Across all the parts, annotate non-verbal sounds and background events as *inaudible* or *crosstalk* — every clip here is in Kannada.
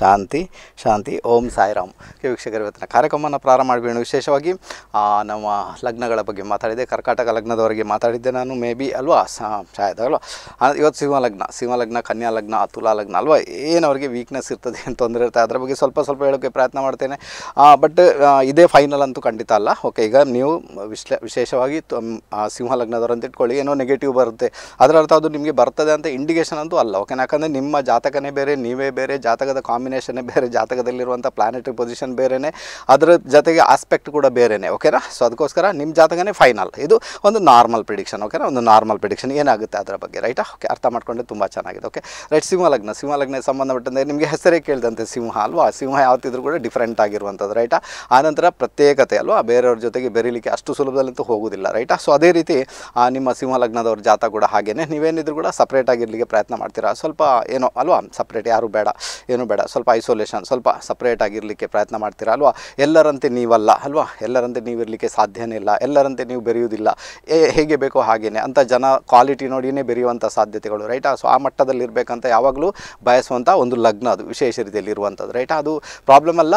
ಶಾಂತಿ ಶಾಂತಿ ಓಂ ಸಾಯಿರಾಮ್ ಕೆ ಇವತ್ತಿನ ಕಾರ್ಯಕ್ರಮವನ್ನು ಪ್ರಾರಂಭ ಮಾಡಬೇಕು ವಿಶೇಷವಾಗಿ ನಮ್ಮ ಲಗ್ನಗಳ ಬಗ್ಗೆ ಮಾತಾಡಿದೆ ಕರ್ಕಾಟಕ ಲಗ್ನದವರಿಗೆ ಮಾತಾಡಿದ್ದೆ ನಾನು ಮೇ ಬಿ ಅಲ್ವಾ ಶಾಯದ ಅಲ್ವಾ ಇವತ್ತು ಸಿಂಹ ಲಗ್ನ ಸಿಂಹ ಲಗ್ನ ಕನ್ಯಾ ಲಗ್ನ ತುಲಾ ಲಗ್ನ ಅಲ್ವಾ ಏನವ್ರಿಗೆ ವೀಕ್ನೆಸ್ ಇರ್ತದೆ ಅಂತ ತೊಂದರೆ ಇರ್ತದೆ ಅದರ ಬಗ್ಗೆ ಸ್ವಲ್ಪ ಸ್ವಲ್ಪ ಹೇಳೋಕ್ಕೆ ಪ್ರಯತ್ನ ಮಾಡ್ತೇನೆ ಬಟ್ ಇದೇ ಫೈನಲ್ ಅಂತೂ ಖಂಡಿತ ಅಲ್ಲ ಓಕೆ ಈಗ ನೀವು ವಿಶ್ಲೇ ವಿಶೇಷವಾಗಿ ಸಿಂಹ ಲಗ್ನದವರು ಅಂತ ಇಟ್ಕೊಳ್ಳಿ ಏನೋ ನೆಗೆಟಿವ್ ಬರುತ್ತೆ ಅದರ ಅರ್ಥ ಅದು ನಿಮಗೆ ಬರ್ತದೆ ಅಂತ ಇಂಡಿಕೇಶನ್ ಅಂತೂ ಅಲ್ಲ ಓಕೆ ಯಾಕಂದರೆ ನಿಮ್ಮ ಜಾತಕನೇ ಬೇರೆ ನೀವೇ ಬೇರೆ ಜಾತಕದ ಕಾಮ್ ಕಾಂಬಿನೇಷನ್ನೇ ಬೇರೆ ಜಾತಕದಲ್ಲಿರುವಂಥ ಪ್ಲಾನೆಟರಿ ಪೊಸಿಷನ್ ಬೇರೆಯೇ ಅದರ ಜೊತೆಗೆ ಆಸ್ಪೆಕ್ಟ್ ಕೂಡ ಬೇರೆಯೇ ಓಕೆನಾ ಸೊ ಅದಕ್ಕೋಸ್ಕರ ನಿಮ್ಮ ಜಾತಕನೇ ಫೈನಲ್ ಇದು ಒಂದು ನಾರ್ಮಲ್ ಪ್ರಿಡಿಕ್ಷನ್ ಓಕೆನಾ ಒಂದು ನಾರ್ಮಲ್ ಪ್ರಿಡಿಕ್ಷನ್ ಏನಾಗುತ್ತೆ ಅದರ ಬಗ್ಗೆ ರೈಟಾ ಓಕೆ ಅರ್ಥ ಮಾಡ್ಕೊಂಡ್ರೆ ತುಂಬ ಚೆನ್ನಾಗಿದೆ ಓಕೆ ರೈಟ್ ಸಿಂಹ ಲಗ್ನ ಸಿಂಹ ಲಗ್ನ ಸಂಬಂಧಪಟ್ಟಂತೆ ನಿಮಗೆ ಹೆಸರೇ ಕೇಳಿದಂತೆ ಸಿಂಹ ಅಲ್ವಾ ಸಿಂಹ ಯಾವತ್ತಿದ್ರೂ ಕೂಡ ಡಿಫ್ರೆಂಟ್ ಆಗಿರುವಂಥದ್ದು ರೈಟಾ ಆನಂತರ ಪ್ರತ್ಯೇಕತೆ ಅಲ್ವಾ ಬೇರೆಯವ್ರ ಜೊತೆಗೆ ಬೆರೀಲಿಕ್ಕೆ ಅಷ್ಟು ಸುಲಭದಲ್ಲಂತೂ ಹೋಗುವುದಿಲ್ಲ ರೈಟಾ ಸೊ ಅದೇ ರೀತಿ ನಿಮ್ಮ ಸಿಂಹ ಲಗ್ನದವ್ರ ಜಾತ ಕೂಡ ಹಾಗೇನೆ ನೀವೇನಿದ್ರು ಕೂಡ ಸಪ್ರೇಟ್ ಆಗಿರಲಿಕ್ಕೆ ಪ್ರಯತ್ನ ಮಾಡ್ತೀರಾ ಸ್ವಲ್ಪ ಏನೋ ಅಲ್ವಾ ಸಪ್ರೇಟ್ ಯಾರು ಬೇಡ ಏನೂ ಬೇಡ ಬೇಡ ಸ್ವಲ್ಪ ಐಸೋಲೇಷನ್ ಸ್ವಲ್ಪ ಸಪ್ರೇಟ್ ಆಗಿರಲಿಕ್ಕೆ ಪ್ರಯತ್ನ ಮಾಡ್ತೀರಾ ಅಲ್ವಾ ಎಲ್ಲರಂತೆ ನೀವಲ್ಲ ಅಲ್ವಾ ಎಲ್ಲರಂತೆ ನೀವು ಇರಲಿಕ್ಕೆ ಸಾಧ್ಯನೇ ಇಲ್ಲ ಎಲ್ಲರಂತೆ ನೀವು ಬೆರೆಯುವುದಿಲ್ಲ ಹೇಗೆ ಬೇಕೋ ಹಾಗೇನೆ ಅಂತ ಜನ ಕ್ವಾಲಿಟಿ ನೋಡಿಯೇ ಬೆರೆಯುವಂಥ ಸಾಧ್ಯತೆಗಳು ರೈಟಾ ಸೊ ಆ ಮಟ್ಟದಲ್ಲಿ ಇರಬೇಕಂತ ಯಾವಾಗಲೂ ಬಯಸುವಂಥ ಒಂದು ಲಗ್ನ ಅದು ವಿಶೇಷ ರೀತಿಯಲ್ಲಿ ಇರುವಂಥದ್ದು ರೈಟಾ ಅದು ಪ್ರಾಬ್ಲಮ್ ಅಲ್ಲ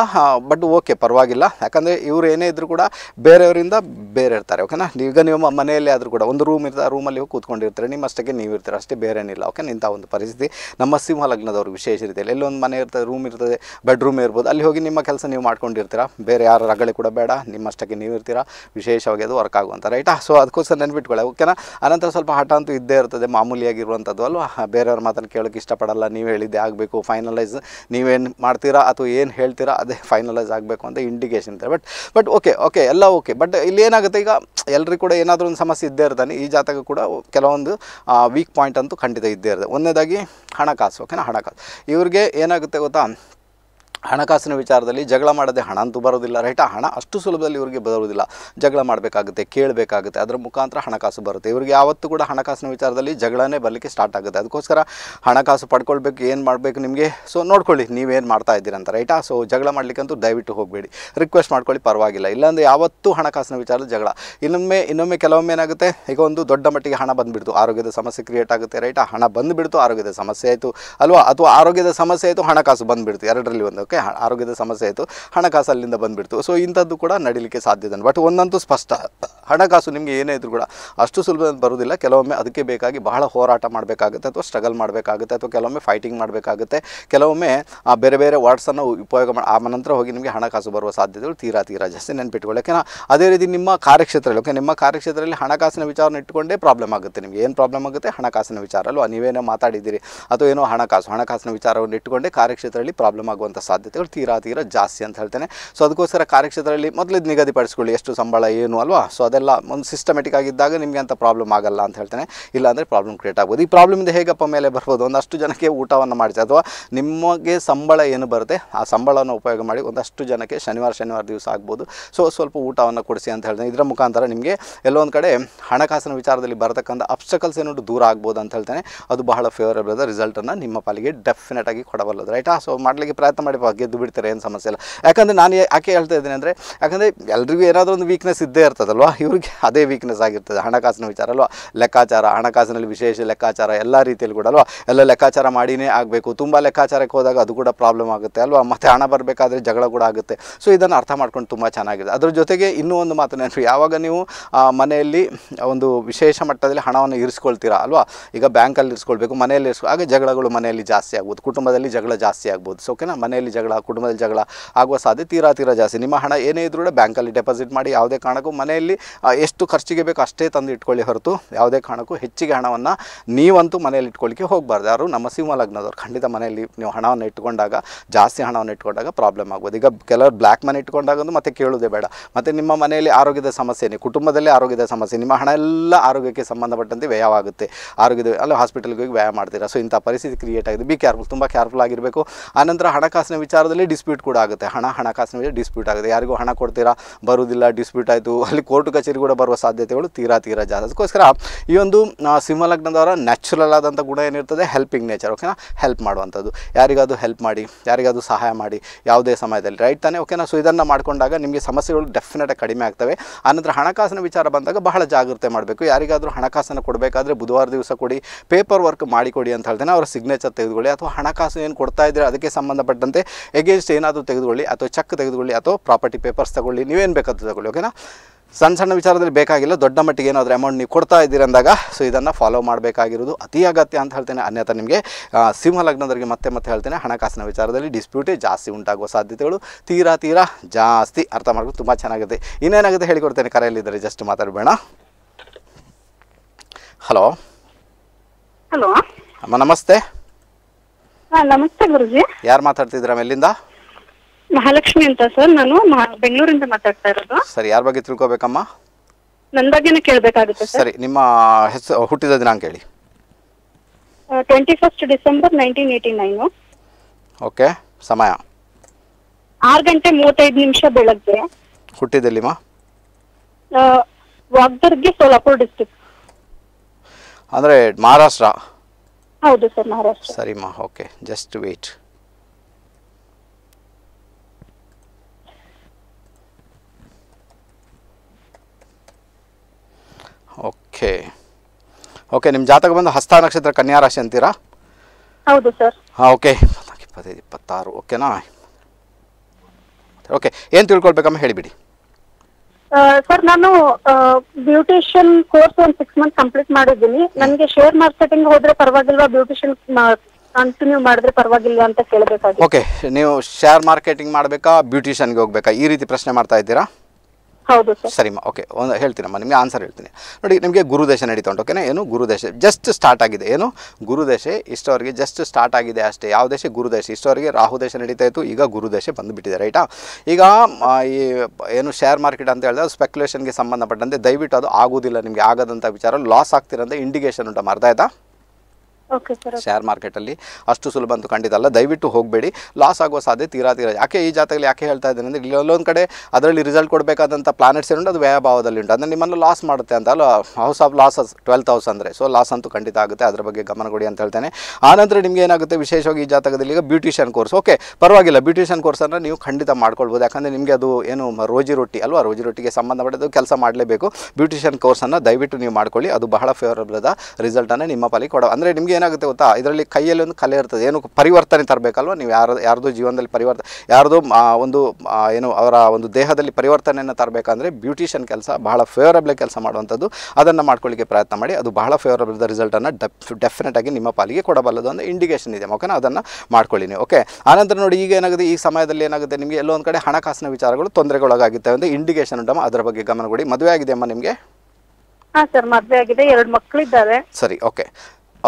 ಬಟ್ ಓಕೆ ಪರವಾಗಿಲ್ಲ ಯಾಕಂದರೆ ಇವರು ಏನೇ ಇದ್ದರೂ ಕೂಡ ಬೇರೆಯವರಿಂದ ಬೇರೆ ಇರ್ತಾರೆ ಓಕೆನಾ ಈಗ ನಿಮ್ಮ ಮನೆಯಲ್ಲೇ ಆದರೂ ಕೂಡ ಒಂದು ರೂಮ್ ಇರ್ತಾ ರೂಮಲ್ಲಿ ಹೋಗಿ ಕೂತ್ಕೊಂಡಿರ್ತಾರೆ ನಿಮ್ಮಷ್ಟಕ್ಕೆ ನೀವು ಇರ್ತೀರ ಅಷ್ಟೇ ಬೇರೇನಿಲ್ಲ ಓಕೆ ಇಂಥ ಒಂದು ಪರಿಸ್ಥಿತಿ ನಮ್ಮ ಸಿಂಹ ಲಗ್ನದವರು ವಿಶೇಷ ರೀತಿಯಲ್ಲಿ ಎಲ್ಲೊಂದು ಮನೆ ಇರ್ತಾರೆ ರೂಮ್ ಇರ್ತದೆ ಬೆಡ್ರೂಮ್ ಇರ್ಬೋದು ಅಲ್ಲಿ ಹೋಗಿ ನಿಮ್ಮ ಕೆಲಸ ನೀವು ಮಾಡ್ಕೊಂಡಿರ್ತೀರಾ ಬೇರೆ ಯಾರ ರಗಳೆ ಕೂಡ ಬೇಡ ನಿಮ್ಮಷ್ಟಕ್ಕೆ ನೀವು ಇರ್ತೀರಾ ವಿಶೇಷವಾಗಿ ಅದು ವರ್ಕ್ ಆಗುವಂಥ ರೈಟಾ ಸೊ ಅದಕ್ಕೋಸ್ಕರ ನೆನ್ಪಿಟ್ಕೊಳ್ಳಿ ಓಕೆನಾ ಅನಂತರ ಸ್ವಲ್ಪ ಹಠ ಅಂತೂ ಇದ್ದೇ ಇರ್ತದೆ ಮಾಮೂಲಿಯಾಗಿರುವಂಥದ್ದು ಅಲ್ವಾ ಬೇರೆಯವ್ರ ಮಾತನ್ನು ಕೇಳೋಕ್ಕೆ ಇಷ್ಟಪಡಲ್ಲ ನೀವು ಹೇಳಿದ್ದೆ ಆಗಬೇಕು ಫೈನಲೈಸ್ ನೀವೇನು ಮಾಡ್ತೀರಾ ಅಥವಾ ಏನು ಹೇಳ್ತೀರಾ ಅದೇ ಫೈನಲೈಸ್ ಆಗಬೇಕು ಅಂತ ಇಂಡಿಕೇಶನ್ ಇರ್ತಾರೆ ಬಟ್ ಬಟ್ ಓಕೆ ಓಕೆ ಎಲ್ಲ ಓಕೆ ಬಟ್ ಇಲ್ಲಿ ಏನಾಗುತ್ತೆ ಈಗ ಎಲ್ಲರಿಗೂ ಕೂಡ ಏನಾದರೂ ಒಂದು ಸಮಸ್ಯೆ ಇದ್ದೇ ಇರ್ತಾನೆ ಈ ಜಾತಕ ಕೂಡ ಕೆಲವೊಂದು ವೀಕ್ ಪಾಯಿಂಟ್ ಅಂತೂ ಖಂಡಿತ ಇದ್ದೇ ಇರ್ತದೆ ಒಂದನೇದಾಗಿ ಹಣಕಾಸು ಓಕೆನಾ ಹಣಕಾಸು ಇವ್ರಿಗೆ ಏನಾಗುತ್ತೆ ಗೊತ್ತಾ ಹಣಕಾಸಿನ ವಿಚಾರದಲ್ಲಿ ಜಗಳ ಮಾಡದೆ ಹಣ ಅಂತೂ ಬರೋದಿಲ್ಲ ರೈಟ್ ಹಣ ಅಷ್ಟು ಸುಲಭದಲ್ಲಿ ಇವರಿಗೆ ಬರೋದಿಲ್ಲ ಜಗಳ ಮಾಡಬೇಕಾಗುತ್ತೆ ಕೇಳಬೇಕಾಗುತ್ತೆ ಅದರ ಮುಖಾಂತರ ಹಣಕಾಸು ಬರುತ್ತೆ ಇವರಿಗೆ ಯಾವತ್ತೂ ಕೂಡ ಹಣಕಾಸಿನ ವಿಚಾರದಲ್ಲಿ ಜಗಳನೇ ಬರಲಿಕ್ಕೆ ಸ್ಟಾರ್ಟ್ ಆಗುತ್ತೆ ಅದಕ್ಕೋಸ್ಕರ ಹಣಕಾಸು ಪಡ್ಕೊಳ್ಬೇಕು ಏನು ಮಾಡಬೇಕು ನಿಮಗೆ ಸೊ ನೋಡ್ಕೊಳ್ಳಿ ನೀವೇನು ಮಾಡ್ತಾ ಇದ್ದೀರಂತ ಅಂತ ರೈಟಾ ಸೊ ಜಗಳ ಮಾಡಲಿಕ್ಕಂತೂ ದಯವಿಟ್ಟು ಹೋಗಬೇಡಿ ರಿಕ್ವೆಸ್ಟ್ ಮಾಡ್ಕೊಳ್ಳಿ ಪರವಾಗಿಲ್ಲ ಇಲ್ಲಾಂದರೆ ಯಾವತ್ತೂ ಹಣಕಾಸಿನ ವಿಚಾರದಲ್ಲಿ ಜಗಳ ಇನ್ನೊಮ್ಮೆ ಇನ್ನೊಮ್ಮೆ ಕೆಲವೊಮ್ಮೆ ಏನಾಗುತ್ತೆ ಈಗ ಒಂದು ದೊಡ್ಡ ಮಟ್ಟಿಗೆ ಹಣ ಬಂದುಬಿಡ್ತು ಆರೋಗ್ಯದ ಸಮಸ್ಯೆ ಕ್ರಿಯೇಟ್ ಆಗುತ್ತೆ ರೈಟಾ ಹಣ ಬಂದುಬಿಡ್ತು ಆರೋಗ್ಯದ ಸಮಸ್ಯೆ ಆಯಿತು ಅಲ್ವಾ ಅಥವಾ ಆರೋಗ್ಯದ ಸಮಸ್ಯೆ ಆಯಿತು ಹಣಕಾಸು ಬಂದುಬಿಡ್ತು ಎರಡರಲ್ಲಿ ಒಂದು ಓಕೆ ಆರೋಗ್ಯದ ಸಮಸ್ಯೆ ಆಯಿತು ಹಣಕಾಸು ಅಲ್ಲಿಂದ ಬಂದುಬಿಡ್ತು ಸೊ ಇಂಥದ್ದು ಕೂಡ ನಡೀಲಿಕ್ಕೆ ಸಾಧ್ಯತೆ ಬಟ್ ಒಂದಂತೂ ಸ್ಪಷ್ಟ ಹಣಕಾಸು ನಿಮಗೆ ಏನೇ ಇದ್ರು ಕೂಡ ಅಷ್ಟು ಸುಲಭ ಬರುವುದಿಲ್ಲ ಕೆಲವೊಮ್ಮೆ ಅದಕ್ಕೆ ಬೇಕಾಗಿ ಬಹಳ ಹೋರಾಟ ಮಾಡಬೇಕಾಗುತ್ತೆ ಅಥವಾ ಸ್ಟ್ರಗಲ್ ಮಾಡಬೇಕಾಗುತ್ತೆ ಅಥವಾ ಕೆಲವೊಮ್ಮೆ ಫೈಟಿಂಗ್ ಮಾಡಬೇಕಾಗುತ್ತೆ ಕೆಲವೊಮ್ಮೆ ಬೇರೆ ಬೇರೆ ವಾರ್ಡ್ಸನ್ನು ಉಪಯೋಗ ಮಾಡಿ ಆ ನಂತರ ಹೋಗಿ ನಿಮಗೆ ಹಣಕಾಸು ಬರುವ ಸಾಧ್ಯತೆಗಳು ತೀರಾ ತೀರಾ ಜಾಸ್ತಿ ನೆನ್ಪಿಟ್ಕೊಳ್ಳಿ ಅದೇ ರೀತಿ ನಿಮ್ಮ ಕಾರ್ಯಕ್ಷೇತ್ರದಲ್ಲಿ ಓಕೆ ನಿಮ್ಮ ಕಾರ್ಯಕ್ಷೇತ್ರದಲ್ಲಿ ಹಣಕಾಸಿನ ವಿಚಾರನ ಇಟ್ಕೊಂಡೇ ಪ್ರಾಬ್ಲಮ್ ಆಗುತ್ತೆ ನಿಮಗೆ ಏನು ಪ್ರಾಬ್ಲಮ್ ಆಗುತ್ತೆ ಹಣಕಾಸಿನ ವಿಚಾರ ಅಲ್ವಾ ನೀವೇನೋ ಮಾತಾಡಿದ್ದೀರಿ ಅಥವಾ ಏನೋ ಹಣಕಾಸು ಹಣಕಾಸಿನ ವಿಚಾರವನ್ನು ಇಟ್ಕೊಂಡೇ ಕಾರ್ಯಕ್ಷೇತ್ರದಲ್ಲಿ ಪ್ರಾಬ್ಲಮ್ ಆಗುವಂಥ ಸಾಧ್ಯತೆಗಳು ತೀರಾ ತೀರಾ ಜಾಸ್ತಿ ಅಂತ ಹೇಳ್ತೇನೆ ಸೊ ಅದಕ್ಕೋಸ್ಕರ ಕಾರ್ಯಕ್ಷೇತ್ರದಲ್ಲಿ ಇದು ನಿಗದಿಪಡಿಸ್ಕೊಳ್ಳಿ ಎಷ್ಟು ಸಂಬಳ ಏನು ಅಲ್ವಾ ಸೊ ಅದೆಲ್ಲ ಒಂದು ಸಿಸ್ಟಮೆಟಿಕ್ ಆಗಿದ್ದಾಗ ನಿಮಗೆ ಅಂತ ಪ್ರಾಬ್ಲಮ್ ಆಗಲ್ಲ ಅಂತ ಹೇಳ್ತೇನೆ ಇಲ್ಲಾಂದರೆ ಪ್ರಾಬ್ಲಮ್ ಕ್ರಿಯೇಟ್ ಆಗ್ಬೋದು ಈ ಪ್ರಾಬ್ಲಮಿಂದ ಹೇಗಪ್ಪ ಮೇಲೆ ಬರ್ಬೋದು ಒಂದಷ್ಟು ಜನಕ್ಕೆ ಊಟವನ್ನು ಮಾಡಿಸಿ ಅಥವಾ ನಿಮಗೆ ಸಂಬಳ ಏನು ಬರುತ್ತೆ ಆ ಸಂಬಳವನ್ನು ಉಪಯೋಗ ಮಾಡಿ ಒಂದಷ್ಟು ಜನಕ್ಕೆ ಶನಿವಾರ ಶನಿವಾರ ದಿವಸ ಆಗ್ಬೋದು ಸೊ ಸ್ವಲ್ಪ ಊಟವನ್ನು ಕೊಡಿಸಿ ಅಂತ ಹೇಳ್ತೇನೆ ಇದರ ಮುಖಾಂತರ ನಿಮಗೆ ಎಲ್ಲೊಂದು ಕಡೆ ಹಣಕಾಸಿನ ವಿಚಾರದಲ್ಲಿ ಬರತಕ್ಕಂಥ ಅಬ್ಸ್ಟಕಲ್ಸ್ ಏನು ದೂರ ಆಗ್ಬೋದು ಅಂತ ಹೇಳ್ತೇನೆ ಅದು ಬಹಳ ಫೇವರೇಬಲ್ ಆದ ರಿಸಲ್ಟನ್ನು ನಿಮ್ಮ ಪಾಲಿಗೆ ಆಗಿ ಕೊಡಬಲ್ಲದು ರೈಟಾ ಸೊ ಮಾಡಲಿಕ್ಕೆ ಪ್ರಯತ್ನ ಮಾಡಿ ಗೆದ್ದು ಬಿಡ್ತಾರೆ ಏನು ಸಮಸ್ಯೆ ಇಲ್ಲ ಯಾಕಂದರೆ ನಾನು ಯಾಕೆ ಹೇಳ್ತಾ ಇದ್ದೀನಿ ಅಂದರೆ ಯಾಕಂದರೆ ಎಲ್ರಿಗೂ ಏನಾದರೂ ಒಂದು ವೀಕ್ನೆಸ್ ಇದ್ದೇ ಇರ್ತದಲ್ವ ಇವ್ರಿಗೆ ಅದೇ ವೀಕ್ನೆಸ್ ಆಗಿರ್ತದೆ ಹಣಕಾಸಿನ ವಿಚಾರ ಅಲ್ವಾ ಲೆಕ್ಕಾಚಾರ ಹಣಕಾಸಿನಲ್ಲಿ ವಿಶೇಷ ಲೆಕ್ಕಾಚಾರ ಎಲ್ಲ ರೀತಿಯಲ್ಲಿ ಕೂಡ ಅಲ್ವಾ ಎಲ್ಲ ಲೆಕ್ಕಾಚಾರ ಮಾಡಿನೇ ಆಗಬೇಕು ತುಂಬ ಲೆಕ್ಕಾಚಾರಕ್ಕೆ ಹೋದಾಗ ಅದು ಕೂಡ ಪ್ರಾಬ್ಲಮ್ ಆಗುತ್ತೆ ಅಲ್ವಾ ಮತ್ತು ಹಣ ಬರಬೇಕಾದ್ರೆ ಜಗಳ ಕೂಡ ಆಗುತ್ತೆ ಸೊ ಇದನ್ನು ಅರ್ಥ ಮಾಡ್ಕೊಂಡು ತುಂಬ ಚೆನ್ನಾಗಿದೆ ಅದ್ರ ಜೊತೆಗೆ ಇನ್ನೂ ಒಂದು ಮಾತು ಯಾವಾಗ ನೀವು ಮನೆಯಲ್ಲಿ ಒಂದು ವಿಶೇಷ ಮಟ್ಟದಲ್ಲಿ ಹಣವನ್ನು ಇರಿಸ್ಕೊಳ್ತೀರಾ ಅಲ್ವಾ ಈಗ ಬ್ಯಾಂಕಲ್ಲಿ ಇರಿಸ್ಕೊಳ್ಬೇಕು ಮನೆಯಲ್ಲಿ ಇರಿಸ್ಕೊ ಹಾಗೆ ಜಗಳಗಳು ಮನೆಯಲ್ಲಿ ಜಾಸ್ತಿ ಆಗ್ಬೋದು ಕುಟುಂಬದಲ್ಲಿ ಜಗಳ ಜಾಸ್ತಿ ಆಗ್ಬೋದು ಸೊ ಓಕೆನಾ ಮನೆಯಲ್ಲಿ ಜಗಳ ಕುಟುಂಬದಲ್ಲಿ ಜಗಳ ಆಗುವ ಸಾಧ್ಯತೆ ತೀರಾ ತೀರಾ ಜಾಸ್ತಿ ನಿಮ್ಮ ಹಣ ಏನೇ ಇದ್ರೂ ಬ್ಯಾಂಕಲ್ಲಿ ಡೆಪಾಸಿಟ್ ಮಾಡಿ ಯಾವುದೇ ಕಾರಣಕ್ಕೂ ಮನೆಯಲ್ಲಿ ಎಷ್ಟು ಖರ್ಚಿಗೆ ಬೇಕು ಅಷ್ಟೇ ತಂದು ಇಟ್ಕೊಳ್ಳಿ ಹೊರತು ಯಾವುದೇ ಕಾರಣಕ್ಕೂ ಹೆಚ್ಚಿಗೆ ಹಣವನ್ನು ನೀವಂತೂ ಮನೆಯಲ್ಲಿ ಇಟ್ಕೊಳ್ಳಿಕ್ಕೆ ಹೋಗಬಾರ್ದು ಯಾರು ನಮ್ಮ ಸಿಂಹ ಲಗ್ನದವ್ರು ಖಂಡಿತ ಮನೆಯಲ್ಲಿ ನೀವು ಹಣವನ್ನು ಇಟ್ಕೊಂಡಾಗ ಜಾಸ್ತಿ ಹಣವನ್ನು ಇಟ್ಕೊಂಡಾಗ ಪ್ರಾಬ್ಲಮ್ ಆಗ್ಬೋದು ಈಗ ಕೆಲವರು ಬ್ಲ್ಯಾಕ್ ಮನಿ ಇಟ್ಕೊಂಡಾಗಂದು ಮತ್ತೆ ಕೇಳೋದೇ ಬೇಡ ಮತ್ತು ನಿಮ್ಮ ಮನೆಯಲ್ಲಿ ಆರೋಗ್ಯದ ಸಮಸ್ಯೆನೇ ಕುಟುಂಬದಲ್ಲಿ ಆರೋಗ್ಯದ ಸಮಸ್ಯೆ ನಿಮ್ಮ ಹಣ ಎಲ್ಲ ಆರೋಗ್ಯಕ್ಕೆ ಸಂಬಂಧಪಟ್ಟಂತೆ ವ್ಯಯವಾಗುತ್ತೆ ಆರೋಗ್ಯದ ಅಲ್ಲಿ ಹಾಸ್ಪಿಟಲ್ಗೆ ಹೋಗಿ ವ್ಯಯ ಮಾಡ್ತೀರಾ ಸೊ ಇಂಥ ಪರಿಸ್ಥಿತಿ ಕ್ರಿಯೇಟ್ ಆಗಿದೆ ಬಿ ಕೇರ್ಫುಲ್ ತುಂಬ ಕೇರ್ಫುಲ್ ಆಗಿರಬೇಕು ಆನಂತರ ಹಣಕಾಸಿನ ವಿಚಾರದಲ್ಲಿ ಡಿಸ್ಪ್ಯೂಟ್ ಕೂಡ ಆಗುತ್ತೆ ಹಣ ಹಣಕಾಸಿನ ಮೇಲೆ ಡಿಸ್ಪ್ಯೂಟ್ ಆಗುತ್ತೆ ಯಾರಿಗೂ ಹಣ ಕೊಡ್ತೀರಾ ಬರುವುದಿಲ್ಲ ಡಿಸ್ಪ್ಯೂಟ್ ಆಯಿತು ಅಲ್ಲಿ ಕೋರ್ಟ್ ಕಚೇರಿ ಕೂಡ ಬರುವ ಸಾಧ್ಯತೆಗಳು ತೀರಾ ತೀರಾ ಜಾಸ್ತಿ ಅದಕ್ಕೋಸ್ಕರ ಈ ಒಂದು ಸಿಂಹಲಗ್ನದವರ ನ್ಯಾಚುರಲ್ ಆದಂಥ ಗುಣ ಏನಿರ್ತದೆ ಹೆಲ್ಪಿಂಗ್ ನೇಚರ್ ಓಕೆನಾ ಹೆಲ್ಪ್ ಮಾಡುವಂಥದ್ದು ಯಾರಿಗಾದರೂ ಹೆಲ್ಪ್ ಮಾಡಿ ಯಾರಿಗಾದರೂ ಸಹಾಯ ಮಾಡಿ ಯಾವುದೇ ಸಮಯದಲ್ಲಿ ರೈಟ್ ತಾನೇ ಓಕೆನಾ ಸೊ ಇದನ್ನು ಮಾಡಿಕೊಂಡಾಗ ನಿಮಗೆ ಸಮಸ್ಯೆಗಳು ಡೆಫಿನೆಟಾಗಿ ಕಡಿಮೆ ಆಗ್ತವೆ ಆನಂತರ ಹಣಕಾಸಿನ ವಿಚಾರ ಬಂದಾಗ ಬಹಳ ಜಾಗ್ರತೆ ಮಾಡಬೇಕು ಯಾರಿಗಾದರೂ ಹಣಕಾಸನ್ನು ಕೊಡಬೇಕಾದ್ರೆ ಬುಧವಾರ ದಿವಸ ಕೊಡಿ ಪೇಪರ್ ವರ್ಕ್ ಮಾಡಿಕೊಡಿ ಅಂತ ಹೇಳ್ತೇನೆ ಅವರ ಸಿಗ್ನೇಚರ್ ತೆಗೆದುಕೊಳ್ಳಿ ಅಥವಾ ಹಣಕಾಸು ಏನು ಕೊಡ್ತಾ ಇದ್ದರೆ ಅದಕ್ಕೆ ಸಂಬಂಧಪಟ್ಟಂತೆ ಎಗೇನ್ಸ್ಟ್ ಏನಾದರೂ ತೆಗೆದುಕೊಳ್ಳಿ ಅಥವಾ ಚೆಕ್ ತೆಗೆದುಕೊಳ್ಳಿ ಅಥವಾ ಪ್ರಾಪರ್ಟಿ ಪೇಪರ್ಸ್ ತಗೊಳ್ಳಿ ನೀವೇನು ಬೇಕಾದರೂ ತಗೊಳ್ಳಿ ಓಕೆನಾ ಸಣ್ಣ ಸಣ್ಣ ವಿಚಾರದಲ್ಲಿ ಬೇಕಾಗಿಲ್ಲ ದೊಡ್ಡ ಮಟ್ಟಿಗೆ ಏನಾದರೂ ಅಮೌಂಟ್ ನೀವು ಕೊಡ್ತಾ ಇದ್ದೀರ ಅಂದಾಗ ಸೊ ಇದನ್ನು ಫಾಲೋ ಮಾಡಬೇಕಾಗಿರೋದು ಅತಿ ಅಗತ್ಯ ಅಂತ ಹೇಳ್ತೇನೆ ಅನ್ಯಥಾ ನಿಮಗೆ ಸಿಂಹ ಲಗ್ನದವರಿಗೆ ಮತ್ತೆ ಮತ್ತೆ ಹೇಳ್ತೇನೆ ಹಣಕಾಸಿನ ವಿಚಾರದಲ್ಲಿ ಡಿಸ್ಪ್ಯೂಟೇ ಜಾಸ್ತಿ ಉಂಟಾಗುವ ಸಾಧ್ಯತೆಗಳು ತೀರಾ ತೀರಾ ಜಾಸ್ತಿ ಅರ್ಥ ಮಾಡೋದು ತುಂಬ ಚೆನ್ನಾಗಿದೆ ಇನ್ನೇನಾಗುತ್ತೆ ಹೇಳಿಕೊಡ್ತೇನೆ ಕರೆಯಲ್ಲಿದ್ದರೆ ಜಸ್ಟ್ ಮಾತಾಡಬೇಡ ಹಲೋ ಹಲೋ ಅಮ್ಮ ನಮಸ್ತೆ ನಮಸ್ತೆ ಗುರುಜಿ ಯಾರು ಮಾತಾಡ್ತಿದ್ರ ಎಲ್ಲಿಂದ ಮಹಾಲಕ್ಷ್ಮಿ ಅಂತ ಸರ್ ನಾನು ಬೆಂಗಳೂರಿಂದ ಮಾತಾಡ್ತಾ ಇರೋದು ಸರಿ ಯಾರ ಬಗ್ಗೆ ತಿಳ್ಕೊಬೇಕಮ್ಮ ನನ್ನ ಬಗ್ಗೆನೇ ಕೇಳಬೇಕಾಗುತ್ತೆ ಸರ್ ಸರಿ ನಿಮ್ಮ ಹೆಸರು ಹುಟ್ಟಿದ ದಿನಾಂಕ ಹೇಳಿ twenty first December nineteen eighty nine okay ಸಮಯ ಆರು ಗಂಟೆ ಮೂವತ್ತೈದು ನಿಮಿಷ ಬೆಳಗ್ಗೆ ಹುಟ್ಟಿದೆಲ್ಲಿಮ್ಮ ವಾಗ್ದರ್ಗೆ ಸೋಲಾಪುರ್ ಡಿಸ್ಟಿಕ್ ಅಂದ್ರೆ ಮಹಾರಾಷ್ಟ್ರ ಹೌದು ಸರ್ ಮಹಾರಾಷ್ಟ್ರ ಸರಿಮಾ okay just wait okay okay ನಿಮ್ಮ ಜಾತಕ ಬಂದು ಹಸ್ತ ನಕ್ಷತ್ರ ಕನ್ಯಾ ರಾಶಿ ಅಂತೀರಾ ಹೌದು ಸರ್ ಹಾಂ ಓಕೆ ಇಪ್ಪತ್ತೈದು ಇಪ್ಪತ್ತಾರು ಓಕೆನಾ ಓಕೆ ಏನು ತಿಳ್ಕೊಳ್ಬೇಕಮ್ಮ ಹೇಳಿಬಿಡಿ ಸರ್ ನಾನು ಬ್ಯೂಟಿಷಿಯನ್ ಕೋರ್ಸ್ ಒಂದು ಸಿಕ್ಸ್ ಮಂತ್ ಕಂಪ್ಲೀಟ್ ಮಾಡಿದ್ದೀನಿ ನನಗೆ ಶೇರ್ ಮಾರ್ಕೆಟಿಂಗ್ ಹೋದ್ರೆ ಪರವಾಗಿಲ್ವಾ ಬ್ಯೂಟಿಷಿಯನ್ ಕಂಟಿನ್ಯೂ ಮಾಡಿದ್ರೆ ಪರವಾಗಿಲ್ಲ ಅಂತ ಕೇಳಬೇಕಾಗಿ ಓಕೆ ನೀವು ಶೇರ್ ಮಾರ್ಕೆಟಿಂಗ್ ಮಾಡಬೇಕಾ ಬ್ಯೂಟಿಷಿಯನ್ಗೆ ಹೋಗ್ಬೇಕಾ ಈ ರೀತಿ ಪ್ರಶ್ನೆ ಮಾಡ್ತಾ ಇದ್ದೀರಾ ಹೌದು ಸರಿಮಾ ಓಕೆ ಒಂದು ಹೇಳ್ತೀನಮ್ಮ ನಿಮಗೆ ಆನ್ಸರ್ ಹೇಳ್ತೀನಿ ನೋಡಿ ನಿಮಗೆ ಗುರುದೇಶ ನಡೀತಾ ಉಂಟು ಓಕೆನಾ ಏನು ಗುರುದೇಶ ಜಸ್ಟ್ ಸ್ಟಾರ್ಟ್ ಆಗಿದೆ ಏನು ಗುರುದೇಶ ಇಷ್ಟವರೆಗೆ ಜಸ್ಟ್ ಸ್ಟಾರ್ಟ್ ಆಗಿದೆ ಅಷ್ಟೇ ಯಾವ ದೇಶ ಗುರುದೇಶ ಇಷ್ಟವರೆಗೆ ರಾಹು ದೇಶ ನಡೀತಾ ಇತ್ತು ಈಗ ಗುರುದೇಶ ಬಂದುಬಿಟ್ಟಿದೆ ರೈಟಾ ಈಗ ಈ ಏನು ಶೇರ್ ಮಾರ್ಕೆಟ್ ಅಂತ ಹೇಳಿದ್ರೆ ಸ್ಪೆಕ್ಯುಲೇಷನ್ಗೆ ಸಂಬಂಧಪಟ್ಟಂತೆ ದಯವಿಟ್ಟು ಅದು ಆಗೋದಿಲ್ಲ ನಿಮಗೆ ಆಗದಂಥ ವಿಚಾರ ಲಾಸ್ ಆಗ್ತಿರೋಂಥ ಇಂಡಿಕೇಶನ್ ಉಂಟು ಅರ್ಥ ಶೇರ್ ಮಾರ್ಕೆಟಲ್ಲಿ ಅಷ್ಟು ಸುಲಭ ಅಂತೂ ಖಂಡಿತ ಅಲ್ಲ ದಯವಿಟ್ಟು ಹೋಗಬೇಡಿ ಲಾಸ್ ಆಗುವ ಸಾಧ್ಯತೆ ತೀರಾ ತೀರಾ ಯಾಕೆ ಈ ಜಾತಕಲ್ಲಿ ಯಾಕೆ ಹೇಳ್ತಾ ಇದ್ದೇನೆ ಅಂದರೆ ಇಲ್ಲೊಂದು ಕಡೆ ಅದರಲ್ಲಿ ರಿಸಲ್ಟ್ ಕೊಡಬೇಕಾದಂತ ಪ್ಲಾನೆಟ್ಸ್ ಏನು ಅದು ವ್ಯಯಭಾವದಲ್ಲಿ ಉಂಟು ಅಂದ್ರೆ ನಿಮ್ಮನ್ನು ಲಾಸ್ ಮಾಡುತ್ತೆ ಅಂತ ಅಲ್ಲ house of losses twelfth house ಅಂದ್ರೆ ಸೊ ಲಾಸ್ ಅಂತೂ ಖಂಡಿತ ಆಗುತ್ತೆ ಅದರ ಬಗ್ಗೆ ಗಮನ ಕೊಡಿ ಅಂತ ಹೇಳ್ತೇನೆ ಆನಂತರ ನಿಮ್ಗೆ ಏನಾಗುತ್ತೆ ವಿಶೇಷವಾಗಿ ಈ ಜಾತಕದಲ್ಲಿ ಈಗ ಬ್ಯೂಟಿಷಿಯನ್ ಕೋರ್ಸ್ ಓಕೆ ಪರವಾಗಿಲ್ಲ ಬ್ಯೂಟಿಷಿಯನ್ ಕೋರ್ಸ್ ಅಂದ್ರೆ ನೀವು ಖಂಡಿತ ಮಾಡ್ಕೊಳ್ಬೋದು ಯಾಕಂದ್ರೆ ನಿಮಗೆ ಅದು ಏನು ರೋಜಿ ರೊಟ್ಟಿ ಅಲ್ವಾ ರೋಜಿ ರೊಟ್ಟಿಗೆ ಸಂಬಂಧಪಟ್ಟದ್ದು ಕೆಲಸ ಮಾಡಲೇಬೇಕು ಬ್ಯೂಟಿಷಿಯನ್ ಅನ್ನು ದಯವಿಟ್ಟು ನೀವು ಮಾಡ್ಕೊಳ್ಳಿ ಅದು ಬಹಳ ಫೇವರಬಲ್ ರಿಸಲ್ಟ್ ಅನ್ನು ನಿಮ್ಮ ಪಾಲಿಗೆ ಕೊಡೋ ಅಂದ್ರೆ ನಿಮಗೆ ಏನಾಗುತ್ತೆ ಗೊತ್ತಾ ಇದರಲ್ಲಿ ಕೈಯಲ್ಲಿ ಒಂದು ಕಲೆ ಇರ್ತದೆ ಏನು ಪರಿವರ್ತನೆ ತರಬೇಕಲ್ವ ನೀವು ಯಾರ ಯಾರ್ದು ಜೀವನದಲ್ಲಿ ಪರಿವರ್ತನೆ ಯಾರ್ದು ಒಂದು ಏನು ಅವರ ಒಂದು ದೇಹದಲ್ಲಿ ಪರಿವರ್ತನೆಯನ್ನು ತರಬೇಕಂದ್ರೆ ಬ್ಯೂಟಿಷಿಯನ್ ಕೆಲಸ ಬಹಳ ಫೇವರಬಲ್ ಕೆಲಸ ಮಾಡುವಂಥದ್ದು ಅದನ್ನು ಮಾಡ್ಕೊಳ್ಳಿಕ್ಕೆ ಪ್ರಯತ್ನ ಮಾಡಿ ಅದು ಬಹಳ ಫೇವರಬಲ್ ರಿಸಲ್ಟನ್ನು ಡೆಫ್ ಡೆಫಿನೆಟ್ ಆಗಿ ನಿಮ್ಮ ಪಾಲಿಗೆ ಕೊಡಬಲ್ಲದು ಒಂದು ಇಂಡಿಕೇಷನ್ ಇದೆ ಓಕೆನಾ ಅದನ್ನು ಮಾಡ್ಕೊಳ್ಳಿ ನೀವು ಓಕೆ ಆನಂತರ ನೋಡಿ ಈಗ ಏನಾಗುತ್ತೆ ಈ ಸಮಯದಲ್ಲಿ ಏನಾಗುತ್ತೆ ನಿಮಗೆ ಒಂದು ಕಡೆ ಹಣಕಾಸಿನ ವಿಚಾರಗಳು ತೊಂದರೆಗೊಳಗಾಗುತ್ತೆ ಒಂದು ಇಂಡಿಕೇಷನ್ ಉಂಟಮ್ಮ ಅದರ ಬಗ್ಗೆ ಗಮನ ಕೊಡಿ ಮದುವೆ ಆಗಿದೆ ಅಮ್ಮ ನಿಮಗೆ ಹಾ ಸರ್ ಮದುವೆ ಆಗಿದೆ ಎರಡು ಮಕ್ಕಳಿದ್ದಾರೆ ಸರಿ ಓಕೆ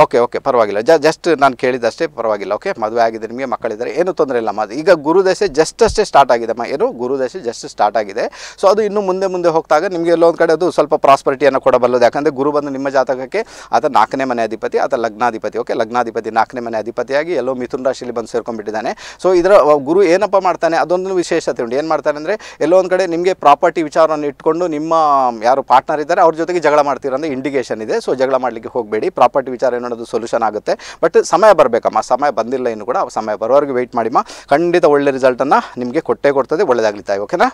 ಓಕೆ ಓಕೆ ಪರವಾಗಿಲ್ಲ ಜಸ್ಟ್ ನಾನು ಕೇಳಿದಷ್ಟೇ ಪರವಾಗಿಲ್ಲ ಓಕೆ ಮದುವೆ ಆಗಿದೆ ನಿಮಗೆ ಮಕ್ಕಳಿದ್ದಾರೆ ಏನೂ ತೊಂದರೆ ಇಲ್ಲ ಮದುವೆ ಈಗ ಗುರುದಶೆ ಜಸ್ಟ್ ಅಷ್ಟೇ ಸ್ಟಾರ್ಟ್ ಆಗಿದೆ ಅಮ್ಮ ಏನು ಗುರುದಶೆ ಜಸ್ಟ್ ಸ್ಟಾರ್ಟ್ ಆಗಿದೆ ಸೊ ಅದು ಇನ್ನು ಮುಂದೆ ಮುಂದೆ ಹೋಗ್ತಾಗ ನಿಮಗೆ ಎಲ್ಲೊಂದು ಕಡೆ ಅದು ಸ್ವಲ್ಪ ಪ್ರಾಸ್ಪರಿಟಿಯನ್ನು ಕೊಡಬಲ್ಲದು ಯಾಕಂದರೆ ಗುರು ಬಂದು ನಿಮ್ಮ ಜಾತಕಕ್ಕೆ ಆತ ನಾಲ್ಕನೇ ಮನೆ ಅಧಿಪತಿ ಆತ ಲಗ್ನಾಧಿಪತಿ ಓಕೆ ಲಗ್ನಾಧಿಪತಿ ನಾಲ್ಕನೇ ಮನೆ ಅಧಿಪತಿಯಾಗಿ ಎಲ್ಲೋ ಮಿಥುನ್ ರಾಶಿಲಿ ಬಂದು ಸೇರ್ಕೊಂಡ್ಬಿಟ್ಟಿದ್ದಾನೆ ಸೊ ಇದರ ಗುರು ಏನಪ್ಪ ಮಾಡ್ತಾನೆ ಅದೊಂದು ವಿಶೇಷತೆ ಉಂಟು ಏನು ಮಾಡ್ತಾನೆ ಅಂದರೆ ಎಲ್ಲೋ ಒಂದು ಕಡೆ ನಿಮಗೆ ಪ್ರಾಪರ್ಟಿ ವಿಚಾರವನ್ನು ಇಟ್ಕೊಂಡು ನಿಮ್ಮ ಯಾರು ಪಾರ್ಟ್ನರ್ ಇದ್ದಾರೆ ಅವ್ರ ಜೊತೆಗೆ ಜಗಳ ಮಾಡ್ತೀರ ಅಂದರೆ ಇಂಡಿಕೇಷನ್ ಇದೆ ಸೊ ಜಗಳ ಮಾಡಲಿಕ್ಕೆ ಹೋಗಬೇಡಿ ಪ್ರಾಪರ್ಟಿ ವಿಚಾರ ಏನು ಅನ್ನೋದು ಸೊಲ್ಯೂಷನ್ ಆಗುತ್ತೆ ಬಟ್ ಸಮಯ ಬರಬೇಕಮ್ಮ ಸಮಯ ಬಂದಿಲ್ಲ ಇನ್ನು ಕೂಡ ಸಮಯ ಬರೋವರೆಗೆ ವೆಯ್ಟ್ ಮಾಡಿಮ್ಮ ಖಂಡಿತ ಒಳ್ಳೆ ರಿಸಲ್ಟನ್ನು ನಿಮಗೆ ಕೊಟ್ಟೇ ಕೊಡ್ತದೆ ಒಳ್ಳೆದಾಗ್ಲಿ ಓಕೆನಾ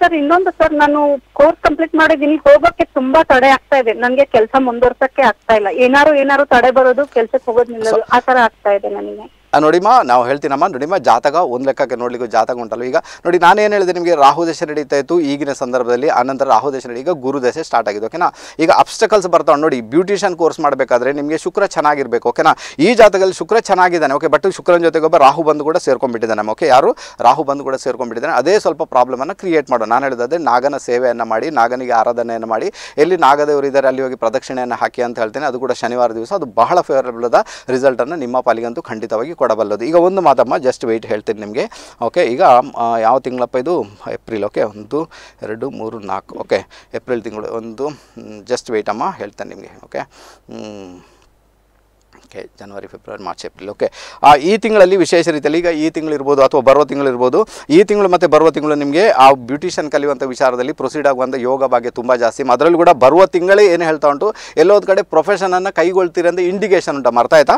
ಸರ್ ಇನ್ನೊಂದು ಸರ್ ನಾನು ಕೋರ್ಸ್ ಕಂಪ್ಲೀಟ್ ಮಾಡಿದೀನಿ ಹೋಗೋಕೆ ತುಂಬಾ ತಡೆ ಆಗ್ತಾ ಇದೆ ನನಗೆ ಕೆಲಸ ಮುಂದುವರ್ಸಕ್ಕೆ ಆಗ್ತಾ ಇಲ್ಲ ಏನಾರು ಏನಾರು ತಡೆ ಬರೋದು ಕೆಲ್ಸಕ್ಕೆ ಹೋಗೋದ್ರಿಂದ ಆ ತರ ಆಗ್ತಾ ಇದೆ ನನಗೆ ನೋಡಿಮ್ಮ ನಾವು ಹೇಳ್ತೀನಮ್ಮ ನೋಡಿಮ್ಮ ಜಾತಕ ಒಂದು ಲೆಕ್ಕಕ್ಕೆ ನೋಡಲಿಕ್ಕೂ ಜಾತಕ ಉಂಟಲ್ಲ ಈಗ ನೋಡಿ ನಾನು ಏನು ಹೇಳಿದೆ ನಿಮಗೆ ರಾಹು ದಶೆ ನಡೀತಾ ಇತ್ತು ಈಗಿನ ಸಂದರ್ಭದಲ್ಲಿ ಆನಂತರ ರಾಹು ದಶೆ ನಡೀಗ ಗುರು ದಶೆ ಸ್ಟಾರ್ಟ್ ಆಗಿದೆ ಓಕೆನಾ ಈಗ ಅಬ್ಸ್ಟಕಲ್ಸ್ ಬರ್ತಾವೆ ನೋಡಿ ಬ್ಯೂಟಿಷಿಯನ್ ಕೋರ್ಸ್ ಮಾಡಬೇಕಾದ್ರೆ ನಿಮಗೆ ಶುಕ್ರ ಚೆನ್ನಾಗಿರಬೇಕು ಓಕೆನಾ ಈ ಜಾತಕದಲ್ಲಿ ಶುಕ್ರ ಚೆನ್ನಾಗಿದ್ದಾನೆ ಓಕೆ ಬಟ್ ಶುಕ್ರನ ಜೊತೆಗೆ ಒಬ್ಬ ರಾಹು ಬಂದು ಕೂಡ ಸೇರ್ಕೊಂಡ್ಬಿಟ್ಟಿದ್ದಾನೆ ಓಕೆ ಯಾರು ರಾಹು ಬಂದು ಕೂಡ ಸೇರ್ಕೊಂಡ್ಬಿಟ್ಟಿದ್ದಾನೆ ಅದೇ ಸ್ವಲ್ಪ ಪ್ರಾಬ್ಲಮನ್ನು ಕ್ರಿಯೇಟ್ ಮಾಡೋ ನಾನು ಹೇಳಿದ್ರೆ ನಾಗನ ಸೇವೆಯನ್ನು ಮಾಡಿ ನಾಗನಿಗೆ ಆರಾಧನೆಯನ್ನು ಮಾಡಿ ಎಲ್ಲಿ ನಾಗದೇವರು ಇದ್ದಾರೆ ಅಲ್ಲಿ ಹೋಗಿ ಪ್ರದಕ್ಷಿಣೆಯನ್ನು ಹಾಕಿ ಅಂತ ಹೇಳ್ತೇನೆ ಅದು ಕೂಡ ಶನಿವಾರ ದಿವಸ ಅದು ಬಹಳ ಫೇವರಬಲ್ ರಿಸಲ್ಟನ್ನು ನಿಮ್ಮ ಪಾಲಿಗಂತೂ ಖಂಡಿತವಾಗಿ ಕೊಡಬಲ್ಲದು ಈಗ ಒಂದು ಮಾತಮ್ಮ ಜಸ್ಟ್ ವೆಯ್ಟ್ ಹೇಳ್ತೀನಿ ನಿಮಗೆ ಓಕೆ ಈಗ ಯಾವ ತಿಂಗಳಪ್ಪ ಇದು ಏಪ್ರಿಲ್ ಓಕೆ ಒಂದು ಎರಡು ಮೂರು ನಾಲ್ಕು ಓಕೆ ಏಪ್ರಿಲ್ ತಿಂಗಳು ಒಂದು ಜಸ್ಟ್ ವೆಯ್ಟ್ ಅಮ್ಮ ಹೇಳ್ತೇನೆ ನಿಮಗೆ ಓಕೆ ಓಕೆ ಜನವರಿ ಫೆಬ್ರವರಿ ಮಾರ್ಚ್ ಏಪ್ರಿಲ್ ಓಕೆ ಈ ತಿಂಗಳಲ್ಲಿ ವಿಶೇಷ ರೀತಿಯಲ್ಲಿ ಈಗ ಈ ತಿಂಗಳು ಇರ್ಬೋದು ಅಥವಾ ಬರುವ ತಿಂಗಳು ಇರ್ಬೋದು ಈ ತಿಂಗಳು ಮತ್ತು ಬರುವ ತಿಂಗಳು ನಿಮಗೆ ಆ ಬ್ಯೂಟಿಷಿಯನ್ ಕಲಿಯುವಂಥ ವಿಚಾರದಲ್ಲಿ ಪ್ರೊಸೀಡ್ ಆಗುವಂಥ ಯೋಗ ಬಗ್ಗೆ ತುಂಬ ಜಾಸ್ತಿ ಅದರಲ್ಲೂ ಕೂಡ ಬರುವ ತಿಂಗಳೇ ಏನು ಹೇಳ್ತಾ ಉಂಟು ಎಲ್ಲೋದು ಕಡೆ ಪ್ರೊಫೆಷನನ್ನು ಕೈಗೊಳ್ತೀರಂತ ಇಂಡಿಕೇಷನ್ ಉಂಟು ಮರ್ತಾಯ್ತಾ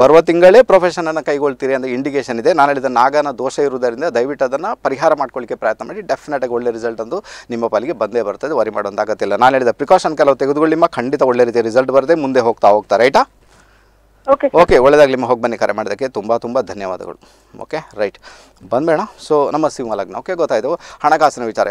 ಬರುವ ತಿಂಗಳೇ ಪ್ರೊಫೆಷನ್ ಅನ್ನು ಕೈಗೊಳ್ತೀರಿ ಅಂತ ಇಂಡಿಕೇಶನ್ ಇದೆ ನಾನು ಹೇಳಿದ ನಾಗನ ದೋಷ ಇರುವುದರಿಂದ ದಯವಿಟ್ಟು ಅದನ್ನ ಪರಿಹಾರ ಮಾಡ್ಕೊಳ್ಳಿಕ್ಕೆ ಪ್ರಯತ್ನ ಮಾಡಿ ಡೆಫಿನೆಟ್ ಆಗಿ ಒಳ್ಳೆ ರಿಸಲ್ಟ್ ಅಂತ ನಿಮ್ಮ ಪಾಲಿಗೆ ಬಂದೇ ಬರ್ತದೆ ವರಿ ಮಾಡೋದು ಅಗತ್ಯ ಇಲ್ಲ ನಾನು ಹೇಳಿದ ಪ್ರಿಕಾಷನ್ ಕೆಲವು ತೆಗೆದುಕೊಳ್ಳಿ ಖಂಡಿತ ಒಳ್ಳೆ ರೀತಿಯ ರಿಸಲ್ಟ್ ಬರದೆ ಮುಂದೆ ಹೋಗ್ತಾ ಹೋಗ್ತಾ ರೈಟಾ ಓಕೆ ಓಕೆ ಹೋಗಿ ಬನ್ನಿ ಕರೆ ಮಾಡೋದಕ್ಕೆ ತುಂಬ ತುಂಬ ಧನ್ಯವಾದಗಳು ಓಕೆ ರೈಟ್ ಬಂದ್ಬೇಡ ಸೊ ನಮ್ಮ ಸಿಂಹ ಲಗ್ನ ಓಕೆ ಗೊತ್ತಾಯಿತು ಹಣಕಾಸಿನ ವಿಚಾರ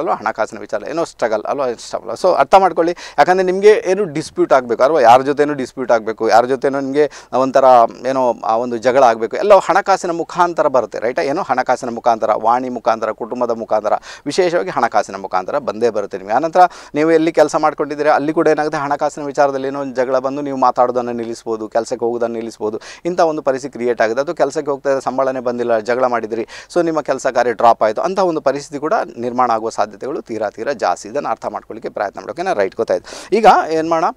ಅಲ್ಲವಾ ಹಣಕಾಸಿನ ವಿಚಾರ ಏನೋ ಸ್ಟ್ರಗಲ್ ಅಲ್ವಾ ಸ್ಟ್ರಗಲ್ ಸೊ ಅರ್ಥ ಮಾಡ್ಕೊಳ್ಳಿ ಯಾಕಂದರೆ ನಿಮಗೆ ಏನು ಡಿಸ್ಪ್ಯೂಟ್ ಆಗಬೇಕು ಅಲ್ವಾ ಯಾರ ಜೊತೆನೂ ಡಿಸ್ಪ್ಯೂಟ್ ಆಗಬೇಕು ಯಾರ ಜೊತೆನೂ ನಿಮಗೆ ಒಂಥರ ಏನೋ ಆ ಒಂದು ಜಗಳ ಆಗಬೇಕು ಎಲ್ಲ ಹಣಕಾಸಿನ ಮುಖಾಂತರ ಬರುತ್ತೆ ರೈಟ್ ಏನೋ ಹಣಕಾಸಿನ ಮುಖಾಂತರ ವಾಣಿ ಮುಖಾಂತರ ಕುಟುಂಬದ ಮುಖಾಂತರ ವಿಶೇಷವಾಗಿ ಹಣಕಾಸಿನ ಮುಖಾಂತರ ಬಂದೇ ಬರುತ್ತೆ ನಿಮಗೆ ಆನಂತರ ನೀವು ಎಲ್ಲಿ ಕೆಲಸ ಮಾಡ್ಕೊಂಡಿದ್ರೆ ಅಲ್ಲಿ ಕೂಡ ಏನಾಗುತ್ತೆ ಹಣಕಾಸಿನ ವಿಚಾರದಲ್ಲಿ ಏನೋ ಒಂದು ಜಗಳ ಬಂದು ನೀವು ಮಾತಾಡೋದನ್ನು ನಿಲ್ಲಿಸ್ಬೋದು ಕೆಲಸ ಕೆಲಸಕ್ಕೆ ಹೋಗೋದನ್ನು ನಿಲ್ಲಿಸ್ಬೋದು ಇಂಥ ಒಂದು ಪರಿಸ್ಥಿತಿ ಕ್ರಿಯೇಟ್ ಆಗಿದೆ ಅಥವಾ ಕೆಲಸಕ್ಕೆ ಹೋಗ್ತಾ ಇದ್ದರೆ ಸಂಬಳನೇ ಬಂದಿಲ್ಲ ಜಗಳ ಮಾಡಿದ್ರಿ ಸೊ ನಿಮ್ಮ ಕೆಲಸ ಕಾರ್ಯ ಡ್ರಾಪ್ ಆಯಿತು ಅಂತ ಒಂದು ಪರಿಸ್ಥಿತಿ ಕೂಡ ನಿರ್ಮಾಣ ಆಗುವ ಸಾಧ್ಯತೆಗಳು ತೀರಾ ತೀರಾ ಜಾಸ್ತಿ ಇದನ್ನು ಅರ್ಥ ಮಾಡ್ಕೊಳ್ಳಿಕ್ಕೆ ಪ್ರಯತ್ನ ಮಾಡೋಕೆ ನಾನು ರೈಟ್ ಗೊತ್ತಾಯ್ತು ಈಗ ಏನು ಮಾಡೋಣ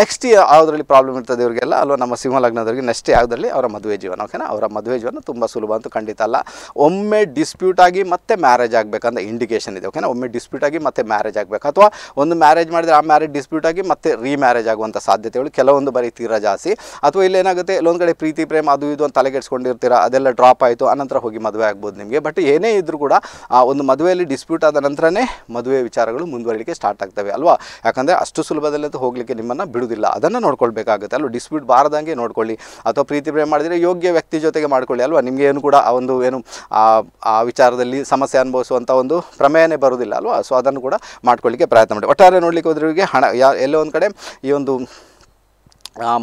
ನೆಕ್ಸ್ಟ್ ಯಾವುದರಲ್ಲಿ ಪ್ರಾಬ್ಲಮ್ ಇರ್ತದೆ ಇವರಿಗೆಲ್ಲ ಅಲ್ವಾ ನಮ್ಮ ಲಗ್ನದವರಿಗೆ ನೆಕ್ಸ್ಟ್ ಯಾವುದರಲ್ಲಿ ಅವರ ಮದುವೆ ಜೀವನ ಓಕೆನಾ ಅವರ ಮದುವೆ ಜೀವನ ತುಂಬ ಸುಲಭ ಅಂತೂ ಖಂಡಿತ ಅಲ್ಲ ಒಮ್ಮೆ ಡಿಸ್ಪ್ಯೂಟ್ ಆಗಿ ಮತ್ತೆ ಮ್ಯಾರೇಜ್ ಆಗಬೇಕಂತ ಇಂಡಿಕೇಶನ್ ಇದೆ ಓಕೆನಾ ಒಮ್ಮೆ ಡಿಸ್ಪ್ಯೂಟ್ ಆಗಿ ಮತ್ತೆ ಮ್ಯಾರೇಜ್ ಆಗಬೇಕು ಅಥವಾ ಒಂದು ಮ್ಯಾರೇಜ್ ಮಾಡಿದರೆ ಆ ಮ್ಯಾರೇಜ್ ಡಿಸ್ಪ್ಯೂಟ್ ಆಗಿ ಮತ್ತೆ ರೀ ಮ್ಯಾರೇಜ್ ಆಗುವಂಥ ಸಾಧ್ಯತೆಗಳು ಕೆಲವೊಂದು ಬಾರಿ ತೀರಾ ಜಾಸ್ತಿ ಅಥವಾ ಏನಾಗುತ್ತೆ ಇಲ್ಲೊಂದು ಕಡೆ ಪ್ರೀತಿ ಪ್ರೇಮ ಅದು ಇದು ಅಂತ ತಲೆಗೆಡ್ಸ್ಕೊಂಡಿರ್ತೀರ ಅದೆಲ್ಲ ಡ್ರಾಪ್ ಆಯಿತು ಅನಂತರ ಹೋಗಿ ಮದುವೆ ಆಗ್ಬೋದು ನಿಮಗೆ ಬಟ್ ಏನೇ ಇದ್ರೂ ಕೂಡ ಆ ಒಂದು ಮದುವೆಯಲ್ಲಿ ಡಿಸ್ಪ್ಯೂಟ್ ಆದ ನಂತರನೇ ಮದುವೆ ವಿಚಾರಗಳು ಮುಂದುವರಿಲಿಕ್ಕೆ ಸ್ಟಾರ್ಟ್ ಆಗ್ತವೆ ಅಲ್ವಾ ಯಾಕಂದರೆ ಅಷ್ಟು ಸುಲಭದಲ್ಲಿ ಹೋಗಲಿಕ್ಕೆ ನಿಮ್ಮನ್ನು ಬಿಡುವುದಿಲ್ಲ ಅದನ್ನು ನೋಡ್ಕೊಳ್ಬೇಕಾಗುತ್ತೆ ಅಲ್ವಾ ಡಿಸ್ಪ್ಯೂಟ್ ಬಾರದಂಗೆ ನೋಡ್ಕೊಳ್ಳಿ ಅಥವಾ ಪ್ರೀತಿ ಪ್ರೇಮ ಮಾಡಿದರೆ ಯೋಗ್ಯ ವ್ಯಕ್ತಿ ಜೊತೆಗೆ ಮಾಡ್ಕೊಳ್ಳಿ ಅಲ್ವಾ ನಿಮಗೆ ಏನು ಕೂಡ ಆ ಒಂದು ಏನು ಆ ವಿಚಾರದಲ್ಲಿ ಸಮಸ್ಯೆ ಅನುಭವಿಸುವಂಥ ಒಂದು ಪ್ರಮೇಯನೇ ಬರೋದಿಲ್ಲ ಅಲ್ವಾ ಸೊ ಅದನ್ನು ಕೂಡ ಮಾಡ್ಕೊಳ್ಳಿಕ್ಕೆ ಪ್ರಯತ್ನ ಮಾಡಿ ಒಟ್ಟಾರೆ ನೋಡಲಿಕ್ಕೆ ಹೋದ್ರಿಗೆ ಹಣ ಯಾ ಎಲ್ಲೋ ಒಂದು ಕಡೆ ಈ ಒಂದು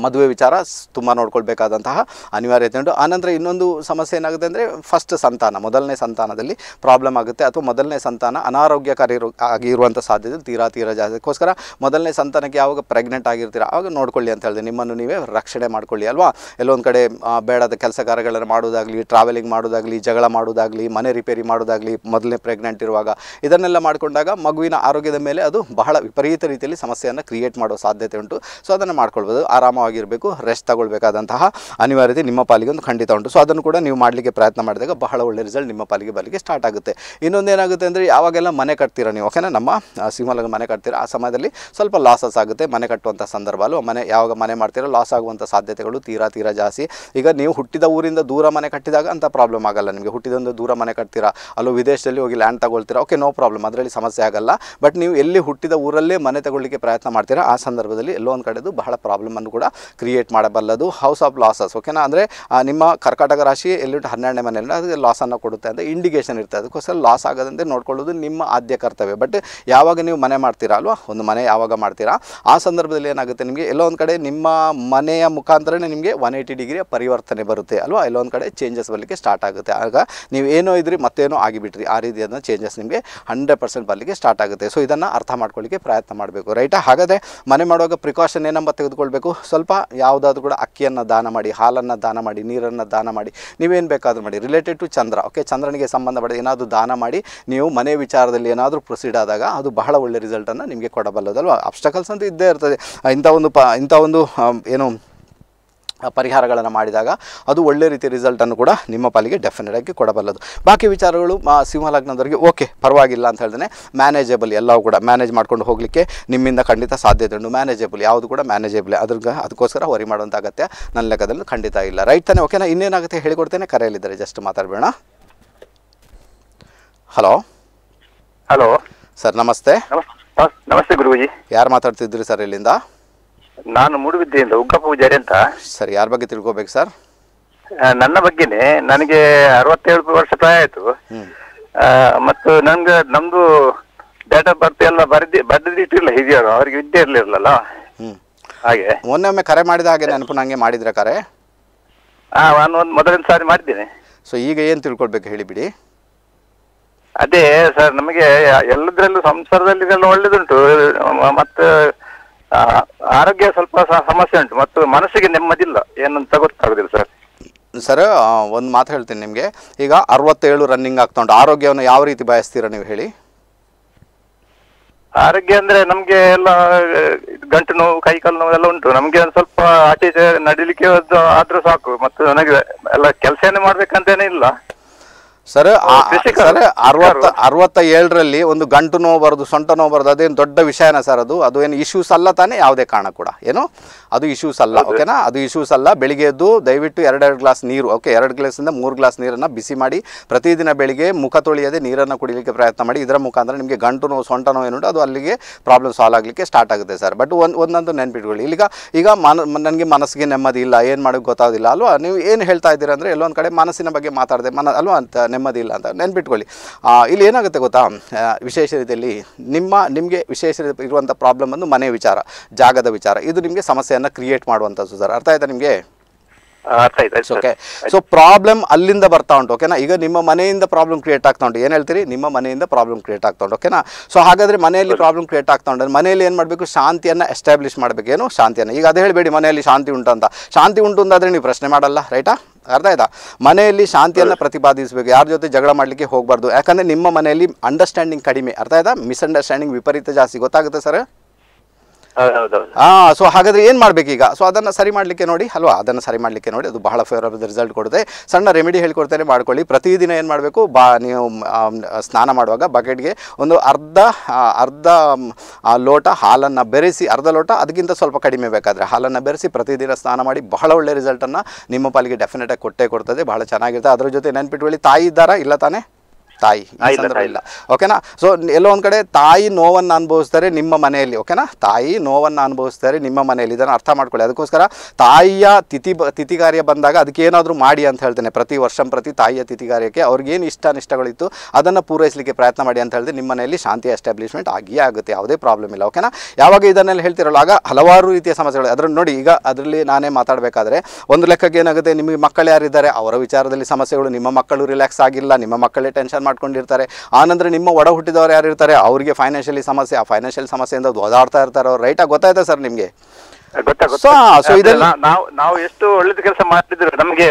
ಮದುವೆ ವಿಚಾರ ತುಂಬ ನೋಡ್ಕೊಳ್ಬೇಕಾದಂತಹ ಅನಿವಾರ್ಯತೆ ಉಂಟು ಆನಂತರ ಇನ್ನೊಂದು ಸಮಸ್ಯೆ ಏನಾಗುತ್ತೆ ಅಂದರೆ ಫಸ್ಟ್ ಸಂತಾನ ಮೊದಲನೇ ಸಂತಾನದಲ್ಲಿ ಪ್ರಾಬ್ಲಮ್ ಆಗುತ್ತೆ ಅಥವಾ ಮೊದಲನೇ ಸಂತಾನ ಅನಾರೋಗ್ಯಕಾರಿ ಆಗಿರುವಂಥ ಸಾಧ್ಯತೆ ತೀರಾ ತೀರಾ ಜಾಸ್ತಿ ಅದಕ್ಕೋಸ್ಕರ ಮೊದಲನೇ ಸಂತಾನಕ್ಕೆ ಯಾವಾಗ ಪ್ರೆಗ್ನೆಂಟ್ ಆಗಿರ್ತೀರ ಆವಾಗ ನೋಡ್ಕೊಳ್ಳಿ ಅಂತ ಹೇಳಿದೆ ನಿಮ್ಮನ್ನು ನೀವೇ ರಕ್ಷಣೆ ಮಾಡ್ಕೊಳ್ಳಿ ಅಲ್ವಾ ಎಲ್ಲೊಂದು ಕಡೆ ಬೇಡದ ಕೆಲಸ ಕಾರ್ಯಗಳನ್ನು ಮಾಡೋದಾಗಲಿ ಟ್ರಾವೆಲಿಂಗ್ ಮಾಡೋದಾಗಲಿ ಜಗಳ ಮಾಡೋದಾಗಲಿ ಮನೆ ರಿಪೇರಿ ಮಾಡೋದಾಗಲಿ ಮೊದಲನೇ ಪ್ರೆಗ್ನೆಂಟ್ ಇರುವಾಗ ಇದನ್ನೆಲ್ಲ ಮಾಡಿಕೊಂಡಾಗ ಮಗುವಿನ ಆರೋಗ್ಯದ ಮೇಲೆ ಅದು ಬಹಳ ವಿಪರೀತ ರೀತಿಯಲ್ಲಿ ಸಮಸ್ಯೆಯನ್ನು ಕ್ರಿಯೇಟ್ ಮಾಡೋ ಸಾಧ್ಯತೆ ಉಂಟು ಸೊ ಅದನ್ನು ಮಾಡ್ಕೊಳ್ಬೋದು ಆರಾಮವಾಗಿರಬೇಕು ರೆಸ್ಟ್ ತಗೊಳ್ಬೇಕಾದಂತಹ ಅನಿವಾರ್ಯತೆ ನಿಮ್ಮ ಪಾಲಿಗೆ ಒಂದು ಖಂಡಿತ ಉಂಟು ಸೊ ಅದನ್ನು ಕೂಡ ನೀವು ಮಾಡಲಿಕ್ಕೆ ಪ್ರಯತ್ನ ಮಾಡಿದಾಗ ಬಹಳ ಒಳ್ಳೆ ರಿಸಲ್ಟ್ ನಿಮ್ಮ ಪಾಲಿಗೆ ಬರಲಿಕ್ಕೆ ಸ್ಟಾರ್ಟ್ ಆಗುತ್ತೆ ಇನ್ನೊಂದೇನಾಗುತ್ತೆ ಅಂದರೆ ಯಾವಾಗೆಲ್ಲ ಮನೆ ಕಟ್ತೀರಾ ನೀವು ಓಕೆನಾ ನಮ್ಮ ಸಿಂಹಲಗ ಮನೆ ಕಟ್ತೀರಾ ಆ ಸಮಯದಲ್ಲಿ ಸ್ವಲ್ಪ ಲಾಸಸ್ ಆಗುತ್ತೆ ಮನೆ ಕಟ್ಟುವಂಥ ಸಂದರ್ಭ ಅಲ್ಲೂ ಮನೆ ಯಾವಾಗ ಮನೆ ಮಾಡ್ತೀರಾ ಲಾಸ್ ಆಗುವಂಥ ಸಾಧ್ಯತೆಗಳು ತೀರಾ ತೀರಾ ಜಾಸ್ತಿ ಈಗ ನೀವು ಹುಟ್ಟಿದ ಊರಿಂದ ದೂರ ಮನೆ ಕಟ್ಟಿದಾಗ ಅಂತ ಪ್ರಾಬ್ಲಮ್ ಆಗಲ್ಲ ನಿಮಗೆ ಹುಟ್ಟಿದೊಂದು ದೂರ ಮನೆ ಕಟ್ತೀರಾ ಅಲ್ಲೂ ವಿದೇಶದಲ್ಲಿ ಹೋಗಿ ಲ್ಯಾಂಡ್ ತಗೊಳ್ತೀರಾ ಓಕೆ ನೋ ಪ್ರಾಬ್ಲಮ್ ಅದರಲ್ಲಿ ಸಮಸ್ಯೆ ಆಗಲ್ಲ ಬಟ್ ನೀವು ಎಲ್ಲಿ ಹುಟ್ಟಿದ ಊರಲ್ಲೇ ಮನೆ ತಗೊಳ್ಳಿಕ್ಕೆ ಪ್ರಯತ್ನ ಮಾಡ್ತೀರಾ ಆ ಸಂದರ್ಭದಲ್ಲಿ ಲೋನ್ ಕಡೆದು ಬಹಳ ಪ್ರಾಬ್ಲಮ್ ಕೂಡ ಕ್ರಿಯೇಟ್ ಮಾಡಬಲ್ಲದು ಹೌಸ್ ಆಫ್ ಲಾಸಸ್ ಓಕೆನಾ ಅಂದರೆ ನಿಮ್ಮ ಕರ್ಕಾಟಕ ರಾಶಿ ಎಲ್ಲಿ ಹನ್ನೆರಡನೇ ಮನೆಯಲ್ಲಿ ಅದಕ್ಕೆ ಲಾಸನ್ನು ಕೊಡುತ್ತೆ ಅಂದರೆ ಇಂಡಿಕೇಷನ್ ಇರ್ತದೆ ಅದಕ್ಕೋಸ್ಕರ ಲಾಸ್ ಆಗದಂತೆ ನೋಡ್ಕೊಳ್ಳೋದು ನಿಮ್ಮ ಆದ್ಯ ಕರ್ತವ್ಯ ಬಟ್ ಯಾವಾಗ ನೀವು ಮನೆ ಮಾಡ್ತೀರಾ ಅಲ್ವಾ ಒಂದು ಮನೆ ಯಾವಾಗ ಮಾಡ್ತೀರಾ ಆ ಸಂದರ್ಭದಲ್ಲಿ ಏನಾಗುತ್ತೆ ನಿಮಗೆ ಎಲ್ಲೋ ಒಂದು ಕಡೆ ನಿಮ್ಮ ಮನೆಯ ಮುಖಾಂತರನೇ ನಿಮಗೆ ಒನ್ ಏಯ್ಟಿ ಡಿಗ್ರಿಯ ಪರಿವರ್ತನೆ ಬರುತ್ತೆ ಅಲ್ವಾ ಎಲ್ಲೊಂದು ಕಡೆ ಚೇಂಜಸ್ ಬರಲಿಕ್ಕೆ ಸ್ಟಾರ್ಟ್ ಆಗುತ್ತೆ ಆಗ ನೀವು ಏನೋ ಇದ್ರಿ ಮತ್ತೇನೋ ಆಗಿಬಿಟ್ರಿ ಆ ರೀತಿಯಾದ ಚೇಂಜಸ್ ನಿಮಗೆ ಹಂಡ್ರೆಡ್ ಪರ್ಸೆಂಟ್ ಬರಲಿಕ್ಕೆ ಸ್ಟಾರ್ಟ್ ಆಗುತ್ತೆ ಸೊ ಇದನ್ನು ಅರ್ಥ ಮಾಡ್ಕೊಳ್ಳಿಕ್ಕೆ ಪ್ರಯತ್ನ ಮಾಡಬೇಕು ರೈಟಾ ಹಾಗಾದರೆ ಮನೆ ಮಾಡುವಾಗ ಪ್ರಿಕಾಷನ್ ಏನಂಬ ತೆಗೆದುಕೊಳ್ಬೇಕು ಸ್ವಲ್ಪ ಯಾವುದಾದ್ರೂ ಕೂಡ ಅಕ್ಕಿಯನ್ನು ದಾನ ಮಾಡಿ ಹಾಲನ್ನು ದಾನ ಮಾಡಿ ನೀರನ್ನು ದಾನ ಮಾಡಿ ನೀವೇನು ಬೇಕಾದರೂ ಮಾಡಿ ರಿಲೇಟೆಡ್ ಟು ಚಂದ್ರ ಓಕೆ ಚಂದ್ರನಿಗೆ ಸಂಬಂಧಪಟ್ಟ ಏನಾದರೂ ದಾನ ಮಾಡಿ ನೀವು ಮನೆ ವಿಚಾರದಲ್ಲಿ ಏನಾದರೂ ಪ್ರೊಸೀಡ್ ಆದಾಗ ಅದು ಬಹಳ ಒಳ್ಳೆ ರಿಸಲ್ಟನ್ನು ನಿಮಗೆ ಕೊಡಬಲ್ಲದಲ್ವ ಅಬ್ಸ್ಟಕಲ್ಸ್ ಅಂತೂ ಇದ್ದೇ ಇರ್ತದೆ ಇಂಥ ಒಂದು ಪ ಇಂಥ ಒಂದು ಏನು ಪರಿಹಾರಗಳನ್ನು ಮಾಡಿದಾಗ ಅದು ಒಳ್ಳೆ ರೀತಿಯ ರಿಸಲ್ಟನ್ನು ಕೂಡ ನಿಮ್ಮ ಪಾಲಿಗೆ ಡೆಫಿನೆಟಾಗಿ ಕೊಡಬಲ್ಲದು ಬಾಕಿ ವಿಚಾರಗಳು ಸಿಂಹ ಲಗ್ನದವರಿಗೆ ಓಕೆ ಪರವಾಗಿಲ್ಲ ಅಂತ ಹೇಳಿದ್ರೆ ಮ್ಯಾನೇಜಬಲ್ ಎಲ್ಲವೂ ಕೂಡ ಮ್ಯಾನೇಜ್ ಮಾಡ್ಕೊಂಡು ಹೋಗಲಿಕ್ಕೆ ನಿಮ್ಮಿಂದ ಖಂಡಿತ ಸಾಧ್ಯತೆ ಉಂಟು ಮ್ಯಾನೇಜಬಲ್ ಯಾವುದು ಕೂಡ ಮ್ಯಾನೇಜಬಲ್ ಅದ್ರಿಗೆ ಅದಕ್ಕೋಸ್ಕರ ವರಿ ಮಾಡುವಂಥ ಅಗತ್ಯ ನನ್ನ ಲೆಕ್ಕದಲ್ಲಿ ಖಂಡಿತ ಇಲ್ಲ ರೈಟ್ ತಾನೆ ಓಕೆನಾ ಇನ್ನೇನಾಗುತ್ತೆ ಹೇಳಿಕೊಡ್ತೇನೆ ಕರೆಯಲಿದ್ದಾರೆ ಜಸ್ಟ್ ಮಾತಾಡಬೇಡ ಹಲೋ ಹಲೋ ಸರ್ ನಮಸ್ತೆ ನಮಸ್ತೆ ಗುರುಜಿ ಯಾರು ಮಾತಾಡ್ತಿದ್ರಿ ಸರ್ ಇಲ್ಲಿಂದ ನಾನು ಮೂಡುಬಿದ್ರೆಯಿಂದ ಉಗ್ಗ ಪೂಜಾರಿ ಅಂತ ಸರ್ ಯಾರ ಬಗ್ಗೆ ತಿಳ್ಕೊಬೇಕು ಸರ್ ನನ್ನ ಬಗ್ಗೆನೇ ನನಗೆ ಅರವತ್ತೇಳು ವರ್ಷ ಪ್ರಾಯ ಆಯಿತು ಮತ್ತು ನನ್ಗೆ ನಮ್ಮದು ಡೇಟ್ ಆಫ್ ಬರ್ತ್ ಎಲ್ಲ ಬರ್ದಿ ಬರೆದಿಟ್ಟಿರಲಿಲ್ಲ ಹಿರಿಯರು ಅವ್ರಿಗೆ ವಿದ್ಯೆ ಇರಲಿಲ್ಲಲ್ಲ ಹಾಗೆ ಮೊನ್ನೆ ಒಮ್ಮೆ ಕರೆ ಮಾಡಿದ ಹಾಗೆ ನೆನಪು ನಂಗೆ ಮಾಡಿದ್ರೆ ಕರೆ ಹಾಂ ನಾನು ಒಂದು ಮೊದಲಿನ ಸಾರಿ ಮಾಡಿದ್ದೇನೆ ಸೊ ಈಗ ಏನು ತಿಳ್ಕೊಳ್ಬೇಕು ಬಿಡಿ ಅದೇ ಸರ್ ನಮಗೆ ಎಲ್ಲದರಲ್ಲೂ ಸಂಸಾರದಲ್ಲಿ ಒಳ್ಳೇದುಂಟು ಮತ್ತು ಆರೋಗ್ಯ ಸ್ವಲ್ಪ ಸಮಸ್ಯೆ ಉಂಟು ಮತ್ತು ಮನಸ್ಸಿಗೆ ಇಲ್ಲ ಏನಂತ ಗೊತ್ತಾಗುದಿಲ್ಲ ಸರ್ ಸರ್ ಒಂದು ಮಾತು ಹೇಳ್ತೀನಿ ನಿಮಗೆ ಈಗ ಅರವತ್ತೇಳು ರನ್ನಿಂಗ್ ಆಗ್ತಾ ಉಂಟು ಆರೋಗ್ಯವನ್ನು ಯಾವ ರೀತಿ ಬಯಸ್ತೀರಾ ನೀವು ಹೇಳಿ ಆರೋಗ್ಯ ಅಂದ್ರೆ ನಮ್ಗೆ ಎಲ್ಲ ಗಂಟು ನೋವು ಕೈ ಕಾಲು ನೋವು ಎಲ್ಲ ಉಂಟು ನಮ್ಗೆ ಒಂದು ಸ್ವಲ್ಪ ಆಚೆ ನಡಿಲಿಕ್ಕೆ ಆದ್ರೂ ಸಾಕು ಮತ್ತು ನನಗೆ ಎಲ್ಲ ಕೆಲಸನೇ ಮಾಡ್ಬೇಕಂತೇನೆ ಇಲ್ಲ ಸರ್ ಸರ್ ಅರವತ್ತ ಅರವತ್ತ ಏಳರಲ್ಲಿ ಒಂದು ಗಂಟು ನೋವು ಬರೋದು ಸೊಂಟ ನೋವು ಬರೋದು ಅದೇನು ದೊಡ್ಡ ವಿಷಯನ ಸರ್ ಅದು ಅದು ಏನು ಇಶ್ಯೂಸ್ ಅಲ್ಲ ತಾನೇ ಯಾವುದೇ ಕಾರಣ ಕೂಡ ಏನು ಅದು ಇಶ್ಯೂಸ್ ಅಲ್ಲ ಓಕೆನಾ ಅದು ಇಶ್ಯೂಸ್ ಅಲ್ಲ ಬೆಳಿಗ್ಗೆ ಎದ್ದು ದಯವಿಟ್ಟು ಎರಡೆರಡು ಗ್ಲಾಸ್ ನೀರು ಓಕೆ ಎರಡು ಗ್ಲಾಸಿಂದ ಮೂರು ಗ್ಲಾಸ್ ನೀರನ್ನು ಬಿಸಿ ಮಾಡಿ ಪ್ರತಿದಿನ ಬೆಳಿಗ್ಗೆ ಮುಖ ತೊಳೆಯದೆ ನೀರನ್ನು ಕುಡಿಯಲಿಕ್ಕೆ ಪ್ರಯತ್ನ ಮಾಡಿ ಇದರ ಮುಖಾಂತರ ನಿಮಗೆ ಗಂಟು ನೋವು ಸೊಂಟ ನೋವು ಏನು ಅದು ಅಲ್ಲಿಗೆ ಪ್ರಾಬ್ಲಮ್ ಸಾಲ್ವ್ ಆಗಲಿಕ್ಕೆ ಸ್ಟಾರ್ಟ್ ಆಗುತ್ತೆ ಸರ್ ಬಟ್ ಒಂದು ಒಂದೊಂದು ನೆನ್ಪಿಟ್ಕೊಳ್ಳಿ ಈಗ ಈಗ ಮನ ನನಗೆ ಮನಸ್ಸಿಗೆ ನೆಮ್ಮದಿ ಇಲ್ಲ ಏನು ಮಾಡೋಕ್ಕೆ ಗೊತ್ತಾಗೋದಿಲ್ಲ ಅಲ್ವಾ ನೀವು ಏನು ಹೇಳ್ತಾ ಇದ್ದೀರಾ ಅಂದರೆ ಎಲ್ಲೊಂದು ಕಡೆ ಮನಸ್ಸಿನ ಬಗ್ಗೆ ಮಾತಾಡಿದೆ ಮನ ಅಲ್ವಾ ಅಂತ ನೆಮ್ಮದಿ ಇಲ್ಲ ಅಂತ ನೆನ್ಪಿಟ್ಕೊಳ್ಳಿ ಇಲ್ಲಿ ಏನಾಗುತ್ತೆ ಗೊತ್ತಾ ವಿಶೇಷ ರೀತಿಯಲ್ಲಿ ನಿಮ್ಮ ನಿಮಗೆ ವಿಶೇಷ ಇರುವಂಥ ಪ್ರಾಬ್ಲಮ್ ಬಂದು ಮನೆ ವಿಚಾರ ಜಾಗದ ವಿಚಾರ ಇದು ನಿಮಗೆ ಸಮಸ್ಯೆಯನ್ನು ಕ್ರಿಯೇಟ್ ಮಾಡುವಂಥದ್ದು ಸರ್ ಅರ್ಥ ಆಯ್ತಾ ನಿಮಗೆ ಓಕೆ ಸೊ ಪ್ರಾಬ್ಲಮ್ ಅಲ್ಲಿಂದ ಬರ್ತಾ ಉಂಟು ಓಕೆನಾ ಈಗ ನಿಮ್ಮ ಮನೆಯಿಂದ ಪ್ರಾಬ್ಲಮ್ ಕ್ರಿಯೇಟ್ ಆಗ್ತಾ ಉಂಟು ಏನು ಹೇಳ್ತೀರಿ ನಿಮ್ಮ ಮನೆಯಿಂದ ಪ್ರಾಬ್ಲಮ್ ಕ್ರಿಯೇಟ್ ಆಗ್ತಾ ಉಂಟು ಓಕೆನಾ ಸೊ ಹಾಗಾದ್ರೆ ಮನೆಯಲ್ಲಿ ಪ್ರಾಬ್ಲಮ್ ಕ್ರಿಯೇಟ್ ಆಗ್ತಾ ಉಂಟು ಮನೆಯಲ್ಲಿ ಏನು ಮಾಡಬೇಕು ಶಾಂತಿಯನ್ನ ಎಸ್ಟಾಬ್ಲಿಷ್ ಮಾಡಬೇಕು ಏನು ಶಾಂತಿಯನ್ನು ಈಗ ಅದೇ ಹೇಳಬೇಡಿ ಮನೆಯಲ್ಲಿ ಶಾಂತಿ ಉಂಟು ಅಂತ ಶಾಂತಿ ಉಂಟು ಅಂದ್ರೆ ನೀವು ಪ್ರಶ್ನೆ ಮಾಡಲ್ಲ ರೈಟಾ ಅರ್ಥ ಆಯ್ತಾ ಮನೆಯಲ್ಲಿ ಶಾಂತಿಯನ್ನ ಪ್ರತಿಪಾದಿಸಬೇಕು ಯಾರ ಜೊತೆ ಜಗಳ ಮಾಡಲಿಕ್ಕೆ ಹೋಗಬಾರ್ದು ಯಾಕಂದ್ರೆ ನಿಮ್ಮ ಮನೆಯಲ್ಲಿ ಅಂಡರ್ಸ್ಟ್ಯಾಂಡಿಂಗ್ ಕಡಿಮೆ ಅರ್ಥ ಆಯ್ತಾ ಮಿಸ್ಅಂಡರ್ಸ್ಟ್ಯಾಂಡಿಂಗ್ ವಿಪರೀತ ಜಾಸ್ತಿ ಗೊತ್ತಾಗುತ್ತೆ ಸರ್ ಸೊ ಹಾಗಾದ್ರೆ ಏನು ಈಗ ಸೊ ಅದನ್ನ ಸರಿ ಮಾಡ್ಲಿಕ್ಕೆ ನೋಡಿ ಅಲ್ವಾ ಅದನ್ನ ಸರಿ ಮಾಡ್ಲಿಕ್ಕೆ ನೋಡಿ ಅದು ಬಹಳ ಫೇವರಬಲ್ ರಿಸಲ್ಟ್ ಕೊಡುತ್ತೆ ಸಣ್ಣ ರೆಮಿಡಿ ಹೇಳ್ಕೊಡ್ತೇನೆ ಮಾಡ್ಕೊಳ್ಳಿ ಪ್ರತಿದಿನ ಏನು ಮಾಡಬೇಕು ಬಾ ನೀವು ಸ್ನಾನ ಮಾಡುವಾಗ ಬಕೆಟ್ಗೆ ಒಂದು ಅರ್ಧ ಅರ್ಧ ಲೋಟ ಹಾಲನ್ನ ಬೆರೆಸಿ ಅರ್ಧ ಲೋಟ ಅದಕ್ಕಿಂತ ಸ್ವಲ್ಪ ಕಡಿಮೆ ಬೇಕಾದ್ರೆ ಹಾಲನ್ನು ಬೆರೆಸಿ ಪ್ರತಿದಿನ ಸ್ನಾನ ಮಾಡಿ ಬಹಳ ಒಳ್ಳೆ ರಿಸಲ್ಟನ್ನು ನಿಮ್ಮ ಪಾಲಿಗೆ ಡೆಫಿನೆಟಾಗಿ ಕೊಟ್ಟೆ ಕೊಡ್ತದೆ ಬಹಳ ಚೆನ್ನಾಗಿರುತ್ತೆ ಅದರ ಜೊತೆ ನೆನ್ಪಿಟ್ಕೊಳ್ಳಿ ತಾಯಿ ಇದ್ದಾರಾ ಇಲ್ಲ ತಾನೇ ತಾಯಿ ಈ ಸಂದರ್ಭ ಇಲ್ಲ ಓಕೆನಾ ಸೊ ಎಲ್ಲೋ ಒಂದ್ ಕಡೆ ತಾಯಿ ನೋವನ್ನು ಅನುಭವಿಸ್ತಾರೆ ನಿಮ್ಮ ಮನೆಯಲ್ಲಿ ಓಕೆನಾ ತಾಯಿ ನೋವನ್ನು ಅನುಭವಿಸ್ತಾರೆ ನಿಮ್ಮ ಮನೆಯಲ್ಲಿ ಇದನ್ನು ಅರ್ಥ ಮಾಡ್ಕೊಳ್ಳಿ ಅದಕ್ಕೋಸ್ಕರ ತಾಯಿಯ ತಿಥಿ ತಿಥಿ ಕಾರ್ಯ ಬಂದಾಗ ಅದಕ್ಕೆ ಏನಾದರೂ ಮಾಡಿ ಅಂತ ಹೇಳ್ತೇನೆ ಪ್ರತಿ ವರ್ಷ ಪ್ರತಿ ತಾಯಿಯ ತಿಥಿ ಕಾರ್ಯಕ್ಕೆ ಇಷ್ಟ ಅನಿಷ್ಟಗಳಿತ್ತು ಅದನ್ನು ಪೂರೈಸಲಿಕ್ಕೆ ಪ್ರಯತ್ನ ಮಾಡಿ ಅಂತ ಹೇಳಿದ್ರೆ ನಿಮ್ಮ ಮನೆಯಲ್ಲಿ ಶಾಂತಿ ಎಸ್ಟಾಬ್ಲಿಷ್ಮೆಂಟ್ ಆಗಿಯೇ ಆಗುತ್ತೆ ಯಾವುದೇ ಪ್ರಾಬ್ಲಮ್ ಇಲ್ಲ ಓಕೆನಾ ಯಾವಾಗ ಇದನ್ನೆಲ್ಲ ಹೇಳ್ತಿರಲ್ಲ ಆಗ ಹಲವಾರು ರೀತಿಯ ಸಮಸ್ಯೆಗಳು ಅದ್ರಲ್ಲಿ ನೋಡಿ ಈಗ ಅದರಲ್ಲಿ ನಾನೇ ಮಾತಾಡಬೇಕಾದ್ರೆ ಒಂದು ಲೆಕ್ಕಕ್ಕೆ ಏನಾಗುತ್ತೆ ನಿಮಗೆ ಮಕ್ಕಳು ಯಾರಿದ್ದಾರೆ ಅವರ ವಿಚಾರದಲ್ಲಿ ಸಮಸ್ಯೆಗಳು ನಿಮ್ಮ ಮಕ್ಕಳು ರಿಲ್ಯಾಕ್ಸ್ ಆಗಿಲ್ಲ ನಿಮ್ಮ ಮಕ್ಕಳೇ ಟೆನ್ಷನ್ ಮಾಡ್ಕೊಂಡಿರ್ತಾರೆ ಆನಂತರ ನಿಮ್ಮ ಒಡ ಹುಟ್ಟಿದವರು ಯಾರು ಇರ್ತಾರೆ ಅವರಿಗೆ ಫೈನಾನ್ಷಿಯಲಿ ಸಮಸ್ಯೆ ಆ ಫೈನಾನ್ಷಿಯಲ್ ಸಮಸ್ಯೆಯಿಂದ ಓದಾಡ್ತಾ ಇರ್ತಾರೆ ಅವ್ರು ರೈಟಾಗಿ ಗೊತ್ತಾಯ್ತಾ ಸರ್ ನಿಮಗೆ ನಾವು ನಾವು ಎಷ್ಟು ಒಳ್ಳೇದು ಕೆಲಸ ಮಾಡಿದ್ರೆ ನಮಗೆ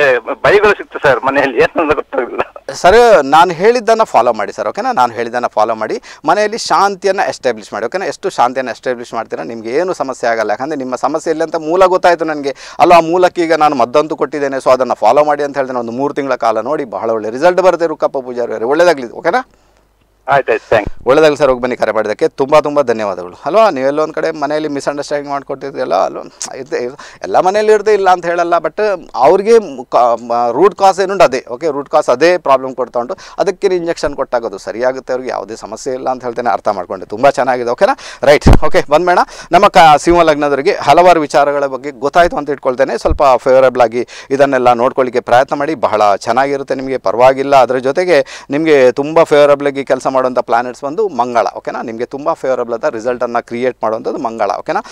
ಬೈಗಳು ಸಿಕ್ತು ಸರ್ ಮನೆಯಲ್ಲಿ ಏನಂತ ಸರ್ ನಾನು ಹೇಳಿದ್ದನ್ನ ಫಾಲೋ ಮಾಡಿ ಸರ್ ಓಕೆನಾ ನಾನು ಹೇಳಿದ್ದನ್ನ ಫಾಲೋ ಮಾಡಿ ಮನೆಯಲ್ಲಿ ಶಾಂತಿಯನ್ನು ಎಸ್ಟಾಬ್ಲಿಷ್ ಮಾಡಿ ಓಕೆನಾ ಎಷ್ಟು ಶಾಂತಿಯನ್ನು ಎಸ್ಟಾಬ್ಲಿಷ್ ಮಾಡ್ತೀರಾ ನಿಮಗೆ ಏನು ಸಮಸ್ಯೆ ಆಗಲ್ಲ ಯಾಕಂದ್ರೆ ನಿಮ್ಮ ಸಮಸ್ಯೆ ಇಲ್ಲ ಅಂತ ಮೂಲ ಗೊತ್ತಾಯಿತು ನನಗೆ ಅಲ್ಲ ಆ ಮೂಲಕ್ಕೆ ಈಗ ನಾನು ಮದ್ದಂತು ಕೊಟ್ಟಿದ್ದೇನೆ ಸೊ ಅದನ್ನು ಫಾಲೋ ಮಾಡಿ ಅಂತ ಹೇಳಿದೆ ಒಂದು ಮೂರು ತಿಂಗಳ ಕಾಲ ನೋಡಿ ಬಹಳ ಒಳ್ಳೆ ರಿಸಲ್ಟ್ ಬರುತ್ತೆ ರುಕ್ಕಪ್ಪ ಪೂಜಾರಿ ಒಳ್ಳೆಯದಾಗಲಿ ಓಕೆನಾ ಆಯ್ತಾಯ್ತು ಸರ್ ಹೋಗಿ ಬನ್ನಿ ಕರೆ ಮಾಡಿದ್ದಕ್ಕೆ ತುಂಬ ತುಂಬ ಧನ್ಯವಾದಗಳು ಅಲ್ವಾ ನೀವೆಲ್ಲ ಒಂದು ಕಡೆ ಮನೆಯಲ್ಲಿ ಮಿಸ್ಅಂಡರ್ಸ್ಟ್ಯಾಂಡಿಂಗ್ ಮಾಡ್ಕೊಡ್ತಿದ್ರಲ್ಲ ಅಲ್ವಾ ಎಲ್ಲ ಮನೆಯಲ್ಲಿ ಇರದೇ ಇಲ್ಲ ಅಂತ ಹೇಳಲ್ಲ ಬಟ್ ಅವ್ರಿಗೆ ರೂಟ್ ಕಾಸ್ ಏನುಂಟು ಅದೇ ಓಕೆ ರೂಟ್ ಕಾಸ್ ಅದೇ ಪ್ರಾಬ್ಲಮ್ ಕೊಡ್ತಾ ಉಂಟು ಅದಕ್ಕೆ ಇಂಜೆಕ್ಷನ್ ಕೊಟ್ಟಾಗೋದು ಸರಿಯಾಗುತ್ತೆ ಅವ್ರಿಗೆ ಯಾವುದೇ ಸಮಸ್ಯೆ ಇಲ್ಲ ಅಂತ ಹೇಳ್ತೇನೆ ಅರ್ಥ ಮಾಡ್ಕೊಂಡೆ ತುಂಬ ಚೆನ್ನಾಗಿದೆ ಓಕೆನಾ ರೈಟ್ ಓಕೆ ಬಂದ್ಬೇಡ ನಮ್ಮ ಕ ಸಿಂಹ ಲಗ್ನದವರಿಗೆ ಹಲವಾರು ವಿಚಾರಗಳ ಬಗ್ಗೆ ಗೊತ್ತಾಯಿತು ಅಂತ ಇಟ್ಕೊಳ್ತೇನೆ ಸ್ವಲ್ಪ ಫೇವರೇಬಲ್ ಆಗಿ ಇದನ್ನೆಲ್ಲ ನೋಡ್ಕೊಳ್ಳಿಕ್ಕೆ ಪ್ರಯತ್ನ ಮಾಡಿ ಬಹಳ ಚೆನ್ನಾಗಿರುತ್ತೆ ನಿಮಗೆ ಪರವಾಗಿಲ್ಲ ಅದರ ಜೊತೆಗೆ ನಿಮಗೆ ತುಂಬ ಫೇವರೇಬಲ್ ಆಗಿ ಕೆಲಸ ಮಾಡುವಂಥ ಪ್ಲಾನೆಟ್ಸ್ ಒಂದು ಮಂಗಳ ಓಕೆನಾ ನಿಮಗೆ ತುಂಬ ಫೇವರಬಲ್ ಆದ ರಿಸಲ್ಟನ್ನು ಕ್ರಿಯೇಟ್ ಮಾಡುವಂಥದ್ದು ಮಂಗಳ ಓಕೆನಾ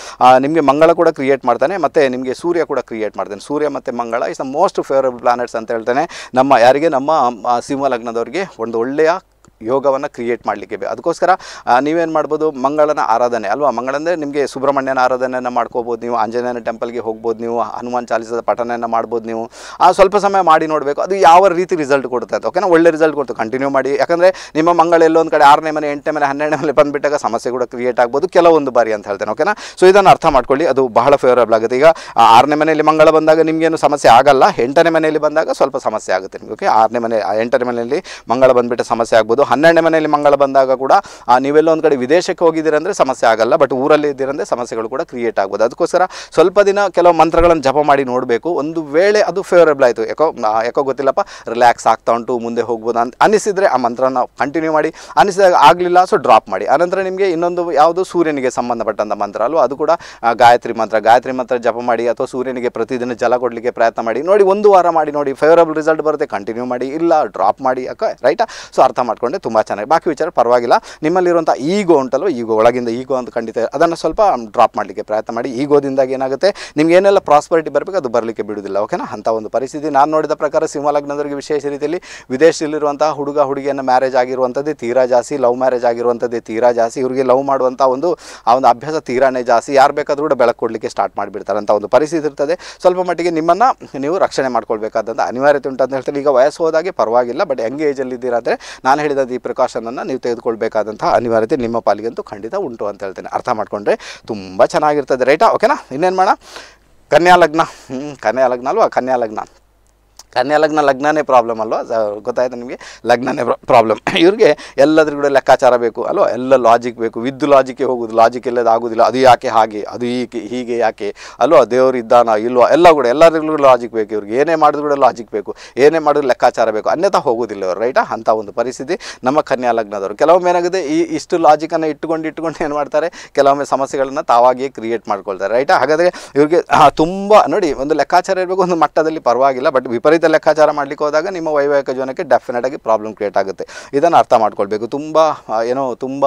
ನಿಮಗೆ ಮಂಗಳ ಕೂಡ ಕ್ರಿಯೇಟ್ ಮಾಡ್ತಾನೆ ಮತ್ತು ನಿಮಗೆ ಸೂರ್ಯ ಕೂಡ ಕ್ರಿಯೇಟ್ ಮಾಡ್ತಾನೆ ಸೂರ್ಯ ಮತ್ತು Mangala is the most favourable planets ಅಂತ ಹೇಳ್ತಾನೆ ನಮ್ಮ ಯಾರಿಗೆ ನಮ್ಮ ಸಿಂಹ ಲಗ್ನದವರಿಗೆ ಒಂದು ಒಳ್ಳೆಯ ಯೋಗವನ್ನು ಕ್ರಿಯೇಟ್ ಮಾಡಲಿಕ್ಕೆ ಅದಕ್ಕೋಸ್ಕರ ನೀವೇನು ಮಾಡ್ಬೋದು ಮಂಗಳನ ಆರಾಧನೆ ಅಲ್ವಾ ಮಂಗಳ ಅಂದರೆ ನಿಮಗೆ ಸುಬ್ರಹ್ಮಣ್ಯನ ಆರಾಧನೆಯನ್ನು ಮಾಡ್ಕೋಬೋದು ನೀವು ಆಂಜನೇಯನ ಟೆಂಪಲ್ಗೆ ಹೋಗ್ಬೋದು ನೀವು ಹನುಮಾನ್ ಚಾಲಿಸದ ಪಠನೆಯನ್ನು ಮಾಡ್ಬೋದು ನೀವು ಆ ಸ್ವಲ್ಪ ಸಮಯ ಮಾಡಿ ನೋಡಬೇಕು ಅದು ಯಾವ ರೀತಿ ರಿಸಲ್ಟ್ ಕೊಡುತ್ತೆ ಅದು ಓಕೆನಾ ಒಳ್ಳೆ ರಿಸಲ್ಟ್ ಕೊಡ್ತು ಕಂಟಿನ್ಯೂ ಮಾಡಿ ಯಾಕಂದರೆ ನಿಮ್ಮ ಮಂಗಳ ಎಲ್ಲೊಂದು ಕಡೆ ಆರನೇ ಮನೆ ಎಂಟನೇ ಮನೆ ಹನ್ನೆರಡನೇ ಮನೆ ಬಂದುಬಿಟ್ಟಾಗ ಸಮಸ್ಯೆ ಕೂಡ ಕ್ರಿಯೇಟ್ ಆಗ್ಬೋದು ಕೆಲವೊಂದು ಬಾರಿ ಅಂತ ಹೇಳ್ತೇನೆ ಓಕೆನಾ ಸೊ ಇದನ್ನು ಅರ್ಥ ಮಾಡ್ಕೊಳ್ಳಿ ಅದು ಬಹಳ ಫೇವರಬಲ್ ಆಗುತ್ತೆ ಈಗ ಆರನೇ ಮನೆಯಲ್ಲಿ ಮಂಗಳ ಬಂದಾಗ ನಿಮಗೇನು ಸಮಸ್ಯೆ ಆಗಲ್ಲ ಎಂಟನೇ ಮನೆಯಲ್ಲಿ ಬಂದಾಗ ಸ್ವಲ್ಪ ಸಮಸ್ಯೆ ಆಗುತ್ತೆ ನಿಮಗೆ ಓಕೆ ಆರನೇ ಮನೆ ಎಂಟನೇ ಮನೆಯಲ್ಲಿ ಮಂಗಳ ಬಂದುಬಿಟ್ಟು ಸಮಸ್ಯೆ ಆಗ್ಬೋದು ಹನ್ನೆರಡನೇ ಮನೆಯಲ್ಲಿ ಮಂಗಳ ಬಂದಾಗ ಕೂಡ ನೀವೆಲ್ಲ ಒಂದು ಕಡೆ ವಿದೇಶಕ್ಕೆ ಹೋಗಿದ್ದೀರಂದರೆ ಸಮಸ್ಯೆ ಆಗಲ್ಲ ಬಟ್ ಊರಲ್ಲಿ ಇದ್ದೀರಂದರೆ ಸಮಸ್ಯೆಗಳು ಕೂಡ ಕ್ರಿಯೇಟ್ ಆಗ್ಬೋದು ಅದಕ್ಕೋಸ್ಕರ ಸ್ವಲ್ಪ ದಿನ ಕೆಲವು ಮಂತ್ರಗಳನ್ನು ಜಪ ಮಾಡಿ ನೋಡಬೇಕು ಒಂದು ವೇಳೆ ಅದು ಫೇವರೇಬಲ್ ಆಯಿತು ಯಾಕೋ ಯಾಕೋ ಗೊತ್ತಿಲ್ಲಪ್ಪ ರಿಲ್ಯಾಕ್ಸ್ ಆಗ್ತಾ ಉಂಟು ಮುಂದೆ ಹೋಗ್ಬೋದು ಅಂತ ಅನಿಸಿದರೆ ಆ ಮಂತ್ರನ ಕಂಟಿನ್ಯೂ ಮಾಡಿ ಅನಿಸಿದಾಗ ಆಗಲಿಲ್ಲ ಸೊ ಡ್ರಾಪ್ ಮಾಡಿ ಆನಂತರ ನಿಮಗೆ ಇನ್ನೊಂದು ಯಾವುದು ಸೂರ್ಯನಿಗೆ ಸಂಬಂಧಪಟ್ಟಂಥ ಮಂತ್ರ ಅಲ್ವ ಅದು ಕೂಡ ಗಾಯತ್ರಿ ಮಂತ್ರ ಗಾಯತ್ರಿ ಮಂತ್ರ ಜಪ ಮಾಡಿ ಅಥವಾ ಸೂರ್ಯನಿಗೆ ಪ್ರತಿದಿನ ಜಲ ಕೊಡಲಿಕ್ಕೆ ಪ್ರಯತ್ನ ಮಾಡಿ ನೋಡಿ ಒಂದು ವಾರ ಮಾಡಿ ನೋಡಿ ಫೇವರಬಲ್ ರಿಸಲ್ಟ್ ಬರುತ್ತೆ ಕಂಟಿನ್ಯೂ ಮಾಡಿ ಇಲ್ಲ ಡ್ರಾಪ್ ಮಾಡಿ ಅಕ್ಕ ರೈಟಾ ಸೊ ಅರ್ಥ ಮಾಡಿಕೊಂಡು ಅಂದರೆ ತುಂಬ ಚೆನ್ನಾಗಿ ಬಾಕಿ ವಿಚಾರ ಪರವಾಗಿಲ್ಲ ನಿಮ್ಮಲ್ಲಿರುವಂಥ ಈಗೋ ಉಂಟಲ್ವ ಈಗೋ ಒಳಗಿಂದ ಈಗೋ ಅಂತ ಖಂಡಿತ ಅದನ್ನು ಸ್ವಲ್ಪ ಡ್ರಾಪ್ ಮಾಡಲಿಕ್ಕೆ ಪ್ರಯತ್ನ ಮಾಡಿ ಈಗೋದಿಂದಾಗಿ ಏನಾಗುತ್ತೆ ನಿಮ್ಗೆ ಏನೆಲ್ಲ ಪ್ರಾಸ್ಪರಿಟಿ ಬರಬೇಕು ಅದು ಬರಲಿಕ್ಕೆ ಬಿಡುವುದಿಲ್ಲ ಓಕೆನಾ ಅಂಥ ಒಂದು ಪರಿಸ್ಥಿತಿ ನಾನು ನೋಡಿದ ಪ್ರಕಾರ ಸಿಂಹಲಗ್ನದವರಿಗೆ ವಿಶೇಷ ರೀತಿಯಲ್ಲಿ ವಿದೇಶದಲ್ಲಿರುವಂತಹ ಹುಡುಗ ಹುಡುಗಿಯನ್ನು ಮ್ಯಾರೇಜ್ ಆಗಿರುವಂಥದ್ದೇ ತೀರಾ ಜಾಸ್ತಿ ಲವ್ ಮ್ಯಾರೇಜ್ ಆಗಿರುವಂಥದ್ದೇ ತೀರಾ ಜಾಸ್ತಿ ಇವರಿಗೆ ಲವ್ ಮಾಡುವಂಥ ಒಂದು ಆ ಒಂದು ಅಭ್ಯಾಸ ತೀರಾನೇ ಜಾಸ್ತಿ ಯಾರು ಬೇಕಾದರೂ ಕೂಡ ಬೆಳಕು ಕೊಡಲಿಕ್ಕೆ ಸ್ಟಾರ್ಟ್ ಮಾಡಿಬಿಡ್ತಾರೆ ಅಂತ ಒಂದು ಪರಿಸ್ಥಿತಿ ಇರ್ತದೆ ಸ್ವಲ್ಪ ಮಟ್ಟಿಗೆ ನಿಮ್ಮನ್ನು ನೀವು ರಕ್ಷಣೆ ಮಾಡ್ಕೊಳ್ಬೇಕಾದಂಥ ಅನಿವಾರ್ಯತೆ ಉಂಟು ಅಂತ ಹೇಳ್ತಾರೆ ಈಗ ವಯಸ್ಸು ಹೋದಾಗೆ ಪರವಾಗಿಲ್ಲ ಬಟ್ ಯಂಗ್ ಏಜಲ್ಲಿ ಇದ್ದೀರಾದರೆ ನಾನು ಹೇಳಿದ ಈ ಪ್ರಿಕಾಷನನ್ನು ನೀವು ತೆಗೆದುಕೊಳ್ಬೇಕಾದಂಥ ಅನಿವಾರ್ಯತೆ ನಿಮ್ಮ ಪಾಲಿಗಂತೂ ಖಂಡಿತ ಉಂಟು ಅಂತ ಹೇಳ್ತೇನೆ ಅರ್ಥ ಮಾಡ್ಕೊಂಡ್ರೆ ತುಂಬ ಚೆನ್ನಾಗಿರ್ತದೆ ರೈಟಾ ಓಕೆನಾ ಇನ್ನೇನು ಮಾಡೋಣ ಕನ್ಯಾ ಲಗ್ನ ಕನ್ಯಾ ಲಗ್ನ ಅಲ್ವಾ ಕನ್ಯಾ ಲಗ್ನ ಕನ್ಯಾ ಲಗ್ನ ಲಗ್ನನೇ ಪ್ರಾಬ್ಲಮ್ ಅಲ್ವಾ ಗೊತ್ತಾಯ್ತು ನಿಮಗೆ ಲಗ್ನನೇ ಪ್ರಾಬ್ಲಮ್ *laughs* ಇವ್ರಿಗೆ ಎಲ್ಲದ್ರ ಕೂಡ ಲೆಕ್ಕಾಚಾರ ಬೇಕು ಅಲ್ವಾ ಎಲ್ಲ ಲಾಜಿಕ್ ಬೇಕು ವಿದ್ ಲಾಜಿಕ್ಕೆ ಹೋಗೋದು ಲಾಜಿಕ್ ಇಲ್ಲದ ಆಗೋದಿಲ್ಲ ಅದು ಯಾಕೆ ಹಾಗೆ ಅದು ಹೀಗೆ ಹೀಗೆ ಯಾಕೆ ಅಲ್ವಾ ದೇವರು ಇದ್ದಾನ ಇಲ್ವಾ ಎಲ್ಲ ಕೂಡ ಕೂಡ ಲಾಜಿಕ್ ಬೇಕು ಇವ್ರಿಗೆ ಏನೇ ಮಾಡಿದ್ರು ಕೂಡ ಲಾಜಿಕ್ ಬೇಕು ಏನೇ ಮಾಡಿದ್ರು ಲೆಕ್ಕಾಚಾರ ಬೇಕು ಅನ್ಯತಾ ಹೋಗೋದಿಲ್ಲ ಇವರು ರೈಟಾ ಅಂಥ ಒಂದು ಪರಿಸ್ಥಿತಿ ನಮ್ಮ ಕನ್ಯಾ ಲಗ್ನದವರು ಕೆಲವೊಮ್ಮೆ ಏನಾಗುತ್ತೆ ಈ ಇಷ್ಟು ಲಾಜಿಕನ್ನು ಇಟ್ಟುಕೊಂಡು ಇಟ್ಟುಕೊಂಡು ಏನು ಮಾಡ್ತಾರೆ ಕೆಲವೊಮ್ಮೆ ಸಮಸ್ಯೆಗಳನ್ನು ತಾವಾಗಿಯೇ ಕ್ರಿಯೇಟ್ ಮಾಡ್ಕೊಳ್ತಾರೆ ರೈಟಾ ಹಾಗಾದರೆ ಇವ್ರಿಗೆ ತುಂಬ ನೋಡಿ ಒಂದು ಲೆಕ್ಕಾಚಾರ ಇರಬೇಕು ಒಂದು ಮಟ್ಟದಲ್ಲಿ ಪರವಾಗಿಲ್ಲ ಬಟ್ ವಿಪರೀತ ವಿಪರೀತ ಲೆಕ್ಕಾಚಾರ ಮಾಡಲಿಕ್ಕೆ ಹೋದಾಗ ನಿಮ್ಮ ವೈವಾಹಿಕ ಜೀವನಕ್ಕೆ ಡೆಫಿನೆಟಾಗಿ ಪ್ರಾಬ್ಲಮ್ ಕ್ರಿಯೇಟ್ ಆಗುತ್ತೆ ಇದನ್ನು ಅರ್ಥ ಮಾಡ್ಕೊಳ್ಬೇಕು ತುಂಬ ಏನೋ ತುಂಬ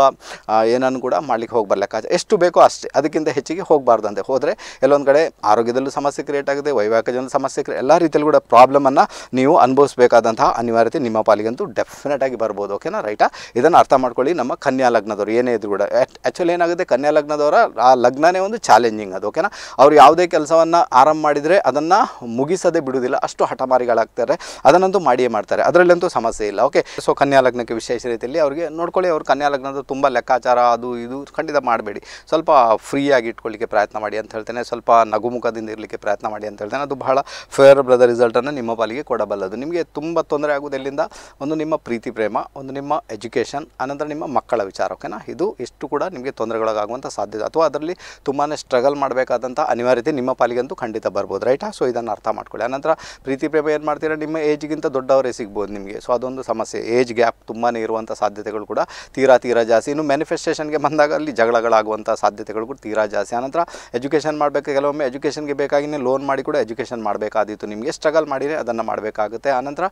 ಏನನ್ನು ಕೂಡ ಮಾಡಲಿಕ್ಕೆ ಹೋಗ್ಬಾರ್ದು ಲೆಕ್ಕಾಚಾರ ಎಷ್ಟು ಬೇಕೋ ಅಷ್ಟೇ ಅದಕ್ಕಿಂತ ಹೆಚ್ಚಿಗೆ ಹೋಗಬಾರ್ದಂತೆ ಹೋದರೆ ಎಲ್ಲೊಂದು ಕಡೆ ಆರೋಗ್ಯದಲ್ಲೂ ಸಮಸ್ಯೆ ಕ್ರಿಯೇಟ್ ಆಗುತ್ತೆ ವೈವಾಹಿಕ ಜೀವನ ಸಮಸ್ಯೆ ಎಲ್ಲ ರೀತಿಯಲ್ಲೂ ಕೂಡ ಪ್ರಾಬ್ಲಮನ್ನು ನೀವು ಅನುಭವಿಸಬೇಕಾದಂತಹ ಅನಿವಾರ್ಯತೆ ನಿಮ್ಮ ಪಾಲಿಗಂತೂ ಡೆಫಿನೆಟಾಗಿ ಬರ್ಬೋದು ಓಕೆನಾ ರೈಟಾ ಇದನ್ನು ಅರ್ಥ ಮಾಡ್ಕೊಳ್ಳಿ ನಮ್ಮ ಕನ್ಯಾ ಲಗ್ನದವರು ಏನೇ ಇದ್ರು ಕೂಡ ಆ್ಯಕ್ಚುಲಿ ಏನಾಗುತ್ತೆ ಕನ್ಯಾ ಲಗ್ನದವರ ಆ ಲಗ್ನನೇ ಒಂದು ಚಾಲೆಂಜಿಂಗ್ ಅದು ಓಕೆನಾ ಅವ್ರು ಯಾವುದೇ ಕೆಲಸವನ್ನು ಆರಂಭ ಮಾಡಿದರೆ ಅದನ್ನು ಮುಗಿಸದೆ ಬಿಡುವುದಿಲ್ಲ ಅಷ್ಟು ಹಠ ವ್ಯಾಪಾರಿಗಳಾಗ್ತಾರೆ ಅದನ್ನಂತೂ ಮಾಡಿಯೇ ಮಾಡ್ತಾರೆ ಅದರಲ್ಲಂತೂ ಸಮಸ್ಯೆ ಇಲ್ಲ ಓಕೆ ಸೊ ಕನ್ಯಾ ಲಗ್ನಕ್ಕೆ ವಿಶೇಷ ರೀತಿಯಲ್ಲಿ ಅವರಿಗೆ ನೋಡ್ಕೊಳ್ಳಿ ಅವ್ರು ಕನ್ಯಾ ಲಗ್ನದ ತುಂಬ ಲೆಕ್ಕಾಚಾರ ಅದು ಇದು ಖಂಡಿತ ಮಾಡಬೇಡಿ ಸ್ವಲ್ಪ ಫ್ರೀಯಾಗಿ ಇಟ್ಕೊಳ್ಳಿಕ್ಕೆ ಪ್ರಯತ್ನ ಮಾಡಿ ಅಂತ ಹೇಳ್ತೇನೆ ಸ್ವಲ್ಪ ನಗುಮುಖದಿಂದ ಇರಲಿಕ್ಕೆ ಪ್ರಯತ್ನ ಮಾಡಿ ಅಂತ ಹೇಳ್ತೇನೆ ಅದು ಬಹಳ ಫೇವರಬಲ್ ರಿಸಲ್ಟನ್ನು ನಿಮ್ಮ ಪಾಲಿಗೆ ಕೊಡಬಲ್ಲದು ನಿಮಗೆ ತುಂಬ ತೊಂದರೆ ಆಗೋದಿಲ್ಲಿಂದ ಒಂದು ನಿಮ್ಮ ಪ್ರೀತಿ ಪ್ರೇಮ ಒಂದು ನಿಮ್ಮ ಎಜುಕೇಷನ್ ಆನಂತರ ನಿಮ್ಮ ಮಕ್ಕಳ ವಿಚಾರ ಓಕೆನಾ ಇದು ಇಷ್ಟು ಕೂಡ ನಿಮಗೆ ತೊಂದರೆಗಳಾಗುವಂಥ ಸಾಧ್ಯತೆ ಅಥವಾ ಅದರಲ್ಲಿ ತುಂಬಾ ಸ್ಟ್ರಗಲ್ ಮಾಡಬೇಕಾದಂಥ ಅನಿವಾರ್ಯತೆ ನಿಮ್ಮ ಪಾಲಿಗಂತೂ ಖಂಡಿತ ಬರ್ಬೋದು ರೈಟಾ ಸೊ ಇದನ್ನು ಅರ್ಥ ಮಾಡ್ಕೊಳ್ಳಿ ಆನಂತರ ಪ್ರೀತಿ ಪ್ರೇಮ ಏನು ಮಾಡ್ತೀರಾ ನಿಮ್ಮ ಏಜ್ಗಿಂತ ದೊಡ್ಡವರೇ ಸಿಗ್ಬೋದು ನಿಮಗೆ ಸೊ ಅದೊಂದು ಸಮಸ್ಯೆ ಏಜ್ ಗ್ಯಾಪ್ ತುಂಬಾ ಇರುವಂಥ ಸಾಧ್ಯತೆಗಳು ಕೂಡ ತೀರಾ ತೀರಾ ಜಾಸ್ತಿ ಇನ್ನು ಮ್ಯಾನಿಫೆಸ್ಟೇಷನ್ಗೆ ಬಂದಾಗ ಅಲ್ಲಿ ಜಗಳಗಳಾಗುವಂಥ ಸಾಧ್ಯತೆಗಳು ಕೂಡ ತೀರಾ ಜಾಸ್ತಿ ಆನಂತರ ಎಜುಕೇಷನ್ ಮಾಡಬೇಕು ಕೆಲವೊಮ್ಮೆ ಎಜುಕೇಷನ್ಗೆ ಬೇಕಾಗಿನೇ ಲೋನ್ ಮಾಡಿ ಕೂಡ ಎಜುಕೇಷನ್ ಮಾಡಬೇಕಾದೀತು ನಿಮಗೆ ಸ್ಟ್ರಗಲ್ ಮಾಡಿನೇ ಅದನ್ನು ಮಾಡಬೇಕಾಗುತ್ತೆ ಆನಂತರ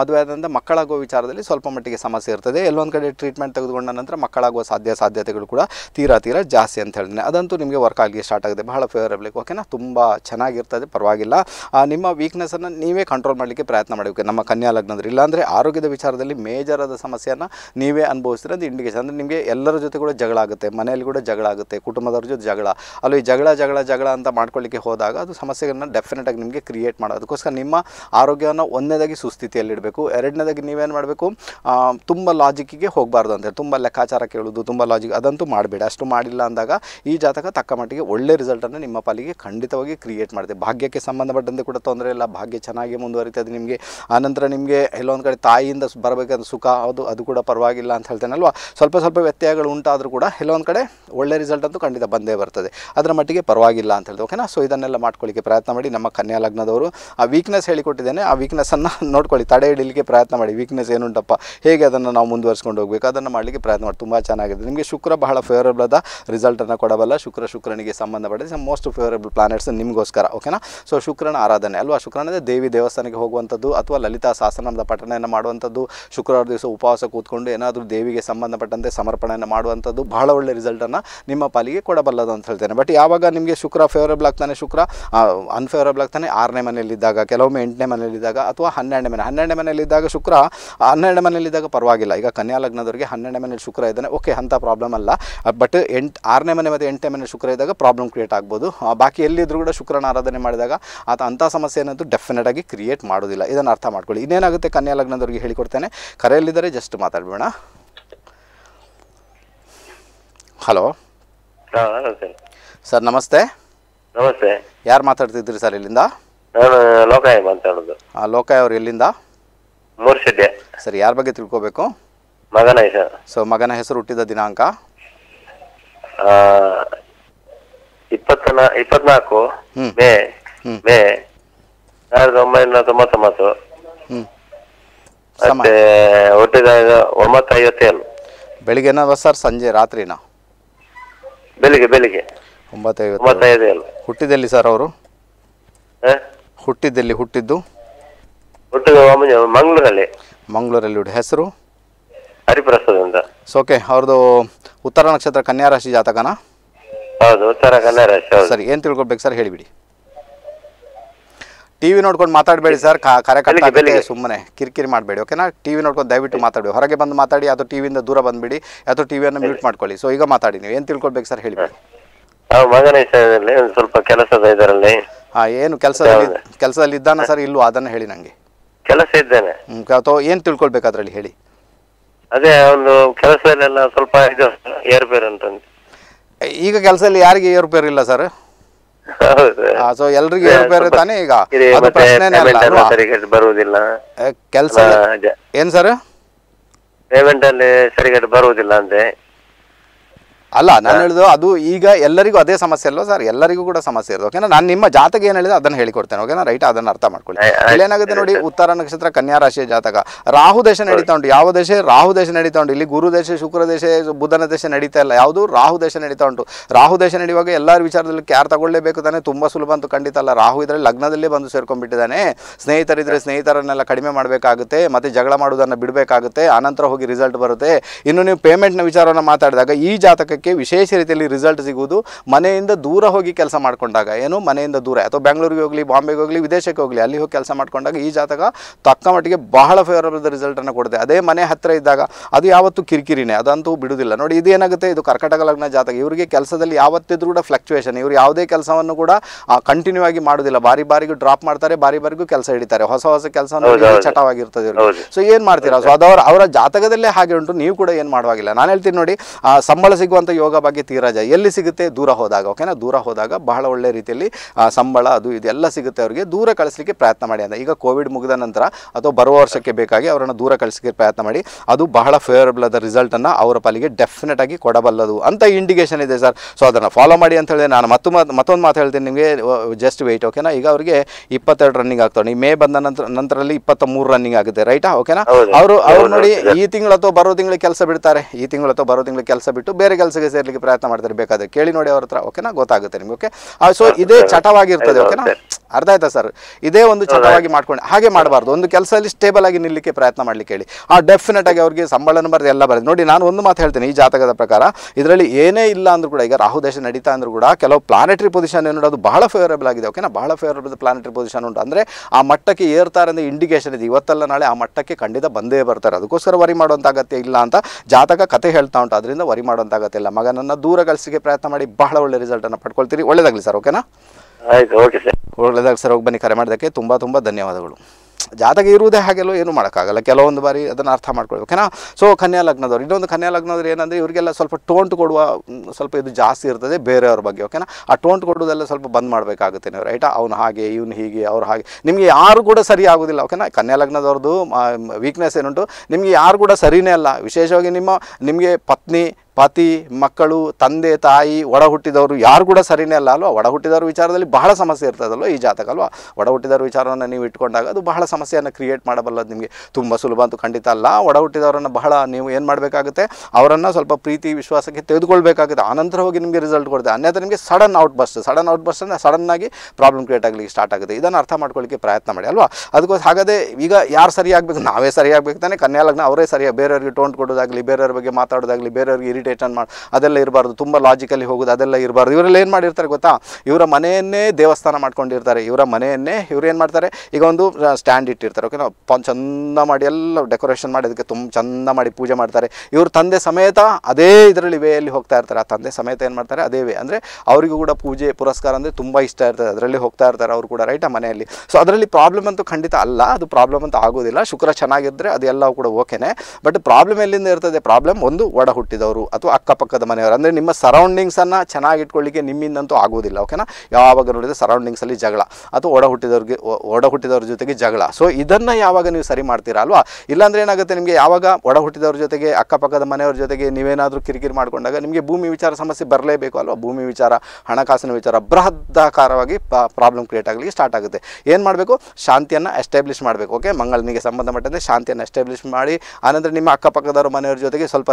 ಮದುವೆ ಆದಂಥ ಮಕ್ಕಳಾಗುವ ವಿಚಾರದಲ್ಲಿ ಸ್ವಲ್ಪ ಮಟ್ಟಿಗೆ ಸಮಸ್ಯೆ ಇರ್ತದೆ ಎಲ್ಲೊಂದು ಕಡೆ ಟ್ರೀಟ್ಮೆಂಟ್ ತೆಗೆದುಕೊಂಡ ನಂತರ ಮಕ್ಕಳಾಗುವ ಸಾಧ್ಯ ಸಾಧ್ಯತೆಗಳು ಕೂಡ ತೀರಾ ತೀರಾ ಜಾಸ್ತಿ ಅಂತ ಹೇಳಿದ್ರೆ ಅದಂತೂ ನಿಮಗೆ ವರ್ಕ್ ಆಗಲಿ ಸ್ಟಾರ್ಟ್ ಆಗಿದೆ ಬಹಳ ಫೇವರೇಬಲ್ ಓಕೆನಾ ತುಂಬ ಚೆನ್ನಾಗಿರ್ತದೆ ಪರವಾಗಿಲ್ಲ ನಿಮ್ಮ ವೀಕ್ನೆಸ್ಸನ್ನು ನೀವೇ ಕಂಟ್ರೋಲ್ ಮಾಡಲಿಕ್ಕೆ ಪ್ರಯತ್ನ ಮಾಡಬೇಕು ನಮ್ಮ ಕನ್ಯಾ ಲಗ್ನದ್ರೆ ಇಲ್ಲಾಂದರೆ ಆರೋಗ್ಯದ ವಿಚಾರದಲ್ಲಿ ಮೇಜರ್ ಆದ ಸಮಸ್ಯೆಯನ್ನು ನೀವೇ ಅನುಭವಿಸಿದ್ರೆ ಅದು ಇಂಡಿಕೇಶನ್ ಅಂದರೆ ನಿಮಗೆ ಎಲ್ಲರ ಜೊತೆ ಕೂಡ ಜಗಳ ಆಗುತ್ತೆ ಮನೆಯಲ್ಲಿ ಕೂಡ ಜಗಳ ಆಗುತ್ತೆ ಕುಟುಂಬದವ್ರ ಜೊತೆ ಜಗಳ ಅಲ್ಲಿ ಜಗಳ ಜಗಳ ಜಗಳ ಅಂತ ಮಾಡ್ಕೊಳ್ಳಿಕ್ಕೆ ಹೋದಾಗ ಅದು ಸಮಸ್ಯೆಗಳನ್ನ ಡೆಫಿನೆಟಾಗಿ ನಿಮಗೆ ಕ್ರಿಯೇಟ್ ಮಾಡೋದು ಅದಕ್ಕೋಸ್ಕರ ನಿಮ್ಮ ಆರೋಗ್ಯವನ್ನು ಒಂದನೇದಾಗಿ ಸುಸ್ಥಿತಿಯಲ್ಲಿಡಬೇಕು ಎರಡನೇದಾಗಿ ನೀವೇನು ಮಾಡಬೇಕು ತುಂಬ ಲಾಜಿಕ್ಕಿಗೆ ಹೋಗಬಾರ್ದು ಅಂತ ತುಂಬ ಲೆಕ್ಕಾಚಾರ ಕೇಳೋದು ತುಂಬ ಲಾಜಿಕ್ ಅದಂತೂ ಮಾಡಬೇಡ ಅಷ್ಟು ಮಾಡಿಲ್ಲ ಅಂದಾಗ ಈ ಜಾತಕ ತಕ್ಕ ಮಟ್ಟಿಗೆ ಒಳ್ಳೆ ರಿಸಲ್ಟನ್ನು ನಿಮ್ಮ ಪಾಲಿಗೆ ಖಂಡಿತವಾಗಿ ಕ್ರಿಯೇಟ್ ಮಾಡಿದೆ ಭಾಗ್ಯಕ್ಕೆ ಸಂಬಂಧಪಟ್ಟಂತೆ ಕೂಡ ತೊಂದರೆ ಇಲ್ಲ ಭಾಗ್ಯ ಚೆನ್ನಾಗಿ ಮುಂದುವರಿತದೆ ನಿಮಗೆ ಆನಂತರ ನಿಮಗೆ ಎಲ್ಲೊಂದು ಕಡೆ ತಾಯಿಯಿಂದ ಬರಬೇಕಾದ ಸುಖ ಅದು ಅದು ಕೂಡ ಪರವಾಗಿಲ್ಲ ಅಂತ ಅಲ್ವಾ ಸ್ವಲ್ಪ ಸ್ವಲ್ಪ ವ್ಯತ್ಯಯಗಳು ಉಂಟಾದರೂ ಕೂಡ ಎಲ್ಲೊಂದು ಕಡೆ ಒಳ್ಳೆ ರಿಸಲ್ಟ್ ಅಂತೂ ಖಂಡಿತ ಬಂದೇ ಬರ್ತದೆ ಅದರ ಮಟ್ಟಿಗೆ ಪರವಾಗಿಲ್ಲ ಅಂತ ಹೇಳಿದೆ ಓಕೆನಾ ಸೊ ಇದನ್ನೆಲ್ಲ ಮಾಡ್ಕೊಳ್ಳಿಕ್ಕೆ ಪ್ರಯತ್ನ ಮಾಡಿ ನಮ್ಮ ಕನ್ಯಾ ಲಗ್ನದವರು ಆ ವೀಕ್ನೆಸ್ ಹೇಳಿಕೊಟ್ಟಿದ್ದೇನೆ ಆ ವೀಕ್ನೆಸ್ಸನ್ನು *laughs* ನೋಡ್ಕೊಳ್ಳಿ ತಡೆ ಹಿಡಲಿಕ್ಕೆ ಪ್ರಯತ್ನ ಮಾಡಿ ವೀಕ್ನೆಸ್ ಏನುಂಟಪ್ಪ ಹೇಗೆ ಅದನ್ನು ನಾವು ಮುಂದುವರಿಸ್ಕೊಂಡು ಹೋಗಬೇಕು ಅದನ್ನು ಮಾಡಲಿಕ್ಕೆ ಪ್ರಯತ್ನ ಮಾಡಿ ತುಂಬ ಚೆನ್ನಾಗಿದೆ ನಿಮಗೆ ಶುಕ್ರ ಬಹಳ ಫೇವರೇಬಲ್ ಆದ ರಿಸಲ್ಟನ್ನು ಕೊಡಬಲ್ಲ ಶುಕ್ರ ಶುಕ್ರನಿಗೆ ಸಂಬಂಧಪಟ್ಟಿದೆ ಮೋಸ್ಟ್ ಫೇವರೇಬಲ್ ಪ್ಲಾನೆಟ್ಸ್ ನಿಮಗೋಸ್ಕರ ಓಕೆನಾ ಸೊ ಶುಕ್ರನ ಆರಾಧನೆ ಅಲ್ವಾ ಶುಕ್ರನದೇ ದೇವಿ ದೇವಸ್ಥಾನ ದೇವಸ್ಥಾನಕ್ಕೆ ಹೋಗುವಂಥದ್ದು ಅಥವಾ ಲಲಿತಾ ಸಹಸ್ರನಾಮದ ಪಠನೆಯನ್ನು ಮಾಡುವಂಥದ್ದು ಶುಕ್ರವಾರ ದಿವಸ ಉಪವಾಸ ಕೂತ್ಕೊಂಡು ಏನಾದರೂ ದೇವಿಗೆ ಸಂಬಂಧಪಟ್ಟಂತೆ ಸಮರ್ಪಣೆಯನ್ನು ಮಾಡುವಂಥದ್ದು ಬಹಳ ಒಳ್ಳೆ ರಿಸಲ್ಟನ್ನು ನಿಮ್ಮ ಪಾಲಿಗೆ ಕೊಡಬಲ್ಲದು ಅಂತ ಹೇಳ್ತೇನೆ ಬಟ್ ಯಾವಾಗ ನಿಮಗೆ ಶುಕ್ರ ಫೇವರೇಬಲ್ ಆಗ್ತಾನೆ ಶುಕ್ರ ಅನ್ಫೇವರೇಬಲ್ ಆಗ್ತಾನೆ ಆರನೇ ಮನೆಯಲ್ಲಿದ್ದಾಗ ಕೆಲವೊಮ್ಮೆ ಎಂಟನೇ ಮನೆಯಲ್ಲಿದ್ದಾಗ ಅಥವಾ ಹನ್ನೆರಡನೇ ಮನೆ ಹನ್ನೆರಡನೇ ಮನೆಯಲ್ಲಿದ್ದಾಗ ಶುಕ್ರ ಹನ್ನೆರಡು ಮನೆಯಲ್ಲಿದ್ದಾಗ ಪರವಾಗಿಲ್ಲ ಈಗ ಕನ್ಯಾ ಲಗ್ನದವರಿಗೆ ಹನ್ನೆರಡನೇ ಮನೆಯಲ್ಲಿ ಶುಕ್ರ ಇದ್ದಾನೆ ಓಕೆ ಅಂಥ ಪ್ರಾಬ್ಲಮ್ ಅಲ್ಲ ಬಟ್ ಎಂಟು ಆರನೇ ಮನೆ ಮತ್ತು ಎಂಟನೇ ಮನೆ ಶುಕ್ರ ಇದ್ದಾಗ ಪ್ರಾಬ್ಲಮ್ ಕ್ರಿಯೇಟ್ ಆಗ್ಬೋದು ಬಾಕಿ ಎಲ್ಲಿದ್ದರೂ ಕೂಡ ಶುಕ್ರನ ಆರಾಧನೆ ಮಾಡಿದಾಗ ಆತ ಅಂಥ ಸಮಸ್ಯೆ ಏನಂತೂ ಆಗಿ ಕ್ರಿಯೇಟ್ ಕ್ರಿಯೇಟ್ ಮಾಡೋದಿಲ್ಲ ಇದನ್ನು ಅರ್ಥ ಮಾಡ್ಕೊಳ್ಳಿ ಇನ್ನೇನಾಗುತ್ತೆ ಕನ್ಯಾ ಲಗ್ನದವ್ರಿಗೆ ಹೇಳಿಕೊಡ್ತೇನೆ ಕರೆಯಲ್ಲಿದ್ದರೆ ಜಸ್ಟ್ ಮಾತಾಡ್ಬೋಣ ಹಲೋ ಸರ್ ನಮಸ್ತೆ ನಮಸ್ತೆ ಯಾರು ಮಾತಾಡ್ತಿದ್ರಿ ಸರ್ ಇಲ್ಲಿಂದ ಲೋಕಾಯ್ ಮಾತಾಡೋದು ಲೋಕಾಯ್ ಅವ್ರು ಎಲ್ಲಿಂದ ಮೂರ್ಸಿದ್ದೆ ಸರ್ ಯಾರ ಬಗ್ಗೆ ತಿಳ್ಕೋಬೇಕು ಮಗನ ಹೆಸರು ಸೊ ಮಗನ ಹೆಸರು ಹುಟ್ಟಿದ ದಿನಾಂಕ ಇಪ್ಪತ್ತನ ಇಪ್ಪತ್ನಾಲ್ಕು ಮೇ ಮೇ ಸಾವಿರದ ಒಂಬೈನೂರ ತೊಂಬತ್ತೊಂಬತ್ತು ಮತ್ತೆ ಹುಟ್ಟಿದ ಒಂಬತ್ತು ಐವತ್ತೇಳು ಬೆಳಿಗ್ಗೆನ ಸರ್ ಸಂಜೆ ರಾತ್ರಿನ ಬೆಳಿಗ್ಗೆ ಬೆಳಿಗ್ಗೆ ಒಂಬತ್ತೈವತ್ತು ಹುಟ್ಟಿದೆಲ್ಲಿ ಸರ್ ಅವರು ಹುಟ್ಟಿದ್ದಲ್ಲಿ ಹುಟ್ಟಿದ್ದು ಹುಟ್ಟಿದ ಮಂಗಳೂರಲ್ಲಿ ಮಂಗಳೂರಲ್ಲಿ ಹುಟ್ಟು ಹೆಸರು ಹರಿಪ್ರಸಾದ್ ಅಂತ ಓಕೆ ಅವ್ರದ್ದು ಉತ್ತರ ನಕ್ಷತ್ರ ಕನ್ಯಾ ರಾಶಿ ಜಾತಕನ ಹೌದು ಉತ್ತರ ಕನ್ಯಾ ರಾಶಿ ಸರಿ ಏನು ತಿಳ್ಕೊಬೇಕು ಸರ್ ಹೇಳಿಬಿಡಿ ಟಿವಿ ನೋಡ್ಕೊಂಡು ಮಾತಾಡಬೇಡಿ ಸರ್ ಕಾರ್ಯಕರ್ತ ಸುಮ್ಮನೆ ಕಿರಿಕಿರಿ ಮಾಡಬೇಡಿ ಓಕೆನಾ ಟಿವಿ ನೋಡ್ಕೊಂಡು ದಯವಿಟ್ಟು ಮಾತಾಡಿ ಹೊರಗೆ ಬಂದು ಮಾತಾಡಿ ಅದು ಟಿವಿಯಿಂದ ದೂರ ಬಂದ್ಬಿಡಿ ಅಥವಾ ಟಿವಿಯನ್ನು ಮ್ಯೂಟ್ ಮಾಡ್ಕೊಳ್ಳಿ ಸೊ ಈಗ ಮಾತಾಡಿ ನೀವು ಏನು ತಿಳ್ಕೊಳ್ಬೇಕು ಸರ್ ಹೇಳಿ ಸ್ವಲ್ಪ ಕೆಲಸದ ಇದರಲ್ಲಿ ಹಾ ಏನು ಕೆಲಸದಲ್ಲಿ ಕೆಲಸದಲ್ಲಿ ಇದ್ದಾನ ಸರ್ ಇಲ್ಲೂ ಅದನ್ನ ಹೇಳಿ ನಂಗೆ ಕೆಲಸ ಇದ್ದೇನೆ ಅಥವಾ ಏನು ತಿಳ್ಕೊಳ್ಬೇಕು ಅದರಲ್ಲಿ ಹೇಳಿ ಅದೇ ಒಂದು ಕೆಲಸದಲ್ಲೆಲ್ಲ ಸ್ವಲ್ಪ ಇದು ಏರ್ಪೇರ್ ಅಂತ ಈಗ ಕೆಲಸದಲ್ಲಿ ಯಾರಿಗೆ ಏರ್ಪೇರ್ ಇಲ್ಲ ಸರ್ ಸೊ ಎಲ್ರಿಗೂ ತಾನೇ ಈಗ ಬರುವುದಿಲ್ಲ ಕೆಲಸ ಏನ್ ಸರ್ ಪೇಮೆಂಟ್ ಅಲ್ಲಿ ಸರಿಗಟ್ಟು ಬರುವುದಿಲ್ಲ ಅಂತೆ ಅಲ್ಲ ನಾನು ಹೇಳಿದ್ರು ಅದು ಈಗ ಎಲ್ಲರಿಗೂ ಅದೇ ಸಮಸ್ಯೆ ಅಲ್ವಾ ಸರ್ ಎಲ್ಲರಿಗೂ ಕೂಡ ಸಮಸ್ಯೆ ಇರೋದು ಓಕೆನಾ ನಾನು ನಿಮ್ಮ ಜಾತಕ ಏನು ಹೇಳಿದೆ ಅದನ್ನು ಹೇಳಿಕೊಡ್ತೇನೆ ಓಕೆನಾ ರೈಟ್ ಅದನ್ನು ಅರ್ಥ ಮಾಡ್ಕೊಳ್ಳಿ ಏನಾಗುತ್ತೆ ನೋಡಿ ಉತ್ತರ ನಕ್ಷತ್ರ ಕನ್ಯಾ ರಾಶಿಯ ಜಾತಕ ರಾಹು ದೇಶ ನಡೀತಾ ಉಂಟು ಯಾವ ದೇಶ ರಾಹು ದೇಶ ನಡೀತಾ ಉಂಟು ಇಲ್ಲಿ ಗುರು ದೇಶ ಶುಕ್ರ ದೇಶ ಬುಧನ ದೇಶ ನಡೀತಾ ಇಲ್ಲ ಯಾವುದು ರಾಹು ದೇಶ ನಡೀತಾ ಉಂಟು ರಾಹು ದೇಶ ನಡೆಯುವಾಗ ಎಲ್ಲರ ವಿಚಾರದಲ್ಲಿ ಕ್ಯಾರ್ ತಗೊಳ್ಳೇಬೇಕು ತಾನೇ ತುಂಬ ಸುಲಭ ಅಂತೂ ಖಂಡಿತ ಅಲ್ಲ ರಾಹು ಇದ್ರೆ ಲಗ್ನದಲ್ಲೇ ಬಂದು ಸೇರ್ಕೊಂಡ್ಬಿಟ್ಟಿದ್ದಾನೆ ಸ್ನೇಹಿತರಿದ್ರೆ ಸ್ನೇಹಿತರನ್ನೆಲ್ಲ ಕಡಿಮೆ ಮಾಡಬೇಕಾಗುತ್ತೆ ಮತ್ತೆ ಜಗಳ ಮಾಡುವುದನ್ನು ಬಿಡಬೇಕಾಗುತ್ತೆ ಆನಂತರ ಹೋಗಿ ರಿಸಲ್ಟ್ ಬರುತ್ತೆ ಇನ್ನು ನೀವು ಪೇಮೆಂಟ್ನ ವಿಚಾರವನ್ನು ಮಾತಾಡಿದಾಗ ಈ ಜಾತಕ ಕೆಲಸಕ್ಕೆ ವಿಶೇಷ ರೀತಿಯಲ್ಲಿ ರಿಸಲ್ಟ್ ಸಿಗುವುದು ಮನೆಯಿಂದ ದೂರ ಹೋಗಿ ಕೆಲಸ ಮಾಡಿಕೊಂಡಾಗ ಏನು ಮನೆಯಿಂದ ದೂರ ಅಥವಾ ಬೆಂಗಳೂರಿಗೆ ಹೋಗಲಿ ಬಾಂಬೆಗೆ ಹೋಗಲಿ ವಿದೇಶಕ್ಕೆ ಹೋಗಲಿ ಅಲ್ಲಿ ಹೋಗಿ ಕೆಲಸ ಮಾಡಿಕೊಂಡಾಗ ಈ ಜಾತಕ ತಕ್ಕ ಮಟ್ಟಿಗೆ ಬಹಳ ಫೇವರಬಲ್ ರಿಸಲ್ಟನ್ನು ಕೊಡುತ್ತೆ ಅದೇ ಮನೆ ಹತ್ತಿರ ಇದ್ದಾಗ ಅದು ಯಾವತ್ತೂ ಕಿರಿಕಿರಿನೇ ಅದಂತೂ ಬಿಡುವುದಿಲ್ಲ ನೋಡಿ ಇದು ಏನಾಗುತ್ತೆ ಇದು ಕರ್ಕಟಕ ಲಗ್ನ ಜಾತಕ ಇವರಿಗೆ ಕೆಲಸದಲ್ಲಿ ಯಾವತ್ತಿದ್ರೂ ಕೂಡ ಫ್ಲಕ್ಚುಯೇಷನ್ ಇವರು ಯಾವುದೇ ಕೆಲಸವನ್ನು ಕೂಡ ಕಂಟಿನ್ಯೂ ಆಗಿ ಮಾಡೋದಿಲ್ಲ ಬಾರಿ ಬಾರಿಗೂ ಡ್ರಾಪ್ ಮಾಡ್ತಾರೆ ಬಾರಿ ಬಾರಿಗೂ ಕೆಲಸ ಹಿಡಿತಾರೆ ಹೊಸ ಹೊಸ ಕೆಲಸ ಚಟವಾಗಿರ್ತದೆ ಸೊ ಏನ್ ಮಾಡ್ತೀರಾ ಸೊ ಅದವರ ಅವರ ಜಾತಕದಲ್ಲೇ ಹಾಗೆ ಉಂಟು ನೀವು ಕೂಡ ಏನ್ ಮಾಡುವಾಗಿಲ್ಲ ನಾನು ಹೇಳ್ತೀನಿ ನೋಡಿ ಸಂಬಳ ಸಿಗುವಂತ ಯೋಗ ಬಗ್ಗೆ ತೀರಾಜ ಎಲ್ಲಿ ಸಿಗುತ್ತೆ ದೂರ ಹೋದಾಗ ಓಕೆನಾ ದೂರ ಹೋದಾಗ ಬಹಳ ಒಳ್ಳೆ ರೀತಿಯಲ್ಲಿ ಸಂಬಳ ಅದು ಇದೆಲ್ಲ ಸಿಗುತ್ತೆ ಅವರಿಗೆ ದೂರ ಕಳಿಸಲಿಕ್ಕೆ ಪ್ರಯತ್ನ ಮಾಡಿ ಅಂತ ಈಗ ಕೋವಿಡ್ ಮುಗಿದ ನಂತರ ಅಥವಾ ಬರುವ ವರ್ಷಕ್ಕೆ ಬೇಕಾಗಿ ಅವರನ್ನು ದೂರ ಕಳಿಸಲಿಕ್ಕೆ ಪ್ರಯತ್ನ ಮಾಡಿ ಅದು ಬಹಳ ಫೇವರಬಲ್ ಆದ ರಿಸಲ್ಟನ್ನು ಅವರ ಪಾಲಿಗೆ ಡೆಫಿನೆಟ್ ಆಗಿ ಕೊಡಬಲ್ಲದು ಅಂತ ಇಂಡಿಕೇಶನ್ ಇದೆ ಸರ್ ಸೊ ಅದನ್ನು ಫಾಲೋ ಮಾಡಿ ಅಂತ ಹೇಳಿದೆ ನಾನು ಮತ್ತೊಂದು ಮಾತು ಹೇಳ್ತೀನಿ ನಿಮಗೆ ಜಸ್ಟ್ ವೆಯ್ಟ್ ಓಕೆನಾ ಈಗ ಅವರಿಗೆ ಇಪ್ಪತ್ತೆರಡು ರನ್ನಿಂಗ್ ಆಗ್ತಾವೆ ಮೇ ಬಂದ ನಂತರ ನಂತರದಲ್ಲಿ ಇಪ್ಪತ್ತ ಮೂರು ರನ್ನಿಂಗ್ ಆಗುತ್ತೆ ರೈಟ್ ಓಕೆನಾ ಅವರು ಅವ್ರು ನೋಡಿ ಈ ತಿಂಗಳು ಅಥವಾ ಬರೋ ತಿಂಗಳಿಗೆ ಕೆಲಸ ಬಿಡ್ತಾರೆ ಈ ತಿಂಗಳು ಅಥವಾ ಬರೋ ತಿಂಗಳು ಕೆಲಸ ಬಿಟ್ಟು ಬೇರೆ ಕೆಲಸ ಕೆಲಸಕ್ಕೆ ಸೇರ್ಲಿಕ್ಕೆ ಪ್ರಯತ್ನ ಮಾಡ್ತಾರೆ ಬೇಕಾದ್ರೆ ಕೇಳಿ ನೋಡಿ ಅವ್ರ ಹತ್ರ ಓಕೆನಾ ಗೊತ್ತಾಗುತ್ತೆ ನಿಮ್ಗೆ ಓಕೆ ಸೊ ಇದೇ ಚಟವಾಗಿರ್ತದೆ ಓಕೆನಾ ಅರ್ಥ ಆಯ್ತಾ ಸರ್ ಇದೇ ಒಂದು ಚಟವಾಗಿ ಮಾಡ್ಕೊಂಡು ಹಾಗೆ ಮಾಡಬಾರ್ದು ಒಂದು ಕೆಲಸದಲ್ಲಿ ಸ್ಟೇಬಲ್ ಆಗಿ ನಿಲ್ಲಕ್ಕೆ ಪ್ರಯತ್ನ ಮಾಡ್ಲಿಕ್ಕೆ ಹೇಳಿ ಆ ಡೆಫಿನೆಟ್ ಆಗಿ ಅವರಿಗೆ ಸಂಬಳನ ಬರೆದು ಎಲ್ಲ ಬರೆದು ನೋಡಿ ನಾನು ಒಂದು ಮಾತು ಹೇಳ್ತೇನೆ ಈ ಜಾತಕದ ಪ್ರಕಾರ ಇದರಲ್ಲಿ ಏನೇ ಇಲ್ಲ ಅಂದ್ರೂ ಕೂಡ ಈಗ ರಾಹು ದೇಶ ನಡೀತಾ ಅಂದ್ರೂ ಕೂಡ ಕೆಲವು ಪ್ಲಾನೆಟರಿ ಪೊಸಿಷನ್ ಏನು ಅದು ಬಹಳ ಫೇವರೇಬಲ್ ಆಗಿದೆ ಓಕೆನಾ ಬಹಳ ಫೇವರೇಬಲ್ ಪ್ಲಾನೆಟರಿ ಪೊಸಿಷನ್ ಉಂಟು ಅಂದರೆ ಆ ಮಟ್ಟಕ್ಕೆ ಏರ್ತಾರೆ ಅಂದ್ರೆ ಇಂಡಿಕೇಶನ್ ಇದೆ ಇವತ್ತಲ್ಲ ನಾಳೆ ಆ ಮಟ್ಟಕ್ಕೆ ಖಂಡಿತ ಬಂದೇ ಬರ್ತಾರೆ ಅದಕ್ಕೋಸ್ಕರ ವರಿ ಮಾಡುವಂಥ ಅಗತ್ಯ ಇಲ್ಲ ಅಂತ ಜಾತಕ ಕತೆ ಹೇಳ್ತಾ ಉಂಟು ಅದರಿಂದ ವರಿ ಮಾಡುವಂಥ ಅಗತ್ಯ ಇಲ್ಲ ಮಗನನ್ನು ದೂರ ಕಳಿಸಿಗೆ ಪ್ರಯತ್ನ ಮಾಡಿ ಬಹಳ ಒಳ್ಳೆ ರಿಸಲ್ಟನ್ನು ಪಡ್ಕೊಳ್ತೀರಿ ಒಳ್ಳೇದಾಗ್ಲಿ ಸರ್ ಓಕೆನಾ ಆಯ್ತು ಸರ್ ಹೋಗಿ ಬನ್ನಿ ಕರೆ ಮಾಡೋದಕ್ಕೆ ತುಂಬ ತುಂಬ ಧನ್ಯವಾದಗಳು ಜಾತಕ ಇರುವುದೇ ಹಾಗೆಲ್ಲೋ ಏನು ಮಾಡೋಕ್ಕಾಗಲ್ಲ ಕೆಲವೊಂದು ಬಾರಿ ಅದನ್ನು ಅರ್ಥ ಓಕೆನಾ ಸೊ ಕನ್ಯಾ ಲಗ್ನದವ್ರು ಇನ್ನೊಂದು ಕನ್ಯಾ ಲಗ್ನದವ್ರು ಏನಂದರೆ ಇವರಿಗೆಲ್ಲ ಸ್ವಲ್ಪ ಟೋಂಟ್ ಕೊಡುವ ಸ್ವಲ್ಪ ಇದು ಜಾಸ್ತಿ ಇರ್ತದೆ ಬೇರೆಯವ್ರ ಬಗ್ಗೆ ಓಕೆನಾ ಆ ಟೋಂಟ್ ಕೊಡೋದೆಲ್ಲ ಸ್ವಲ್ಪ ಬಂದ್ ಮಾಡಬೇಕಾಗುತ್ತೆ ನೀವು ರೈಟಾ ಅವ್ನು ಹಾಗೆ ಇವನು ಹೀಗೆ ಅವ್ರು ಹಾಗೆ ನಿಮಗೆ ಯಾರು ಕೂಡ ಸರಿ ಆಗೋದಿಲ್ಲ ಓಕೆನಾ ಕನ್ಯಾ ಲಗ್ನದವ್ರದ್ದು ವೀಕ್ನೆಸ್ ಏನುಂಟು ನಿಮಗೆ ಯಾರು ಕೂಡ ಸರಿಯೇ ಅಲ್ಲ ವಿಶೇಷವಾಗಿ ನಿಮ್ಮ ನಿಮಗೆ ಪತ್ನಿ ಪತಿ ಮಕ್ಕಳು ತಂದೆ ತಾಯಿ ಒಡ ಹುಟ್ಟಿದವರು ಯಾರು ಕೂಡ ಸರಿನೇ ಅಲ್ಲ ಅಲ್ವಾ ಒಡ ಹುಟ್ಟಿದವರ ವಿಚಾರದಲ್ಲಿ ಬಹಳ ಸಮಸ್ಯೆ ಇರ್ತದಲ್ವ ಈ ಜಾತಕ ಅಲ್ವಾ ಒಡ ಹುಟ್ಟಿದವರ ವಿಚಾರವನ್ನು ನೀವು ಇಟ್ಕೊಂಡಾಗ ಅದು ಬಹಳ ಸಮಸ್ಯೆಯನ್ನು ಕ್ರಿಯೇಟ್ ಮಾಡಬಲ್ಲದು ನಿಮಗೆ ತುಂಬ ಸುಲಭ ಅಂತೂ ಖಂಡಿತ ಅಲ್ಲ ಒಡ ಹುಟ್ಟಿದವರನ್ನು ಬಹಳ ನೀವು ಏನು ಮಾಡಬೇಕಾಗುತ್ತೆ ಅವರನ್ನು ಸ್ವಲ್ಪ ಪ್ರೀತಿ ವಿಶ್ವಾಸಕ್ಕೆ ತೆಗೆದುಕೊಳ್ಬೇಕಾಗುತ್ತೆ ಆನಂತರ ಹೋಗಿ ನಿಮಗೆ ರಿಸಲ್ಟ್ ಕೊಡುತ್ತೆ ಅನ್ಯಥ ನಿಮಗೆ sudden out burst sudden out sudden ಸಡನ್ನಾಗಿ ಪ್ರಾಬ್ಲಮ್ ಕ್ರಿಯೇಟ್ ಆಗಲಿಕ್ಕೆ ಸ್ಟಾರ್ಟ್ ಆಗುತ್ತೆ ಇದನ್ನು ಅರ್ಥ ಮಾಡ್ಕೊಳ್ಳಿಕ್ಕೆ ಪ್ರಯತ್ನ ಮಾಡಿ ಅಲ್ವಾ ಅದಕ್ಕೋಸ್ ಹಾಗಾದರೆ ಈಗ ಯಾರು ಸರಿಯಾಗಬೇಕು ನಾವೇ ಸರಿಯಾಗಬೇಕು ತಾನೆ ಕನ್ಯಾಲಗ್ನ ಅವರೇ ಸರಿಯಾಗಿ ಬೇರೆಯವರಿಗೆ ಟೋಂಟ್ ಕೊಡೋದಾಗಲಿ ಬೇರೆಯವ್ರ ಬಗ್ಗೆ ಮಾತಾಡೋದಾಗಲಿ ಬೇರೆಯವರಿಗೆ ಇರಿಟೇಟ್ ಮೆಡಿಟೇಷನ್ ಮಾಡಿ ಅದೆಲ್ಲ ಇರಬಾರ್ದು ತುಂಬ ಲಾಜಿಕಲ್ಲಿ ಹೋಗೋದು ಅದೆಲ್ಲ ಇರಬಾರ್ದು ಇವರೆಲ್ಲ ಏನು ಮಾಡಿರ್ತಾರೆ ಗೊತ್ತಾ ಇವರ ಮನೆಯನ್ನೇ ದೇವಸ್ಥಾನ ಮಾಡ್ಕೊಂಡಿರ್ತಾರೆ ಇವರ ಮನೆಯನ್ನೇ ಇವ್ರು ಏನು ಮಾಡ್ತಾರೆ ಈಗ ಒಂದು ಸ್ಟ್ಯಾಂಡ್ ಇಟ್ಟಿರ್ತಾರೆ ಓಕೆ ನಾವು ಚಂದ ಮಾಡಿ ಎಲ್ಲ ಡೆಕೋರೇಷನ್ ಮಾಡಿ ಅದಕ್ಕೆ ತುಂಬ ಚಂದ ಮಾಡಿ ಪೂಜೆ ಮಾಡ್ತಾರೆ ಇವರು ತಂದೆ ಸಮೇತ ಅದೇ ಇದರಲ್ಲಿ ವೇಯಲ್ಲಿ ಹೋಗ್ತಾ ಇರ್ತಾರೆ ಆ ತಂದೆ ಸಮೇತ ಏನು ಮಾಡ್ತಾರೆ ಅದೇ ವೇ ಅಂದರೆ ಅವರಿಗೂ ಕೂಡ ಪೂಜೆ ಪುರಸ್ಕಾರ ಅಂದರೆ ತುಂಬ ಇಷ್ಟ ಇರ್ತದೆ ಅದರಲ್ಲಿ ಹೋಗ್ತಾ ಇರ್ತಾರೆ ಅವರು ಕೂಡ ರೈಟ್ ಆ ಮನೆಯಲ್ಲಿ ಸೊ ಅದರಲ್ಲಿ ಪ್ರಾಬ್ಲಮ್ ಅಂತೂ ಖಂಡಿತ ಅಲ್ಲ ಅದು ಪ್ರಾಬ್ಲಮ್ ಅಂತ ಆಗೋದಿಲ್ಲ ಶುಕ್ರ ಚೆನ್ನಾಗಿದ್ದರೆ ಅದೆಲ್ಲ ಕೂಡ ಓಕೆನೇ ಬಟ್ ಪ್ರಾಬ್ಲಮ್ ಎಲ್ಲಿಂದ ಇರ್ತದೆ ಪ್ರಾಬ್ಲಮ್ ಒಂದು ಒಡ ಹುಟ್ಟಿದವರು ಅಥವಾ ಅಕ್ಕಪಕ್ಕದ ಮನೆಯವರು ಅಂದರೆ ನಿಮ್ಮ ಸರೌಂಡಿಂಗ್ಸನ್ನು ಚೆನ್ನಾಗಿಟ್ಕೊಳ್ಳಿಕ್ಕೆ ನಿಮ್ಮಿಂದಂತೂ ಆಗೋದಿಲ್ಲ ಓಕೆನಾ ಯಾವಾಗ ನೋಡಿದರೆ ಸರೌಂಡಿಂಗ್ಸಲ್ಲಿ ಜಗಳ ಅಥವಾ ಒಡ ಹುಟ್ಟಿದವ್ರಿಗೆ ಒಡ ಹುಟ್ಟಿದವ್ರ ಜೊತೆಗೆ ಜಗಳ ಸೊ ಇದನ್ನು ಯಾವಾಗ ನೀವು ಸರಿ ಮಾಡ್ತೀರಾ ಅಲ್ವಾ ಇಲ್ಲಾಂದರೆ ಏನಾಗುತ್ತೆ ನಿಮಗೆ ಯಾವಾಗ ಒಡ ಹುಟ್ಟಿದವ್ರ ಜೊತೆಗೆ ಅಕ್ಕಪಕ್ಕದ ಮನೆಯವ್ರ ಜೊತೆಗೆ ನೀವೇನಾದರೂ ಕಿರಿಕಿರಿ ಮಾಡಿಕೊಂಡಾಗ ನಿಮಗೆ ಭೂಮಿ ವಿಚಾರ ಸಮಸ್ಯೆ ಬರಲೇಬೇಕು ಅಲ್ವಾ ಭೂಮಿ ವಿಚಾರ ಹಣಕಾಸಿನ ವಿಚಾರ ಬೃಹದಾಕಾರವಾಗಿ ಪ್ರಾಬ್ಲಮ್ ಕ್ರಿಯೇಟ್ ಆಗಲಿಕ್ಕೆ ಸ್ಟಾರ್ಟ್ ಆಗುತ್ತೆ ಏನು ಮಾಡಬೇಕು ಶಾಂತಿಯನ್ನು ಎಸ್ಟಾಬ್ಲಿಷ್ ಮಾಡಬೇಕು ಓಕೆ ಮಂಗಳನಿಗೆ ಸಂಬಂಧಪಟ್ಟಂತೆ ಶಾಂತಿಯನ್ನು ಎಸ್ಟಾಬ್ಲಿಷ್ ಮಾಡಿ ಆನಂತರ ನಿಮ್ಮ ಅಕ್ಕಪಕ್ಕದವರ ಮನೆಯವ್ರ ಜೊತೆಗೆ ಸ್ವಲ್ಪ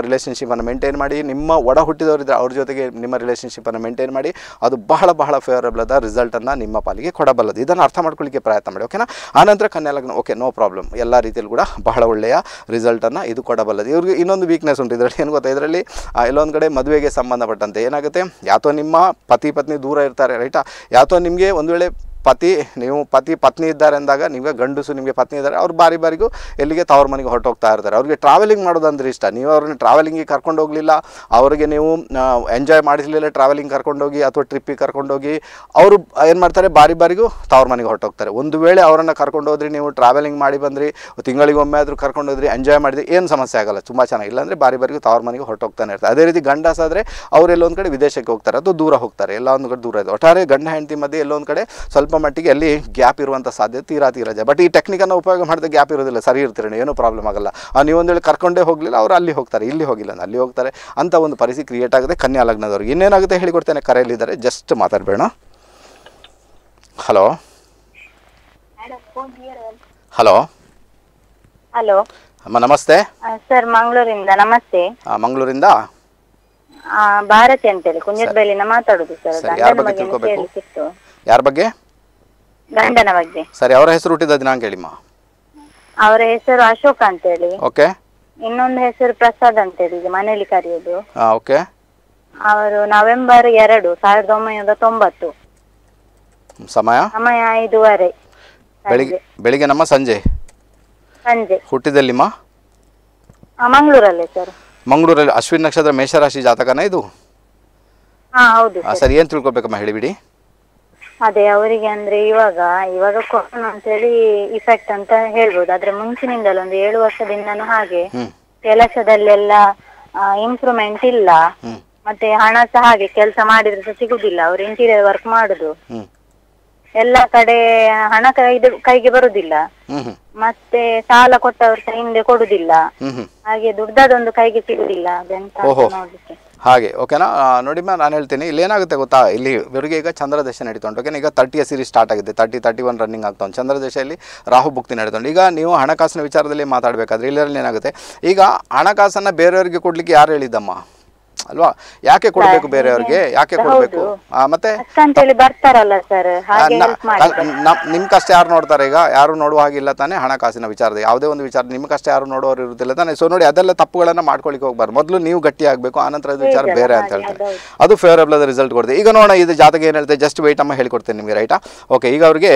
ಅನ್ನು ಮೇಂಟೈನ್ ಮಾಡಿ ಮಾಡಿ ನಿಮ್ಮ ಒಡ ಹುಟ್ಟಿದವರಿದ್ದರೆ ಅವ್ರ ಜೊತೆಗೆ ನಿಮ್ಮ ರಿಲೇಷನ್ಶಿಪ್ಪನ್ನು ಮೇಂಟೈನ್ ಮಾಡಿ ಅದು ಬಹಳ ಬಹಳ ಫೇವರಬಲ್ ಆದ ರಿಸಲ್ಟನ್ನು ನಿಮ್ಮ ಪಾಲಿಗೆ ಕೊಡಬಲ್ಲದು ಇದನ್ನು ಅರ್ಥ ಮಾಡ್ಕೊಳ್ಳಿಕ್ಕೆ ಪ್ರಯತ್ನ ಮಾಡಿ ಓಕೆನಾ ಆನಂತರ ಕನ್ಯಾ ಓಕೆ ನೋ ಪ್ರಾಬ್ಲಮ್ ಎಲ್ಲ ರೀತಿಯಲ್ಲಿ ಕೂಡ ಬಹಳ ಒಳ್ಳೆಯ ರಿಸಲ್ಟನ್ನು ಇದು ಕೊಡಬಲ್ಲದು ಇವ್ರಿಗೆ ಇನ್ನೊಂದು ವೀಕ್ನೆಸ್ ಉಂಟು ಇದರಲ್ಲಿ ಏನು ಗೊತ್ತಾ ಇದರಲ್ಲಿ ಎಲ್ಲೊಂದು ಕಡೆ ಮದುವೆಗೆ ಸಂಬಂಧಪಟ್ಟಂತೆ ಏನಾಗುತ್ತೆ ಯಾತೋ ನಿಮ್ಮ ಪತಿ ಪತ್ನಿ ದೂರ ಇರ್ತಾರೆ ರೈಟಾ ಯಾತೋ ನಿಮಗೆ ಒಂದು ವೇಳೆ ಪತಿ ನೀವು ಪತಿ ಪತ್ನಿ ಇದ್ದಾರೆ ಅಂದಾಗ ನಿಮಗೆ ಗಂಡಸು ನಿಮಗೆ ಪತ್ನಿ ಇದ್ದಾರೆ ಅವ್ರು ಬಾರಿ ಬಾರಿಗೂ ಎಲ್ಲಿಗೆ ತವ್ರ ಮನೆಗೆ ಹೊರಟೋಗ್ತಾ ಇರ್ತಾರೆ ಅವ್ರಿಗೆ ಟ್ರಾವೆಲಿಂಗ್ ಮಾಡೋದಂದ್ರೆ ಇಷ್ಟ ನೀವು ಅವ್ರನ್ನ ಟ್ರಾವೆಲಿಂಗಿಗೆ ಕರ್ಕೊಂಡು ಹೋಗಲಿಲ್ಲ ಅವರಿಗೆ ನೀವು ಎಂಜಾಯ್ ಮಾಡಿಸಲಿಲ್ಲ ಟ್ರಾವೆಲಿಂಗ್ ಕರ್ಕೊಂಡೋಗಿ ಅಥವಾ ಟ್ರಿಪ್ಪಿಗೆ ಕರ್ಕೊಂಡೋಗಿ ಅವರು ಏನು ಮಾಡ್ತಾರೆ ಬಾರಿ ಬಾರಿಗೂ ತವ್ರ ಮನೆಗೆ ಹೊರಟೋಗ್ತಾರೆ ಒಂದು ವೇಳೆ ಅವರನ್ನು ಕರ್ಕೊಂಡು ಹೋದ್ರಿ ನೀವು ಟ್ರಾವೆಲಿಂಗ್ ಮಾಡಿ ಬಂದ್ರಿ ತಿಂಗಳಿಗೊಮ್ಮೆ ಆದರೂ ಕರ್ಕೊಂಡು ಹೋದ್ರಿ ಎಂಜಾಯ್ ಮಾಡಿದ್ರಿ ಏನು ಸಮಸ್ಯೆ ಆಗಲ್ಲ ತುಂಬ ಚೆನ್ನಾಗಿಲ್ಲ ಅಂದರೆ ಬಾರಿ ಬಾರಿಗೂ ತವ್ರ ಮನೆಗೆ ಹೊರಟೋಗ್ತಾನೆ ಇರ್ತಾರೆ ಅದೇ ರೀತಿ ಗಂಡಸಾದರೆ ಎಲ್ಲೊಂದು ಕಡೆ ವಿದೇಶಕ್ಕೆ ಹೋಗ್ತಾರೆ ಅಥವಾ ದೂರ ಹೋಗ್ತಾರೆ ಎಲ್ಲ ಒಂದು ಕಡೆ ದೂರ ಇದೆ ಒಟ್ಟಾರೆ ಗಂಡ ಹೆಂಡತಿ ಮಧ್ಯೆ ಎಲ್ಲೊಂದು ಕಡೆ ಸ್ವಲ್ಪ ಮಟ್ಟಿಗೆ ಅಲ್ಲಿ ಗ್ಯಾಪ್ ಇರುವಂಥ ಸಾಧ್ಯತೆ ತೀರಾ ತೀರಾಜ ಬಟ್ ಈ ಟೆಕ್ನಿಕ್ ಟೆಕ್ನಿಕನ್ನು ಉಪಯೋಗ ಮಾಡಿದ ಗ್ಯಾಪ್ ಇರೋದಿಲ್ಲ ಸರಿ ಇರ್ತೀರಿ ಏನೂ ಪ್ರಾಬ್ಲಮ್ ಆಗಲ್ಲ ಹೇಳಿ ಕರ್ಕೊಂಡೇ ಹೋಗಲಿಲ್ಲ ಅವರು ಅಲ್ಲಿ ಹೋಗ್ತಾರೆ ಇಲ್ಲಿ ಹೋಗಿಲ್ಲ ಅಲ್ಲಿ ಹೋಗ್ತಾರೆ ಅಂತ ಒಂದು ಪರಿಸ್ಥಿತಿ ಕ್ರಿಯೇಟ್ ಆಗುತ್ತೆ ಕನ್ಯಾ ಲಗ್ನದವರು ಇನ್ನೇನಾಗುತ್ತೆ ಹೇಳಿಕೊಡ್ತೇನೆ ಕರೆಯಲ್ಲಿದ್ದಾರೆ ಜಸ್ಟ್ ಮಾತಾಡಬೇಡ ಹಲೋ ಹಲೋ ಹಲೋ ಅಮ್ಮ ನಮಸ್ತೆ ಸರ್ ಮಂಗಳೂರಿಂದ ನಮಸ್ತೆ ಮಂಗಳೂರಿಂದ ಭಾರತಿ ಅಂತೇಳಿ ಬೈಲಿನ ಮಾತಾಡುದು ಸರ್ ಯಾರ ಬಗ್ಗೆ ಯಾರ ಬಗ್ಗೆ ಗಂಡನ ಬಗ್ಗೆ ಸರಿ ಅವರ ಹೆಸರು ಹುಟ್ಟಿದ ದಿನಾಂಕ ಮಾ ಅವರ ಹೆಸರು ಅಶೋಕ್ ಅಂತ ಹೇಳಿ ಓಕೆ ಇನ್ನೊಂದು ಹೆಸರು ಪ್ರಸಾದ್ ಅಂತ ಹೇಳಿ ಈಗ ಮನೆಯಲ್ಲಿ ಕರೆಯೋದು ಹಾ ಓಕೆ ಅವರು ನವೆಂಬರ್ ಎರಡು ಸಾವಿರದ ಒಂಬೈನೂರ ತೊಂಬತ್ತು ಸಮಯ ಸಮಯ ಐದೂವರೆ ಬೆಳಿಗ್ಗೆ ಬೆಳಿಗ್ಗೆ ನಮ್ಮ ಸಂಜೆ ಸಂಜೆ ಹುಟ್ಟಿದಲ್ಲಿಮ್ಮ ಆ, ಮಂಗಳೂರಲ್ಲೇ ಸರ್ ಮಂಗಳೂರಲ್ಲಿ ಅಶ್ವಿನ್ ನಕ್ಷತ್ರ ಮೇಷರಾಶಿ ಜಾತಕನ ಇದು ಹಾ ಹೌದು ಸರ್ ಸರಿ ಏನು ತಿಳ್ಕೊಬೇಕಮ್ಮ ಹೇಳಿಬಿಡಿ ಅದೇ ಅವರಿಗೆ ಅಂದ್ರೆ ಇವಾಗ ಇವಾಗ ಕೊರೋನಾ ಅಂತ ಹೇಳಿ ಇಫೆಕ್ಟ್ ಅಂತ ಹೇಳ್ಬೋದು ಆದ್ರೆ ಮುಂಚಿನಿಂದಲೂ ಒಂದು ಏಳು ವರ್ಷದಿಂದನೂ ಹಾಗೆ ಕೆಲಸದಲ್ಲೆಲ್ಲ ಇಂಪ್ರೂವ್ಮೆಂಟ್ ಇಲ್ಲ ಮತ್ತೆ ಹಣ ಹಾಗೆ ಕೆಲಸ ಮಾಡಿದ್ರೆ ಸಿಗುದಿಲ್ಲ ಅವ್ರು ಇಂಟೀರಿಯರ್ ವರ್ಕ್ ಮಾಡುದು ಎಲ್ಲ ಕಡೆ ಹಣ ಕೈದು ಕೈಗೆ ಬರುದಿಲ್ಲ ಮತ್ತೆ ಸಾಲ ಕೊಟ್ಟವರು ಹಿಂದೆ ಕೊಡುದಿಲ್ಲ ಹಾಗೆ ದುಡ್ಡದೊಂದು ಕೈಗೆ ಸಿಗುದಿಲ್ಲ ಅದೆಂತ ನೋಡ್ಲಿಕ್ಕೆ ಹಾಗೆ ಓಕೆನಾ ನೋಡಿ ಮ್ಯಾಮ್ ನಾನು ಹೇಳ್ತೀನಿ ಇಲ್ಲಿ ಏನಾಗುತ್ತೆ ಗೊತ್ತಾ ಇಲ್ಲಿ ಇವರಿಗೆ ಈಗ ನಡೀತಾ ಉಂಟು ಓಕೆನಾ ಈಗ ತರ್ಟಿಯ ಸೀರೀಸ್ ಸ್ಟಾರ್ಟ್ ಆಗಿದೆ ತರ್ಟಿ ತರ್ಟಿ ಒನ್ ರನ್ನಿಂಗ್ ಆಗ್ತಾ ಉಂಟು ಚಂದ್ರದಶೆಯಲ್ಲಿ ರಾಹು ಭುಕ್ತಿ ನಡೆದು ಈಗ ನೀವು ಹಣಕಾಸಿನ ವಿಚಾರದಲ್ಲಿ ಮಾತಾಡಬೇಕಾದ್ರೆ ಇಲ್ಲರಲ್ಲಿ ಏನಾಗುತ್ತೆ ಈಗ ಹಣಕಾಸನ್ನು ಬೇರೆಯವರಿಗೆ ಕೊಡಲಿಕ್ಕೆ ಯಾರು ಹೇಳಿದ್ದಮ್ಮ ಅಲ್ವಾ ಯಾಕೆ ಕೊಡಬೇಕು ಬೇರೆಯವ್ರಿಗೆ ಯಾಕೆ ಕೊಡಬೇಕು ಮತ್ತೆ ನಿಮ್ ಕಷ್ಟ ಯಾರು ನೋಡ್ತಾರೆ ಈಗ ಯಾರು ನೋಡುವ ಹಾಗಿಲ್ಲ ತಾನೆ ಹಣಕಾಸಿನ ವಿಚಾರದ ಯಾವುದೇ ಒಂದು ವಿಚಾರ ನಿಮ್ ಕಷ್ಟ ಯಾರು ನೋಡೋರು ಇರುದಿಲ್ಲ ತಾನೆ ಸೊ ನೋಡಿ ಅದೆಲ್ಲ ತಪ್ಪುಗಳನ್ನ ಮಾಡ್ಕೊಳ್ಳಿಕ್ಕೆ ಹೋಗ್ಬಾರ್ದು ಮೊದಲು ನೀವು ಗಟ್ಟಿ ಆಗ್ಬೇಕು ಆನಂತರ ವಿಚಾರ ಬೇರೆ ಅಂತ ಹೇಳ್ತಾರೆ ಅದು ಫೇವರಬಲ್ ಆದ ರಿಸಲ್ಟ್ ಕೊಡ್ತದೆ ಈಗ ನೋಡೋಣ ಇದು ಜಾತಕ ಏನ್ ಜಸ್ಟ್ ವೈಟ್ ಅಮ್ಮ ಹೇಳ್ಕೊಡ್ತೇನೆ ನಿಮಗೆ ರೈಟಾ ಓಕೆ ಈಗ ಅವ್ರಿಗೆ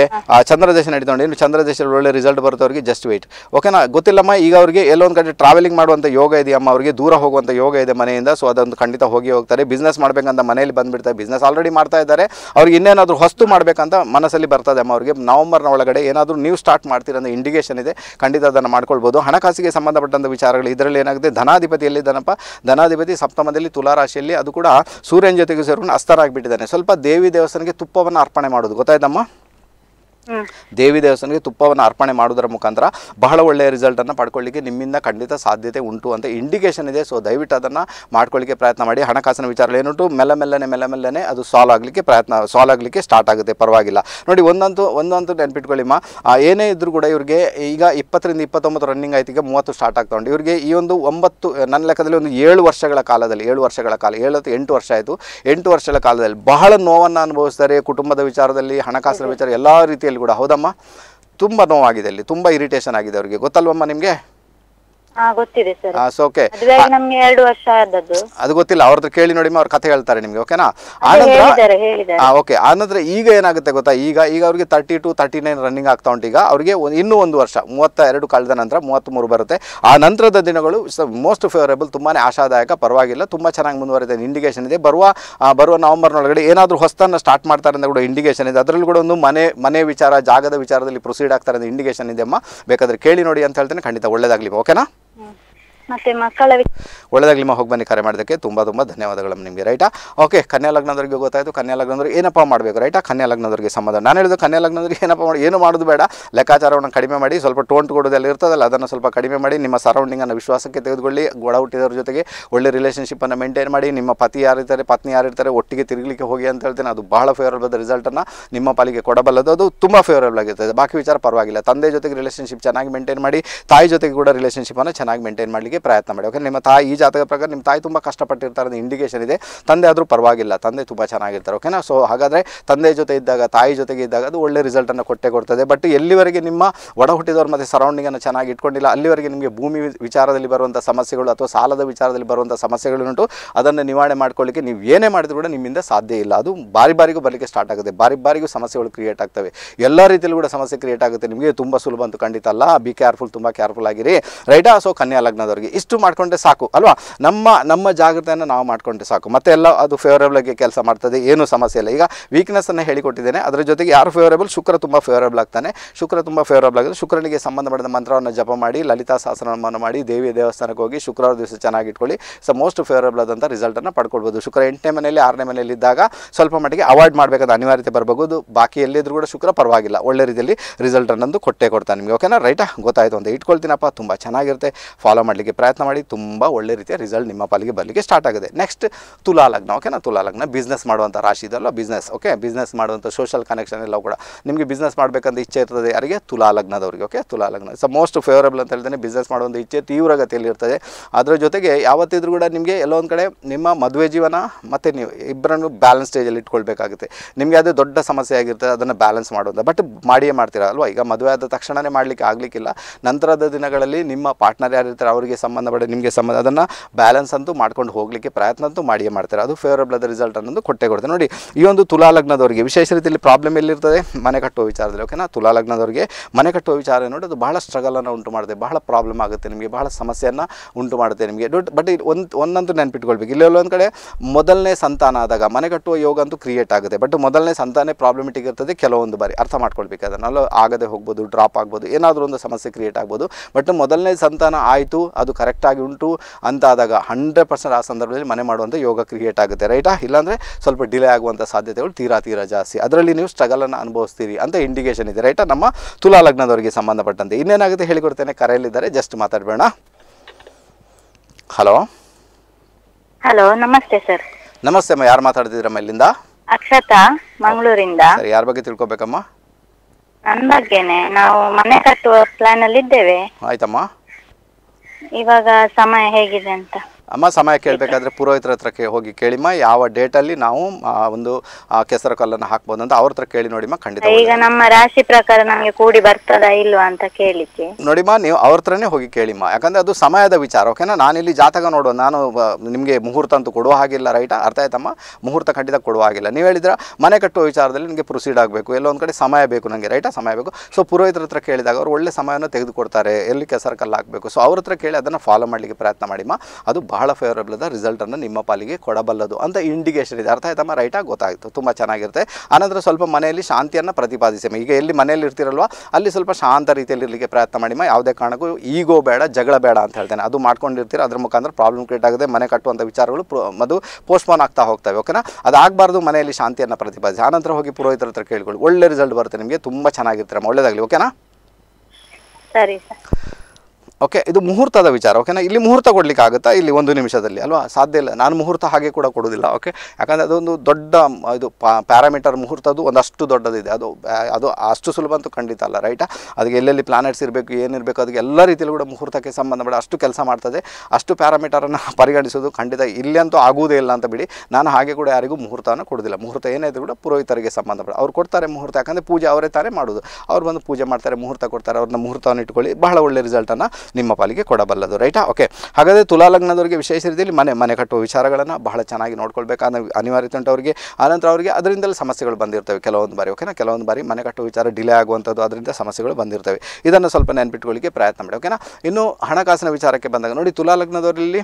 ಚಂದ್ರದೇಶ ನಡೀತೊಂಡು ಇನ್ನು ಚಂದ್ರದೇಶದಲ್ಲಿ ಒಳ್ಳೆ ರಿಸಲ್ಟ್ ಬರುತ್ತೆ ಜಸ್ಟ್ ವೈಟ್ ಓಕೆನಾ ಗೊತ್ತಿಲ್ಲಮ್ಮ ಈಗ ಅವ್ರಿಗೆ ಎಲ್ಲೊಂದು ಕಡೆ ಟ್ರಾವೆಲಿಂಗ್ ಮಾಡುವಂಥ ಯೋಗ ಇದೆಯಮ್ಮ ಅವ್ರಿಗೆ ದೂರ ಹೋಗುವಂಥ ಯೋಗ ಇದೆ ಮನೆಯಿಂದ ಸೊ ಅದೊಂದು ಖಂಡಿತ ಹೋಗಿ ಹೋಗ್ತಾರೆ ಬಿಸ್ನೆಸ್ ಮಾಡಬೇಕಂತ ಮನೆಯಲ್ಲಿ ಬಂದುಬಿಡ್ತಾರೆ ಬಿಸ್ನೆಸ್ ಆಲ್ರೆಡಿ ಮಾಡ್ತಾ ಇದ್ದಾರೆ ಅವ್ರಿಗೆ ಇನ್ನೇನಾದರೂ ಹೊಸ್ತು ಮಾಡಬೇಕಂತ ಮನಸ್ಸಲ್ಲಿ ಬರ್ತದೆ ಅಮ್ಮ ಅವ್ರಿಗೆ ನವಂಬರ್ನ ಒಳಗಡೆ ಏನಾದರೂ ನೀವು ಸ್ಟಾರ್ಟ್ ಮಾಡ್ತೀರಂತ ಅಂತ ಇಂಡಿಕೇಷನ್ ಇದೆ ಖಂಡಿತ ಅದನ್ನು ಮಾಡ್ಕೊಳ್ಬೋದು ಹಣಕಾಸಿಗೆ ಸಂಬಂಧಪಟ್ಟಂಥ ವಿಚಾರಗಳು ಇದರಲ್ಲಿ ಏನಾಗುತ್ತೆ ಧನಾಧಿಪತಿಯಲ್ಲಿ ಧನಪ ಧನಾಧಿಪತಿ ಸಪ್ತಮದಲ್ಲಿ ತುಲಾರಾಶಿಯಲ್ಲಿ ಅದು ಕೂಡ ಸೂರ್ಯನ ಜೊತೆಗೆ ಸೇರಿಕೊಂಡು ಅಸ್ತರಾಗಿಬಿಟ್ಟಿದ್ದಾನೆ ಸ್ವಲ್ಪ ದೇವಿ ದೇವಸ್ಥಾನಕ್ಕೆ ತುಪ್ಪವನ್ನು ಅರ್ಪಣೆ ಮಾಡೋದು ಗೊತ್ತಾಯ್ತಮ್ಮ ದೇವಿ ದೇವಸ್ಥಾನಕ್ಕೆ ತುಪ್ಪವನ್ನು ಅರ್ಪಣೆ ಮಾಡೋದರ ಮುಖಾಂತರ ಬಹಳ ಒಳ್ಳೆಯ ರಿಸಲ್ಟನ್ನು ಪಡ್ಕೊಳ್ಳಿಕ್ಕೆ ನಿಮ್ಮಿಂದ ಖಂಡಿತ ಸಾಧ್ಯತೆ ಉಂಟು ಅಂತ ಇಂಡಿಕೇಷನ್ ಇದೆ ಸೊ ದಯವಿಟ್ಟು ಅದನ್ನು ಮಾಡ್ಕೊಳ್ಳಿಕ್ಕೆ ಪ್ರಯತ್ನ ಮಾಡಿ ಹಣಕಾಸಿನ ವಿಚಾರ ಏನುಂಟು ಮೆಲ್ಲ ಮೆಲ್ಲನೆ ಮೆಲ್ಲ ಮೆಲ್ಲನೆ ಅದು ಸಾಲ್ ಆಗಲಿಕ್ಕೆ ಪ್ರಯತ್ನ ಸಾಲ್ವ್ ಆಗಲಿಕ್ಕೆ ಸ್ಟಾರ್ಟ್ ಆಗುತ್ತೆ ಪರವಾಗಿಲ್ಲ ನೋಡಿ ಒಂದಂತೂ ಒಂದಂತೂ ನೆನ್ಪಿಟ್ಕೊಳ್ಳಿಮ್ಮ ಏನೇ ಇದ್ರೂ ಕೂಡ ಇವರಿಗೆ ಈಗ ಇಪ್ಪತ್ತರಿಂದ ಇಪ್ಪತ್ತೊಂಬತ್ತು ರನ್ನಿಂಗ್ ಆಯ್ತು ಈಗ ಮೂವತ್ತು ಸ್ಟಾರ್ಟ್ ಆಗ್ತಾ ಇವರಿಗೆ ಈ ಒಂದು ಒಂಬತ್ತು ನನ್ನ ಲೆಕ್ಕದಲ್ಲಿ ಒಂದು ಏಳು ವರ್ಷಗಳ ಕಾಲದಲ್ಲಿ ಏಳು ವರ್ಷಗಳ ಕಾಲ ಏಳು ಎಂಟು ವರ್ಷ ಆಯಿತು ಎಂಟು ವರ್ಷಗಳ ಕಾಲದಲ್ಲಿ ಬಹಳ ನೋವನ್ನು ಅನುಭವಿಸ್ತಾರೆ ಕುಟುಂಬದ ವಿಚಾರದಲ್ಲಿ ಹಣಕಾಸಿನ ವಿಚಾರ ಎಲ್ಲ ರೀತಿಯಲ್ಲಿ ಕೂಡ ಹೌದಮ್ಮ ತುಂಬ ನೋವಾಗಿದೆ ಅಲ್ಲಿ ತುಂಬ ಇರಿಟೇಷನ್ ಆಗಿದೆ ಅವರಿಗೆ ಗೊತ್ತಲ್ವಮ್ಮ ನಿಮಗೆ ಗೊತ್ತಿದೆ ಓಕೆ ಅದು ಗೊತ್ತಿಲ್ಲ ಅವ್ರದ್ದು ಕೇಳಿ ನೋಡಿ ಅವ್ರ ಕಥೆ ಹೇಳ್ತಾರೆ ನಿಮ್ಗೆ ಓಕೆನಾ ಓಕೆ ಈಗ ಏನಾಗುತ್ತೆ ಗೊತ್ತಾ ಈಗ ಈಗ ಅವ್ರಿಗೆ thirty to thirty nine running ಆಗ್ತಾ ಉಂಟು ಈಗ ಅವ್ರಿಗೆ ಇನ್ನೂ ಒಂದು ವರ್ಷ ಮೂವತ್ತ ಎರಡು ಕಳೆದ ನಂತರ ಮೂವತ್ತ್ ಮೂರು ಬರುತ್ತೆ ಆ ನಂತರದ ದಿನಗಳು ಮೋಸ್ಟ್ ಫೇವರೇಬಲ್ ತುಂಬಾನೇ ಆಶಾದಾಯಕ ಪರವಾಗಿಲ್ಲ ತುಂಬಾ ಚೆನ್ನಾಗಿ ಮುಂದುವರೆದ ಇಂಡಿಕೇಶನ್ ಇದೆ ಬರುವ ಬರುವ ನವೆಂಬರ್ ಒಳಗಡೆ ಏನಾದರೂ ಹೊಸತನ್ನ ಸ್ಟಾರ್ಟ್ ಮಾಡ್ತಾರೆ ಅಂತ ಕೂಡ ಇಂಡಿಕೇಶನ್ ಇದೆ ಅದರಲ್ಲೂ ಕೂಡ ಒಂದು ಮನೆ ಮನೆ ವಿಚಾರ ಜಾಗದ ವಿಚಾರದಲ್ಲಿ ಪ್ರೊಸೀಡ್ ಆಗ್ತಾರೆ ಅಂತ ಇಂಡಿಕೇಶನ್ ಇದೆ ಅಮ್ಮ ಬೇಕಾದ್ರೆ ಕೇಳಿ ನೋಡಿ ಅಂತ ಹೇಳ್ತೇನೆ ಖಂಡಿತ ಒಳ್ಳೇದಾಗ್ಲಿ ಓಕೆನಾ Mm. ಮತ್ತೆ ಮಕ್ಕಳ ಒಳ್ಳೇದಾಗ್ಲಿಮ್ಮ ಹೋಗಿ ಬನ್ನಿ ಕರೆ ಮಾಡೋದಕ್ಕೆ ತುಂಬಾ ತುಂಬಾ ಧನ್ಯವಾದಗಳು ನಿಮಗೆ ರೈಟಾ ಓಕೆ ಕನ್ಯಾ ಲಗ್ನದವರಿಗೆ ಗೊತ್ತಾಯ್ತು ಕನ್ಯಾ ಲಗ್ನದವ್ರಿಗೆ ಏನಪ್ಪ ಮಾಡಬೇಕು ರೈಟಾ ಕನ್ಯಾ ಲಗ್ನದವರಿಗೆ ಸಂಬಂಧ ನಾನು ಹೇಳಿದ ಕನ್ಯಾ ಲಗ್ನದವರಿಗೆ ಏನಪ್ಪ ಮಾಡಿ ಏನು ಮಾಡೋದು ಬೇಡ ಲೆಕ್ಕಾಚಾರವನ್ನು ಕಡಿಮೆ ಮಾಡಿ ಸ್ವಲ್ಪ ಟೋಂಟ್ ಕೊಡೋದೆಲ್ಲ ಇರ್ತದಲ್ಲ ಅದನ್ನು ಸ್ವಲ್ಪ ಕಡಿಮೆ ಮಾಡಿ ನಿಮ್ಮ ಸರೌಂಡಿಂಗನ್ನು ವಿಶ್ವಾಸಕ್ಕೆ ತೆಗೆದುಕೊಳ್ಳಿ ಒಡ ಹುಟ್ಟಿದವ್ರ ಜೊತೆಗೆ ಒಳ್ಳೆ ರಿಲೇಷನ್ಶಿಪ್ಪನ್ನು ಮೇಂಟೈನ್ ಮಾಡಿ ನಿಮ್ಮ ಪತಿ ಯಾರಿರ್ತಾರೆ ಪತ್ನಿ ಯಾರಿರ್ತಾರೆ ಒಟ್ಟಿಗೆ ತಿರುಗಲಿಕ್ಕೆ ಹೋಗಿ ಅಂತ ಹೇಳ್ತೇನೆ ಅದು ಬಹಳ ಫೇವರಬಲ್ ರಿಸಲ್ಟನ್ನು ನಿಮ್ಮ ಪಾಲಿಗೆ ಕೊಡಬಲ್ಲದು ಅದು ತುಂಬ ಫೇವರಬಲ್ ಆಗಿರ್ತದೆ ಬಾಕಿ ವಿಚಾರ ಪರವಾಗಿಲ್ಲ ತಂದೆ ಜೊತೆಗೆ ರಿಲೇಷನ್ಶಿಪ್ ಚೆನ್ನಾಗಿ ಮೇಂಟೈನ್ ಮಾಡಿ ತಾಯಿ ಜೊತೆಗೆ ಕೂಡ ರಿಲೇಷನ್ಶಿಪ್ಪನ್ನು ಚೆನ್ನಾಗಿ ಮೇಂಟೈನ್ ಮಾಡಲಿಕ್ಕೆ ಪ್ರಯತ್ನ ಮಾಡಿ ಓಕೆ ನಿಮ್ಮ ತಾಯಿ ಈ ಜಾತಕ ಪ್ರಕಾರ ನಿಮ್ಮ ತಾಯಿ ತುಂಬ ಕಷ್ಟಪಟ್ಟಿರ್ತಾರೆ ಇಂಡಿಕೇಶನ್ ಇದೆ ತಂದೆ ಆದರೂ ಪರವಾಗಿಲ್ಲ ತಂದೆ ತುಂಬ ಚೆನ್ನಾಗಿರ್ತಾರೆ ಓಕೆನಾ ಸೊ ಹಾಗಾದರೆ ತಂದೆ ಜೊತೆ ಇದ್ದಾಗ ತಾಯಿ ಜೊತೆಗೆ ಇದ್ದಾಗ ಅದು ಒಳ್ಳೆ ರಿಸಲ್ಟನ್ನು ಕೊಟ್ಟೆ ಕೊಡ್ತದೆ ಬಟ್ ಎಲ್ಲಿವರೆಗೆ ನಿಮ್ಮ ಒಡ ಹುಟ್ಟಿದವರು ಮತ್ತು ಸರೌಂಡಿಂಗನ್ನು ಚೆನ್ನಾಗಿ ಇಟ್ಕೊಂಡಿಲ್ಲ ಅಲ್ಲಿವರೆಗೆ ನಿಮಗೆ ಭೂಮಿ ವಿಚಾರದಲ್ಲಿ ಬರುವಂಥ ಸಮಸ್ಯೆಗಳು ಅಥವಾ ಸಾಲದ ವಿಚಾರದಲ್ಲಿ ಬರುವಂಥ ಸಮಸ್ಯೆಗಳುಂಟು ಅದನ್ನು ನಿವಾರಣೆ ಮಾಡ್ಕೊಳ್ಳಿಕ್ಕೆ ನೀವು ಏನೇ ಮಾಡಿದ್ರು ಕೂಡ ನಿಮ್ಮಿಂದ ಸಾಧ್ಯ ಇಲ್ಲ ಅದು ಬಾರಿ ಬಾರಿಗೂ ಬರಲಿಕ್ಕೆ ಸ್ಟಾರ್ಟ್ ಆಗುತ್ತೆ ಬಾರಿ ಬಾರಿಗೂ ಸಮಸ್ಯೆಗಳು ಕ್ರಿಯೇಟ್ ಆಗ್ತವೆ ಎಲ್ಲ ರೀತಿಯಲ್ಲೂ ಕೂಡ ಸಮಸ್ಯೆ ಕ್ರಿಯೇಟ್ ಆಗುತ್ತೆ ನಿಮಗೆ ತುಂಬ ಸುಲಭ ಅಂತ ಖಂಡಿತ ಅಲ್ಲ ಬಿ ಕೇರ್ಫುಲ್ ತುಂಬ ಕೇರ್ಫುಲ್ ಆಗಿರಿ ರೈಟಾ ಸೊ ಕನ್ಯಾ ಲಗ್ನದವರಿಗೆ ಇಷ್ಟು ಮಾಡಿಕೊಂಡ್ರೆ ಸಾಕು ಅಲ್ವಾ ನಮ್ಮ ನಮ್ಮ ಜಾಗ್ರತೆಯನ್ನು ನಾವು ಮಾಡಿಕೊಂಡ್ರೆ ಸಾಕು ಮತ್ತೆ ಎಲ್ಲ ಅದು ಫೇವರೇಬಲ್ ಆಗಿ ಕೆಲಸ ಮಾಡ್ತದೆ ಏನು ಸಮಸ್ಯೆ ಇಲ್ಲ ಈಗ ವೀಕ್ನೆಸ್ಸನ್ನು ಹೇಳಿಕೊಟ್ಟಿದ್ದೇನೆ ಅದರ ಜೊತೆಗೆ ಯಾರು ಫೇವರೇಬಲ್ ಶುಕ್ರ ತುಂಬ ಫೇವರೇಬಲ್ ಆಗ್ತಾನೆ ಶುಕ್ರ ತುಂಬ ಫೇವರೇಬಲ್ ಆಗಿದೆ ಶುಕ್ರನಿಗೆ ಸಂಬಂಧಪಟ್ಟ ಮಂತ್ರವನ್ನು ಜಪ ಮಾಡಿ ಲಲಿತಾ ಸಹಸ್ರನಾಮವನ್ನು ಮಾಡಿ ದೇವಿ ದೇವಸ್ಥಾನಕ್ಕೆ ಹೋಗಿ ಶುಕ್ರವಾರ ದಿವಸ ಚೆನ್ನಾಗಿ ಇಟ್ಕೊಳ್ಳಿ ಸೊ ಮೋಸ್ಟ್ ಫೇವರೇಬಲ್ ಆದಂಥ ರಿಸಲ್ಟನ್ನು ಪಡ್ಕೊಳ್ಬೋದು ಶುಕ್ರ ಎಂಟನೇ ಮನೆಯಲ್ಲಿ ಆರನೇ ಮನೆಯಲ್ಲಿ ಇದ್ದಾಗ ಸ್ವಲ್ಪ ಮಟ್ಟಿಗೆ ಅವಾಯ್ಡ್ ಮಾಡಬೇಕಾದ ಅನಿವಾರ್ಯತೆ ಬರಬಹುದು ಬಾಕಿ ಎಲ್ಲಿದ್ರು ಕೂಡ ಶುಕ್ರ ಪರವಾಗಿಲ್ಲ ಒಳ್ಳೆ ರೀತಿಯಲ್ಲಿ ರಿಸಲ್ಟ್ ಅನ್ನೋದು ಕೊಟ್ಟೇ ಕೊಡ್ತಾನೆ ನಿಮಗೆ ಓಕೆನಾ ರೈಟಾ ಗೊತ್ತಾಯಿತು ಅಂತ ಇಟ್ಕೊಳ್ತೀನಪ್ಪ ತುಂಬ ಚೆನ್ನಾಗಿರುತ್ತೆ ಫಾಲೋ ಮಾಡಲಿಕ್ಕೆ ಪ್ರಯತ್ನ ಮಾಡಿ ತುಂಬ ಒಳ್ಳೆ ರೀತಿಯ ರಿಸಲ್ಟ್ ನಿಮ್ಮ ಪಾಲಿಗೆ ಬರಲಿಕ್ಕೆ ಸ್ಟಾರ್ಟ್ ಆಗಿದೆ ನೆಕ್ಸ್ಟ್ ತುಲಾ ಲಗ್ನ ಓಕೆನಾ ತುಲಾ ಲಗ್ನ ಬಿಸ್ನೆಸ್ ಮಾಡುವಂಥ ರಾಶಿ ಇದಲ್ಲ ಬಿಸ್ನೆಸ್ ಓಕೆ ಬಿಸ್ನೆಸ್ ಮಾಡುವಂಥ ಸೋಷಲ್ ಕನೆಕ್ಷನ್ ಎಲ್ಲ ಕೂಡ ನಿಮಗೆ ಬಿಸ್ನೆಸ್ ಮಾಡಬೇಕಂತ ಇಚ್ಛೆ ಇರ್ತದೆ ಯಾರಿಗೆ ತುಲಾ ಲಗ್ನದವರಿಗೆ ಓಕೆ ತುಲಾ ಲಗ್ನ ಸೊ ಮೋಸ್ಟ್ ಫೇವರಬಲ್ ಅಂತ ಹೇಳ್ತೇನೆ ಬಿಸ್ನೆಸ್ ಮಾಡುವಂಥ ಇಚ್ಛೆ ತೀವ್ರಗತಿಯಲ್ಲಿ ಇರ್ತದೆ ಅದರ ಜೊತೆಗೆ ಯಾವತ್ತಿದ್ರೂ ಕೂಡ ನಿಮಗೆ ಎಲ್ಲೊಂದು ಕಡೆ ನಿಮ್ಮ ಮದುವೆ ಜೀವನ ಮತ್ತು ನೀವು ಇಬ್ಬರನ್ನು ಬ್ಯಾಲೆನ್ಸ್ ಸ್ಟೇಜಲ್ಲಿ ಇಟ್ಕೊಳ್ಬೇಕಾಗುತ್ತೆ ನಿಮಗೆ ಅದು ದೊಡ್ಡ ಸಮಸ್ಯೆ ಆಗಿರ್ತದೆ ಅದನ್ನು ಬ್ಯಾಲೆನ್ಸ್ ಮಾಡುವಂಥ ಬಟ್ ಮಾಡಿಯೇ ಮಾಡ್ತೀರಾ ಅಲ್ವಾ ಈಗ ಮದುವೆ ಆದ ತಕ್ಷಣವೇ ಮಾಡಲಿಕ್ಕೆ ಆಗಲಿಕ್ಕಿಲ್ಲ ನಂತರದ ದಿನಗಳಲ್ಲಿ ನಿಮ್ಮ ಪಾರ್ಟ್ನರ್ ಯಾರಿರ್ತಾರೆ ಅವರಿಗೆ ಸಂಬಂಧಪಟ್ಟ ನಿಮಗೆ ಸಂಬಂಧ ಅದನ್ನು ಬ್ಯಾಲೆನ್ಸ್ ಅಂತೂ ಮಾಡ್ಕೊಂಡು ಹೋಗಲಿಕ್ಕೆ ಪ್ರಯತ್ನ ಅಂತೂ ಮಾಡಿಯೇ ಮಾಡ್ತಾರೆ ಅದು ಫೇವರಬಲ್ ಅದ ರಿಸಲ್ಟ್ ಅನ್ನೋದು ಕೊಟ್ಟೆ ಕೊಡ್ತಾರೆ ನೋಡಿ ಈ ಒಂದು ತುಲಾ ಲಗ್ನದವರಿಗೆ ವಿಶೇಷ ರೀತಿಯಲ್ಲಿ ಪ್ರಾಬ್ಲಮ್ ಎಲ್ಲಿರ್ತದೆ ಮನೆ ಕಟ್ಟುವ ವಿಚಾರದಲ್ಲಿ ಓಕೆನಾ ತುಲಾ ಲಗ್ನದವರಿಗೆ ಮನೆ ಕಟ್ಟುವ ವಿಚಾರ ನೋಡಿ ಅದು ಬಹಳ ಸ್ಟ್ರಗಲನ್ನು ಉಂಟು ಮಾಡಿದೆ ಬಹಳ ಪ್ರಾಬ್ಲಮ್ ಆಗುತ್ತೆ ನಿಮಗೆ ಬಹಳ ಸಮಸ್ಯೆಯನ್ನು ಉಂಟು ಮಾಡುತ್ತೆ ನಿಮಗೆ ಡೊಟ್ ಬಟ್ ಒಂದು ಒಂದಂತೂ ನೆನಪಿಟ್ಕೊಳ್ಬೇಕು ಇಲ್ಲಿ ಒಂದು ಕಡೆ ಮೊದಲನೇ ಸಂತಾನ ಆದಾಗ ಮನೆ ಕಟ್ಟುವ ಯೋಗ ಅಂತೂ ಕ್ರಿಯೇಟ್ ಆಗುತ್ತೆ ಬಟ್ ಮೊದಲನೇ ಸಂತಾನೇ ಪ್ರಾಬ್ಲಮೆಟಿಕ್ ಇರ್ತದೆ ಕೆಲವೊಂದು ಬಾರಿ ಅರ್ಥ ಮಾಡ್ಕೊಳ್ಬೇಕು ಅದನ್ನೆಲ್ಲ ಆಗದೆ ಹೋಗ್ಬೋದು ಡ್ರಾಪ್ ಆಗ್ಬೋದು ಏನಾದರೂ ಒಂದು ಸಮಸ್ಯೆ ಕ್ರಿಯೇಟ್ ಆಗ್ಬೋದು ಬಟ್ ಮೊದಲನೇ ಸಂತಾನ ಆಯಿತು ಅದು ಅದು ಆಗಿ ಉಂಟು ಅಂತ ಆದಾಗ ಹಂಡ್ರೆಡ್ ಪರ್ಸೆಂಟ್ ಆ ಸಂದರ್ಭದಲ್ಲಿ ಮನೆ ಮಾಡುವಂಥ ಯೋಗ ಕ್ರಿಯೇಟ್ ಆಗುತ್ತೆ ರೈಟಾ ಇಲ್ಲಾಂದರೆ ಸ್ವಲ್ಪ ಡಿಲೇ ಆಗುವಂಥ ಸಾಧ್ಯತೆಗಳು ತೀರಾ ತೀರಾ ಜಾಸ್ತಿ ಅದರಲ್ಲಿ ನೀವು ಸ್ಟ್ರಗಲನ್ನು ಅನುಭವಿಸ್ತೀರಿ ಅಂತ ಇಂಡಿಕೇಷನ್ ಇದೆ ರೈಟಾ ನಮ್ಮ ತುಲಾ ಲಗ್ನದವರಿಗೆ ಸಂಬಂಧಪಟ್ಟಂತೆ ಇನ್ನೇನಾಗುತ್ತೆ ಹೇಳಿಕೊಡ್ತೇನೆ ಕರೆಯಲ್ಲಿದ್ದಾರೆ ಜಸ್ಟ್ ಮಾತಾಡಬೇಡ ಹಲೋ ಹಲೋ ನಮಸ್ತೆ ಸರ್ ನಮಸ್ತೆ ಅಮ್ಮ ಯಾರು ಮಾತಾಡ್ತಿದ್ರಮ್ಮ ಇಲ್ಲಿಂದ ಅಕ್ಷತಾ ಮಂಗಳೂರಿಂದ ಯಾರ ಬಗ್ಗೆ ತಿಳ್ಕೊಬೇಕಮ್ಮ ನನ್ನ ಬಗ್ಗೆನೆ ನಾವು ಮನೆ ಕಟ್ಟುವ ಪ್ಲಾನ್ ಅಲ್ಲಿ ಇದ್ದೇವೆ ಆಯ್ತಮ್ಮ ಇವಾಗ ಸಮಯ ಹೇಗಿದೆ ಅಂತ ಅಮ್ಮ ಸಮಯ ಕೇಳಬೇಕಾದ್ರೆ ಪುರೋಹಿತರ ಹತ್ರಕ್ಕೆ ಹೋಗಿ ಕೇಳಿಮ್ಮ ಯಾವ ಡೇಟಲ್ಲಿ ನಾವು ಒಂದು ಕೆಸರ ಕಲ್ಲನ್ನು ಹಾಕ್ಬೋದು ಅಂತ ಅವ್ರ ಹತ್ರ ಕೇಳಿ ನೋಡಿಮ್ಮ ಖಂಡಿತ ಈಗ ನಮ್ಮ ರಾಶಿ ಪ್ರಕಾರ ನಮಗೆ ಕೂಡಿ ಬರ್ತದ ಇಲ್ವಾ ಅಂತ ಕೇಳಿಕ್ಕೆ ನೋಡಿಮ್ಮ ನೀವು ಅವ್ರ ಹತ್ರನೇ ಹೋಗಿ ಕೇಳಿಮ್ಮ ಯಾಕಂದ್ರೆ ಅದು ಸಮಯದ ವಿಚಾರ ಓಕೆನಾ ನಾನಿಲ್ಲಿ ಜಾತಕ ನೋಡುವ ನಾನು ನಿಮಗೆ ಮುಹೂರ್ತ ಅಂತೂ ಕೊಡುವ ಹಾಗಿಲ್ಲ ರೈಟ್ ಅರ್ಥ ಆಯ್ತಮ್ಮ ಮುಹೂರ್ತ ಖಂಡಿತ ಕೊಡುವ ಹಾಗಿಲ್ಲ ನೀವು ಹೇಳಿದ್ರೆ ಮನೆ ಕಟ್ಟುವ ವಿಚಾರದಲ್ಲಿ ನಿಮಗೆ ಪ್ರೊಸೀಡ್ ಆಗಬೇಕು ಎಲ್ಲೋ ಒಂದು ಕಡೆ ಸಮಯ ಬೇಕು ನನಗೆ ರೈಟಾ ಸಮಯ ಬೇಕು ಸೊ ಪುರೋಹಿತರ ಹತ್ರ ಕೇಳಿದಾಗ ಅವರು ಒಳ್ಳೆ ಸಮಯವನ್ನು ತೆಗೆದುಕೊಡ್ತಾರೆ ಎಲ್ಲಿ ಕೆಸರ ಕಲ್ಲು ಹಾಕಬೇಕು ಸೊ ಅವ್ರ ಹತ್ರ ಕೇಳಿ ಅದನ್ನು ಫಾಲೋ ಮಾಡಲಿಕ್ಕೆ ಪ್ರಯತ್ನ ಮಾಡಿಮ್ಮ ಅದು ಬಹಳ ಬಹಳ ಫೇವರೇಬಲ್ ಅದ ರಿಸಲ್ಟನ್ನು ನಿಮ್ಮ ಪಾಲಿಗೆ ಕೊಡಬಲ್ಲದು ಅಂತ ಇಂಡಿಕೇಷನ್ ಇದೆ ಅರ್ಥ ಆಯ್ತಮ್ಮ ರೈಟಾಗಿ ಗೊತ್ತಾಯಿತು ತುಂಬ ಚೆನ್ನಾಗಿರುತ್ತೆ ಆನಂತರ ಸ್ವಲ್ಪ ಮನೆಯಲ್ಲಿ ಶಾಂತಿಯನ್ನು ಪ್ರತಿಪಾದಿಸಿ ಈಗ ಎಲ್ಲಿ ಮನೆಯಲ್ಲಿ ಇರ್ತಿರಲ್ವ ಅಲ್ಲಿ ಸ್ವಲ್ಪ ಶಾಂತ ರೀತಿಯಲ್ಲಿ ಇರಲಿಕ್ಕೆ ಪ್ರಯತ್ನ ಮಾಡಿ ಯಾವುದೇ ಕಾರಣಕ್ಕೂ ಈಗೋ ಬೇಡ ಜಗಳ ಬೇಡ ಅಂತ ಹೇಳ್ತೇನೆ ಅದು ಮಾಡ್ಕೊಂಡಿರ್ತೀರ ಅದ್ರ ಮುಖಾಂತರ ಪ್ರಾಬ್ಲಮ್ ಕ್ರಿಯೇಟ್ ಆಗದೆ ಮನೆ ಕಟ್ಟುವಂಥ ವಿಚಾರಗಳು ಅದು ಪೋಸ್ಟ್ಪೋನ್ ಆಗ್ತಾ ಹೋಗ್ತವೆ ಓಕೆನಾ ಆಗಬಾರ್ದು ಮನೆಯಲ್ಲಿ ಶಾಂತಿಯನ್ನು ಪ್ರತಿಪಾದಿಸಿ ಆನಂತರ ಹೋಗಿ ಪುರೋಹಿತರ ಹತ್ರ ಕೇಳಿಕೊಳ್ಳಿ ಒಳ್ಳೆ ರಿಸಲ್ಟ್ ಬರುತ್ತೆ ನಿಮಗೆ ತುಂಬ ಚೆನ್ನಾಗಿರ್ತಾರೆ ಒಳ್ಳೇದಾಗಲಿ ಓಕೆನಾ ಸರಿ ಓಕೆ ಇದು ಮುಹೂರ್ತದ ವಿಚಾರ ಓಕೆನಾ ಇಲ್ಲಿ ಮುಹೂರ್ತ ಕೊಡಲಿಕ್ಕೆ ಆಗುತ್ತಾ ಇಲ್ಲಿ ಒಂದು ನಿಮಿಷದಲ್ಲಿ ಅಲ್ವಾ ಸಾಧ್ಯ ಇಲ್ಲ ನಾನು ಮುಹೂರ್ತ ಹಾಗೆ ಕೂಡ ಕೊಡೋದಿಲ್ಲ ಓಕೆ ಯಾಕಂದರೆ ಅದೊಂದು ದೊಡ್ಡ ಇದು ಪ್ಯಾರಾಮೀಟರ್ ಮುಹೂರ್ತದ್ದು ಒಂದಷ್ಟು ದೊಡ್ಡದಿದೆ ಅದು ಅದು ಅಷ್ಟು ಸುಲಭ ಅಂತೂ ಖಂಡಿತ ಅಲ್ಲ ರೈಟಾ ಅದಕ್ಕೆ ಎಲ್ಲೆಲ್ಲಿ ಪ್ಲಾನೆಟ್ಸ್ ಇರಬೇಕು ಏನಿರಬೇಕು ಅದಕ್ಕೆ ಎಲ್ಲ ರೀತಿಯಲ್ಲೂ ಕೂಡ ಮುಹೂರ್ತಕ್ಕೆ ಸಂಬಂಧಪಟ್ಟ ಅಷ್ಟು ಕೆಲಸ ಮಾಡ್ತದೆ ಅಷ್ಟು ಪ್ಯಾರಾಮೀಟರನ್ನು *laughs* ಪರಿಗಣಿಸೋದು ಖಂಡಿತ ಇಲ್ಲಂತೂ ಆಗುವುದೇ ಇಲ್ಲ ಅಂತ ಬಿಡಿ ನಾನು ಹಾಗೆ ಕೂಡ ಯಾರಿಗೂ ಮುಹೂರ್ತವನ್ನು ಕೊಡೋದಿಲ್ಲ ಮುಹೂರ್ತ ಏನಾದರೂ ಕೂಡ ಪುರೋಹಿತರಿಗೆ ಸಂಬಂಧಪಟ್ಟ ಅವ್ರು ಕೊಡ್ತಾರೆ ಮುಹೂರ್ತ ಯಾಕಂದರೆ ಪೂಜೆ ಅವರೇ ತಾನೇ ಮಾಡೋದು ಅವ್ರು ಬಂದು ಪೂಜೆ ಮಾಡ್ತಾರೆ ಮುಹೂರ್ತ ಕೊಡ್ತಾರೆ ಅವ್ರನ್ನ ಮುಹೂರ್ತವನ್ನು ಇಟ್ಕೊಳ್ಳಿ ಬಹಳ ಒಳ್ಳೆ ರಿಸಲ್ಟನ್ನು ನಿಮ್ಮ ಪಾಲಿಗೆ ಕೊಡಬಲ್ಲದು ರೈಟಾ ಓಕೆ ಹಾಗಾದರೆ ಲಗ್ನದವರಿಗೆ ವಿಶೇಷ ರೀತಿಯಲ್ಲಿ ಮನೆ ಮನೆ ಕಟ್ಟುವ ವಿಚಾರಗಳನ್ನು ಬಹಳ ಚೆನ್ನಾಗಿ ನೋಡ್ಕೊಳ್ಬೇಕಾದ ಅನಿವಾರ್ಯತೆ ಉಂಟು ಅವರಿಗೆ ಆನಂತರ ಅವರಿಗೆ ಅದರಿಂದಲೇ ಸಮಸ್ಯೆಗಳು ಬಂದಿರ್ತವೆ ಕೆಲವೊಂದು ಬಾರಿ ಓಕೆನಾ ಕೆಲವೊಂದು ಬಾರಿ ಮನೆ ಕಟ್ಟುವ ವಿಚಾರ ಡಿಲೇ ಆಗುವಂಥದ್ದು ಅದರಿಂದ ಸಮಸ್ಯೆಗಳು ಬಂದಿರ್ತವೆ ಇದನ್ನು ಸ್ವಲ್ಪ ನೆನ್ಪಿಟ್ಕೊಳ್ಳಿಕ್ಕೆ ಪ್ರಯತ್ನ ಮಾಡಿ ಓಕೆನಾ ಇನ್ನು ಹಣಕಾಸಿನ ವಿಚಾರಕ್ಕೆ ಬಂದಾಗ ನೋಡಿ ತುಲಾ ಲಗ್ನದವರಲ್ಲಿ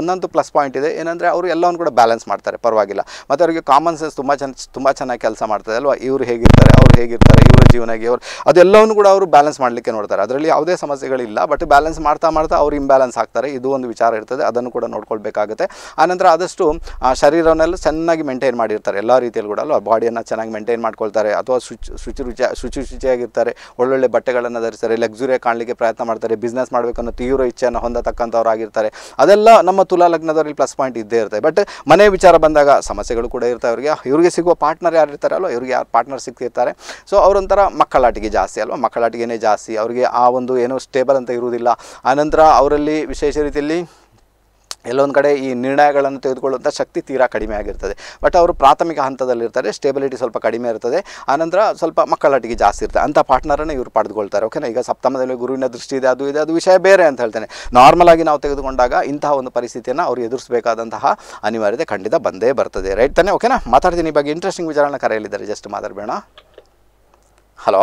ಒಂದೊಂದು ಪ್ಲಸ್ ಪಾಯಿಂಟ್ ಇದೆ ಏನಂದರೆ ಅವರು ಎಲ್ಲವನ್ನು ಕೂಡ ಬ್ಯಾಲೆನ್ಸ್ ಮಾಡ್ತಾರೆ ಪರವಾಗಿಲ್ಲ ಮತ್ತು ಅವರಿಗೆ ಕಾಮನ್ ಸೆನ್ಸ್ ತುಂಬ ಚೆನ್ನ ತುಂಬ ಚೆನ್ನಾಗಿ ಕೆಲಸ ಮಾಡ್ತಾರೆ ಅಲ್ವಾ ಇವರು ಹೇಗಿರ್ತಾರೆ ಅವ್ರು ಹೇಗಿರ್ತಾರೆ ಇವರ ಜೀವನಕ್ಕೆ ಅವರು ಅದೆಲ್ಲವನ್ನು ಕೂಡ ಅವರು ಬ್ಯಾಲೆನ್ಸ್ ಮಾಡಲಿಕ್ಕೆ ನೋಡ್ತಾರೆ ಅದರಲ್ಲಿ ಯಾವುದೇ ಸಮಸ್ಯೆಗಳಿಲ್ಲ ಬಟ್ ಬ್ಯಾಲೆನ್ಸ್ ಮಾಡ್ತಾ ಮಾಡ್ತಾ ಅವ್ರು ಇಂಬ್ಯಾಲೆನ್ಸ್ ಆಗ್ತಾರೆ ಇದು ಒಂದು ವಿಚಾರ ಇರ್ತದೆ ಅದನ್ನು ಕೂಡ ನೋಡ್ಕೊಳ್ಬೇಕಾಗುತ್ತೆ ಆನಂತರ ಆದಷ್ಟು ಶರೀರವನ್ನೆಲ್ಲ ಚೆನ್ನಾಗಿ ಮೇಂಟೈನ್ ಮಾಡಿರ್ತಾರೆ ಎಲ್ಲ ರೀತಿಯಲ್ಲಿ ಕೂಡ ಅಲ್ವಾ ಬಾಡಿಯನ್ನು ಚೆನ್ನಾಗಿ ಮೇಂಟೈನ್ ಮಾಡ್ಕೊಳ್ತಾರೆ ಅಥವಾ ಶುಚಿ ಶುಚಿ ರುಚಿ ಶುಚಿ ಶುಚಿಯಾಗಿರ್ತಾರೆ ಒಳ್ಳೊಳ್ಳೆ ಬಟ್ಟೆಗಳನ್ನು ಧರಿಸ್ತಾರೆ ಲಕ್ಸುರಿಯಾಗಿ ಕಾಣಲಿಕ್ಕೆ ಪ್ರಯತ್ನ ಮಾಡ್ತಾರೆ ಬಿಸ್ನೆಸ್ ಮಾಡಬೇಕನ್ನೋ ತೀವ್ರ ಇಚ್ಛೆಯನ್ನು ಹೊಂದತಕ್ಕಂಥವ್ರು ಆಗಿರ್ತಾರೆ ಅದೆಲ್ಲ ನಮ್ಮ ತುಲಾ ಲಗ್ನದವರಲ್ಲಿ ಪ್ಲಸ್ ಪಾಯಿಂಟ್ ಇದ್ದೇ ಇರುತ್ತೆ ಬಟ್ ಮನೆ ವಿಚಾರ ಬಂದಾಗ ಸಮಸ್ಯೆಗಳು ಕೂಡ ಇರ್ತವೆ ಅವರಿಗೆ ಇವರಿಗೆ ಸಿಗುವ ಪಾರ್ಟ್ನರ್ ಯಾರು ಇರ್ತಾರೆ ಅಲ್ವ ಇವ್ರಿಗೆ ಯಾರು ಪಾರ್ಟ್ನರ್ ಸಿಗ್ತಿರ್ತಾರೆ ಸೊ ಅವರೊಂಥರ ಮಕ್ಕಳಾಟಿಗೆ ಜಾಸ್ತಿ ಅಲ್ವಾ ಮಕ್ಕಳಾಟಿಗೆನೇ ಜಾಸ್ತಿ ಅವರಿಗೆ ಆ ಒಂದು ಏನು ಸ್ಟೇಬಲ್ ಅಂತ ಇರುವುದಿಲ್ಲ ಆನಂತರ ಅವರಲ್ಲಿ ವಿಶೇಷ ರೀತಿಯಲ್ಲಿ ಎಲ್ಲೊಂದು ಕಡೆ ಈ ನಿರ್ಣಯಗಳನ್ನು ತೆಗೆದುಕೊಳ್ಳುವಂಥ ಶಕ್ತಿ ತೀರಾ ಕಡಿಮೆ ಆಗಿರ್ತದೆ ಬಟ್ ಅವರು ಪ್ರಾಥಮಿಕ ಹಂತದಲ್ಲಿರ್ತಾರೆ ಸ್ಟೇಬಿಲಿಟಿ ಸ್ವಲ್ಪ ಕಡಿಮೆ ಇರ್ತದೆ ಆನಂತರ ಸ್ವಲ್ಪ ಮಕ್ಕಳಾಟಿಗೆ ಜಾಸ್ತಿ ಇರ್ತದೆ ಅಂಥ ಪಾರ್ಟ್ನರನ್ನು ಇವರು ಪಡೆದುಕೊಳ್ತಾರೆ ಓಕೆನಾ ಈಗ ಸಪ್ತಮದಲ್ಲಿ ಗುರುವಿನ ದೃಷ್ಟಿ ಇದೆ ಅದು ಇದೆ ಅದು ವಿಷಯ ಬೇರೆ ಅಂತ ಹೇಳ್ತೇನೆ ನಾರ್ಮಲ್ ಆಗಿ ನಾವು ತೆಗೆದುಕೊಂಡಾಗ ಇಂತಹ ಒಂದು ಪರಿಸ್ಥಿತಿಯನ್ನು ಅವರು ಎದುರಿಸಬೇಕಾದಂತಹ ಅನಿವಾರ್ಯತೆ ಖಂಡಿತ ಬಂದೇ ಬರ್ತದೆ ರೈಟ್ ತಾನೆ ಓಕೆನಾ ಮಾತಾಡ್ತೀನಿ ಈ ಬಗ್ಗೆ ಇಂಟ್ರೆಸ್ಟಿಂಗ್ ವಿಚಾರನ ಕರೆಯಲಿದ್ದಾರೆ ಜಸ್ಟ್ ಮಾತಾಡಬೇಡ ಹಲೋ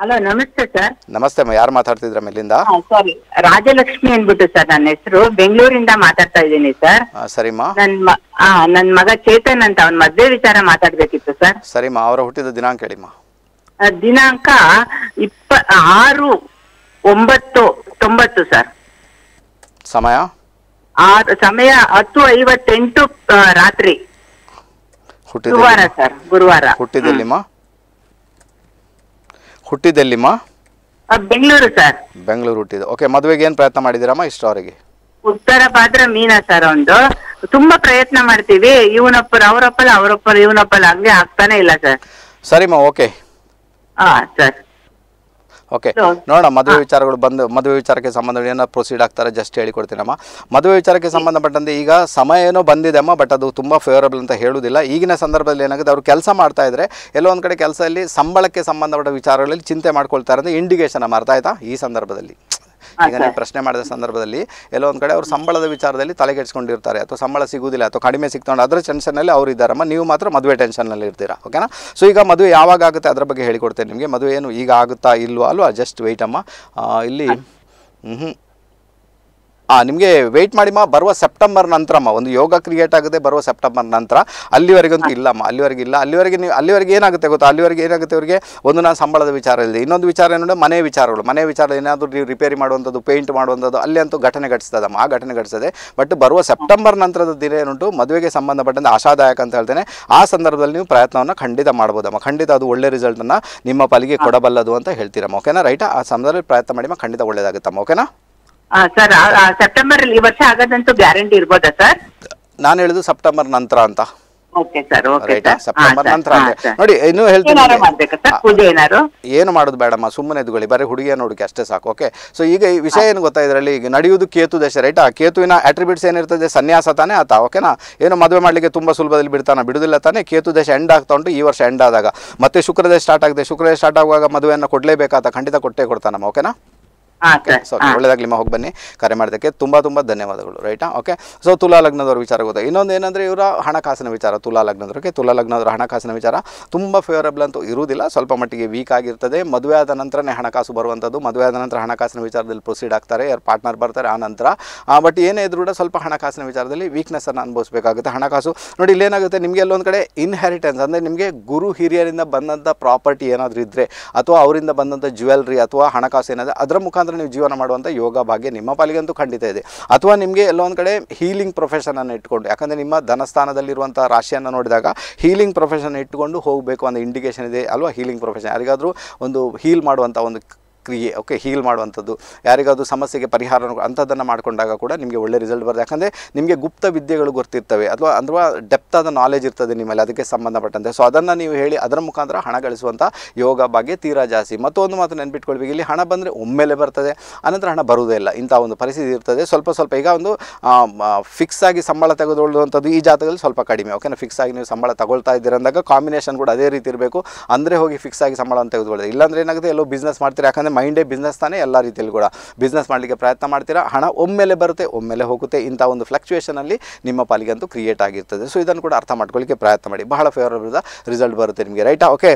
ಹಲೋ ನಮಸ್ತೆ ಸರ್ ನಮಸ್ತೆ ಮ- ಯಾರು ಮಾತಾಡ್ತಿದ್ರ ಮೇಲಿಂದ ಹಾ, ಸಾರಿ ರಾಜಲಕ್ಷ್ಮಿ ಅಂದ್ಬಿಟ್ಟು ಸರ್ ನನ್ನ ಹೆಸರು ಬೆಂಗಳೂರಿಂದ ಮಾತಾಡ್ತಾ ಇದ್ದೀನಿ ಸರ್ ಆ, ನನ್ ನನ್ನ ನನ್ ಮಗ ಚೇತನ್ ಅಂತ ಅವ್ನ ಮದ್ವೆ ವಿಚಾರ ಮಾತಾಡ್ಬೇಕಿತ್ತು ಸರ್ ಸರಿಮಾ ಅವರ ಹುಟ್ಟಿದ ದಿನಾಂಕ ಹೇಳಿಮ್ಮ ದಿನಾಂಕ ಇಪ್ಪ ಆರು ಒಂಬತ್ತು ತೊಂಬತ್ತು ಸರ್ ಸಮಯ ಆ ಸಮಯ ಹತ್ತು ಐವತ್ತೆಂಟು ರಾತ್ರಿ ಹುಟ್ಟಿದ ಗುರುವಾರ ಸರ್ ಗುರುವಾರ ಹುಟ್ಟಿದೆಲ್ಲಿಮ್ಮ ಹುಟ್ಟಿದ್ದೆಲ್ಲಿಮ್ಮ ಬೆಂಗಳೂರು ಸರ್ ಬೆಂಗಳೂರು ಹುಟ್ಟಿದ್ದು ಓಕೆ ಮದುವೆಗೆ ಏನು ಪ್ರಯತ್ನ ಮಾಡಿದಿರಮ್ಮ ಇಷ್ಟವರೆಗೆ ಉತ್ತರ ಪಾತ್ರ ಮೀನಾ ಸರ್ ಒಂದು ತುಂಬಾ ಪ್ರಯತ್ನ ಮಾಡ್ತೀವಿ ಇವನಪ್ಪ ಅವರೊಬ್ಬಲ್ಲ ಅವರೊಪ್ಪಲ್ ಇವನಪ್ಪಲ ಹಂಗೆ ಆಗ್ತಾನೆ ಇಲ್ಲ ಸರ್ ಸರಿಮ್ಮ ಓಕೆ ಹಾ ಸರ್ ಓಕೆ ನೋಡೋಣ ಮದುವೆ ವಿಚಾರಗಳು ಬಂದು ಮದುವೆ ವಿಚಾರಕ್ಕೆ ಸಂಬಂಧ ಏನೋ ಪ್ರೊಸೀಡ್ ಆಗ್ತಾರೆ ಜಸ್ಟ್ ಹೇಳಿಕೊಡ್ತೀನಮ್ಮ ಮದುವೆ ವಿಚಾರಕ್ಕೆ ಸಂಬಂಧಪಟ್ಟಂತೆ ಈಗ ಸಮಯ ಏನೋ ಅಮ್ಮ ಬಟ್ ಅದು ತುಂಬ ಫೇವರಬಲ್ ಅಂತ ಹೇಳುವುದಿಲ್ಲ ಈಗಿನ ಸಂದರ್ಭದಲ್ಲಿ ಏನಾಗುತ್ತೆ ಅವರು ಕೆಲಸ ಮಾಡ್ತಾ ಇದ್ರೆ ಎಲ್ಲೋ ಒಂದು ಕಡೆ ಕೆಲಸದಲ್ಲಿ ಸಂಬಳಕ್ಕೆ ಸಂಬಂಧಪಟ್ಟ ವಿಚಾರಗಳಲ್ಲಿ ಚಿಂತೆ ಮಾಡ್ಕೊಳ್ತಾರೆ ಅಂತ ಇಂಡಿಕೇಶನ್ ಮಾಡ್ತಾ ಆಯ್ತಾ ಈ ಸಂದರ್ಭದಲ್ಲಿ ಈಗ ನೀವು ಪ್ರಶ್ನೆ ಮಾಡಿದ ಸಂದರ್ಭದಲ್ಲಿ ಎಲ್ಲೋ ಒಂದು ಕಡೆ ಅವರು ಸಂಬಳದ ವಿಚಾರದಲ್ಲಿ ತಲೆಗೆಡ್ಸ್ಕೊಂಡಿರ್ತಾರೆ ಅಥವಾ ಸಂಬಳ ಸಿಗುವುದಿಲ್ಲ ಅಥವಾ ಕಡಿಮೆ ಸಿಗ್ತೊಂಡು ಅದರ ಟೆನ್ಷನಲ್ಲಿ ಅವರು ಇದ್ದಾರಮ್ಮ ನೀವು ಮಾತ್ರ ಮದುವೆ ಟೆನ್ಷನ್ನಲ್ಲಿ ಇರ್ತೀರಾ ಓಕೆನಾ ಸೊ ಈಗ ಮದುವೆ ಯಾವಾಗ ಆಗುತ್ತೆ ಅದರ ಬಗ್ಗೆ ಹೇಳಿಕೊಡ್ತೇನೆ ನಿಮಗೆ ಮದುವೆ ಏನು ಈಗ ಆಗುತ್ತಾ ಇಲ್ವಾ ಅಲ್ವಾ ಜಸ್ಟ್ ವೆಯ್ಟ್ ಅಮ್ಮ ಇಲ್ಲಿ ಹ್ಮ್ ನಿಮಗೆ ವೆಯ್ಟ್ ಮಾಡಿಮ್ಮ ಬರುವ ಸೆಪ್ಟೆಂಬರ್ ನಂತರಮ್ಮ ಒಂದು ಯೋಗ ಕ್ರಿಯೇಟ್ ಆಗುತ್ತೆ ಬರುವ ಸೆಪ್ಟೆಂಬರ್ ನಂತರ ಅಲ್ಲಿವರೆಗಂತೂ ಇಲ್ಲಮ್ಮ ಅಲ್ಲಿವರೆಗೆ ಇಲ್ಲ ಅಲ್ಲಿವರೆಗೆ ನೀವು ಅಲ್ಲಿವರೆಗೆ ಏನಾಗುತ್ತೆ ಗೊತ್ತಾ ಅಲ್ಲಿವರೆಗೆ ಏನಾಗುತ್ತೆ ಅವರಿಗೆ ಒಂದು ನಾನು ಸಂಬಳದ ವಿಚಾರ ಇದೆ ಇನ್ನೊಂದು ವಿಚಾರ ಏನಂದ್ರೆ ಮನೆ ವಿಚಾರಗಳು ಮನೆ ವಿಚಾರ ಏನಾದರೂ ನೀವು ರಿಪೇರಿ ಮಾಡುವಂಥದ್ದು ಪೇಂಟ್ ಮಾಡುವಂಥದ್ದು ಅಲ್ಲಿ ಅಂತೂ ಘಟನೆ ಘಟಿಸ್ತದಮ್ಮ ಆ ಘಟನೆ ಘಟಿಸದೆ ಬಟ್ ಬರುವ ಸೆಪ್ಟೆಂಬರ್ ನಂತರದ ದಿನ ಏನುಂಟು ಮದುವೆಗೆ ಸಂಬಂಧಪಟ್ಟಂತೆ ಆಶಾದಾಯಕ ಅಂತ ಹೇಳ್ತೇನೆ ಆ ಸಂದರ್ಭದಲ್ಲಿ ನೀವು ಪ್ರಯತ್ನವನ್ನು ಖಂಡಿತ ಮಾಡ್ಬೋದಮ್ಮ ಖಂಡಿತ ಅದು ಒಳ್ಳೆ ರಿಸಲ್ಟನ್ನು ನಿಮ್ಮ ಪಾಲಿಗೆ ಕೊಡಬಲ್ಲದು ಅಂತ ಹೇಳ್ತೀರಮ್ಮ ಓಕೆನಾ ರೈಟ್ ಆ ಸಂದರ್ಭದಲ್ಲಿ ಪ್ರಯತ್ನ ಮಾಡಿಮ್ಮ ಖಂಡಿತ ಒಳ್ಳೆಯದಾಗುತ್ತಮ್ಮ ಓಕೆನಾ ಸರ್ ಸೆಪ್ಟೆಂಬರ್ ಈ ವರ್ಷ ಗ್ಯಾರಂಟಿ ಇರ್ಬೋದಾ ಸರ್ ನಾನು ಹೇಳಿದ್ದು ಸೆಪ್ಟೆಂಬರ್ ನಂತರ ಅಂತ ಸೆಪ್ಟೆಂಬರ್ ನಂತರ ನೋಡಿ ಇನ್ನೂ ಹೇಳ್ತೀನಿ ಏನು ಮಾಡೋದು ಬೇಡಮ್ಮ ಸುಮ್ಮನೆ ಇದ್ಕೊಳ್ಳಿ ಬರೀ ಹುಡುಗಿಯ ನೋಡಕ್ಕೆ ಅಷ್ಟೇ ಸಾಕು ಓಕೆ ಸೊ ಈಗ ಈ ವಿಷಯ ಏನು ಗೊತ್ತಾ ಇದರಲ್ಲಿ ಈಗ ನಡೆಯುವುದು ಕೇತು ದಶ ರೈಟ್ ಆ ಕೇತುವಿನ ಅಟ್ರಿಬ್ಯೂಟ್ಸ್ ಏನಿರ್ತದೆ ಸನ್ಯಾಸ ತಾನೇ ಆತ ಓಕೆನಾ ಏನು ಮದುವೆ ಮಾಡ್ಲಿಕ್ಕೆ ತುಂಬಾ ಸುಲಭದಲ್ಲಿ ಬಿಡ್ತಾನ ಬಿಡುದಿಲ್ಲ ತಾನೇ ಕೇತು ದಶ ಎಂಡ್ ಆಗ್ತಾ ಉಂಟು ಈ ವರ್ಷ ಎಂಡ್ ಆದಾಗ ಮತ್ತೆ ಶುಕ್ರದೇಶ ಸ್ಟಾರ್ಟ್ ಆಗಿದೆ ಶುಕ್ರದೇಶ ಸ್ಟಾರ್ಟ್ ಆಗುವಾಗ ಮದುವೆಯನ್ನು ಕೊಡಲೇಬೇಕಾತ ಖಂಡಿತ ಕೊಟ್ಟೇ ಕೊಡ್ತಾನಮ್ಮ ಓಕೆನಾ ಸೊ ಒಳ್ಳೇದಾಗ್ಲಿ ಹೋಗಿ ಬನ್ನಿ ಕರೆ ಮಾಡೋದಕ್ಕೆ ತುಂಬಾ ತುಂಬಾ ಧನ್ಯವಾದಗಳು ರೈಟ್ ಓಕೆ ಸೊ ತುಲಾ ಲಗ್ನದವ್ರ ವಿಚಾರ ಗೊತ್ತಾ ಇನ್ನೊಂದು ಏನಂದ್ರೆ ಇವರ ಹಣಕಾಸಿನ ವಿಚಾರ ತುಲಾ ಲಗ್ನದವ್ರಿಗೆ ತುಲಾ ಲಗ್ನದವ್ರ ಹಣಕಾಸಿನ ವಿಚಾರ ತುಂಬಾ ಫೇವರಬಲ್ ಅಂತೂ ಇರುವುದಿಲ್ಲ ಸ್ವಲ್ಪ ಮಟ್ಟಿಗೆ ವೀಕ್ ಆಗಿರ್ತದೆ ಮದುವೆ ಆದ ನಂತರನೇ ಹಣಕಾಸು ಬರುವಂಥದ್ದು ಮದುವೆ ಆದ ನಂತರ ಹಣಕಾಸಿನ ವಿಚಾರದಲ್ಲಿ ಪ್ರೊಸೀಡ್ ಆಗ್ತಾರೆ ಯಾರು ಪಾರ್ಟ್ನರ್ ಬರ್ತಾರೆ ಆ ನಂತರ ಬಟ್ ಏನೇ ಇದ್ರೂ ಕೂಡ ಸ್ವಲ್ಪ ಹಣಕಾಸಿನ ವಿಚಾರದಲ್ಲಿ ವೀಕ್ನೆಸ್ಸನ್ನು ಅನುಭವಿಸಬೇಕಾಗುತ್ತೆ ಹಣಕಾಸು ನೋಡಿ ಇಲ್ಲೇನಾಗುತ್ತೆ ನಿಮಗೆ ಅಲ್ಲೊಂದು ಕಡೆ ಇನ್ಹೆರಿಟೆನ್ಸ್ ಅಂದ್ರೆ ನಿಮಗೆ ಗುರು ಹಿರಿಯರಿಂದ ಬಂದಂಥ ಪ್ರಾಪರ್ಟಿ ಏನಾದರೂ ಇದ್ರೆ ಅಥವಾ ಅವರಿಂದ ಬಂದಂಥ ಜ್ಯುವೆಲ್ರಿ ಅಥವಾ ಹಣಕಾಸು ಏನಾದರೆ ಅದರ ಮುಖಾಂತರ ನೀವು ಜೀವನ ಮಾಡುವಂಥ ಯೋಗ ಭಾಗ್ಯ ನಿಮ್ಮ ಪಾಲಿಗಂತೂ ಖಂಡಿತ ಇದೆ ಅಥವಾ ನಿಮಗೆ ಒಂದು ಕಡೆ ಹೀಲಿಂಗ್ ಪ್ರೊಫೆಷನನ್ನು ಇಟ್ಕೊಂಡು ಯಾಕಂದರೆ ನಿಮ್ಮ ಧನಸ್ಥಾನದಲ್ಲಿರುವಂಥ ರಾಶಿಯನ್ನು ನೋಡಿದಾಗ ಹೀಲಿಂಗ್ ಪ್ರೊಫೆಷನ್ ಇಟ್ಕೊಂಡು ಹೋಗಬೇಕು ಅನ್ನೋ ಇಂಡಿಕೇಷನ್ ಇದೆ ಅಲ್ವಾ ಹೀಲಿಂಗ್ ಪ್ರೊಫೆಷನ್ ಯಾರಿಗಾದರೂ ಒಂದು ಹೀಲ್ ಮಾಡುವಂಥ ಒಂದು ಕ್ರಿಯೆ ಓಕೆ ಹೀಲ್ ಮಾಡುವಂಥದ್ದು ಯಾರಿಗಾದರೂ ಸಮಸ್ಯೆಗೆ ಪರಿಹಾರ ಅಂಥದ್ದನ್ನು ಮಾಡಿಕೊಂಡಾಗ ಕೂಡ ನಿಮಗೆ ಒಳ್ಳೆ ರಿಸಲ್ಟ್ ಬರುತ್ತೆ ಯಾಕಂದರೆ ನಿಮಗೆ ಗುಪ್ತ ವಿದ್ಯೆಗಳು ಗೊತ್ತಿರ್ತವೆ ಅಥವಾ ಅಥವಾ ಡೆಪ್ತಾದ ನಾಲೆಜ್ ಇರ್ತದೆ ನಿಮ್ಮಲ್ಲಿ ಅದಕ್ಕೆ ಸಂಬಂಧಪಟ್ಟಂತೆ ಸೊ ಅದನ್ನು ನೀವು ಹೇಳಿ ಅದರ ಮುಖಾಂತರ ಹಣ ಗಳಿಸುವಂಥ ಯೋಗ ಬಗ್ಗೆ ತೀರಾ ಜಾಸ್ತಿ ಮತ್ತೊಂದು ಮಾತು ನೆನ್ಪಿಟ್ಕೊಳ್ಬೇಕು ಇಲ್ಲಿ ಹಣ ಬಂದರೆ ಒಮ್ಮೆಲೆ ಬರ್ತದೆ ಅನಂತರ ಹಣ ಬರುವುದೇ ಇಲ್ಲ ಇಂಥ ಒಂದು ಪರಿಸ್ಥಿತಿ ಇರ್ತದೆ ಸ್ವಲ್ಪ ಸ್ವಲ್ಪ ಈಗ ಒಂದು ಫಿಕ್ಸ್ ಆಗಿ ಸಂಬಳ ತೆಗೆದುಕೊಳ್ಳುವಂಥದ್ದು ಈ ಜಾತಕದಲ್ಲಿ ಸ್ವಲ್ಪ ಕಡಿಮೆ ಓಕೆನಾ ಫಿಕ್ಸ್ ಆಗಿ ನೀವು ಸಂಬಳ ತಗೊಳ್ತಾ ಇದ್ದೀರ ಅಂದಾಗ ಕಾಂಬಿನೇಷನ್ ಕೂಡ ಅದೇ ರೀತಿ ಇರಬೇಕು ಅಂದರೆ ಹೋಗಿ ಫಿಕ್ಸ್ ಆಗಿ ಸಂಬಳ ತೆಗೆದುಕೊಳ್ಳೋದು ಇಲ್ಲಾಂದ್ರೆ ಏನಾಗುತ್ತೆ ಎಲ್ಲೋ ಬಿಸ್ನೆಸ್ ಮಾಡ್ತೀರಾ ಯಾಕಂದರೆ ಮೈಂಡೇ ಬಿಸ್ನೆಸ್ ತಾನೇ ಎಲ್ಲ ರೀತಿಯಲ್ಲಿ ಕೂಡ ಬಿಸ್ನೆಸ್ ಮಾಡಲಿಕ್ಕೆ ಪ್ರಯತ್ನ ಮಾಡ್ತೀರಾ ಹಣ ಒಮ್ಮೆಲೆ ಬರುತ್ತೆ ಒಮ್ಮೆಲೆ ಹೋಗುತ್ತೆ ಇಂಥ ಒಂದು ಫ್ಲಕ್ಚುಯೇಷನಲ್ಲಿ ನಿಮ್ಮ ಅಂತೂ ಕ್ರಿಯೇಟ್ ಆಗಿರ್ತದೆ ಸೊ ಇದನ್ನು ಕೂಡ ಅರ್ಥ ಮಾಡ್ಕೊಳ್ಳಿಕ್ಕೆ ಪ್ರಯತ್ನ ಮಾಡಿ ಬಹಳ ಫೇವರಬಲ್ ರಿಸಲ್ಟ್ ಬರುತ್ತೆ ನಿಮಗೆ ರೈಟಾ ಓಕೆ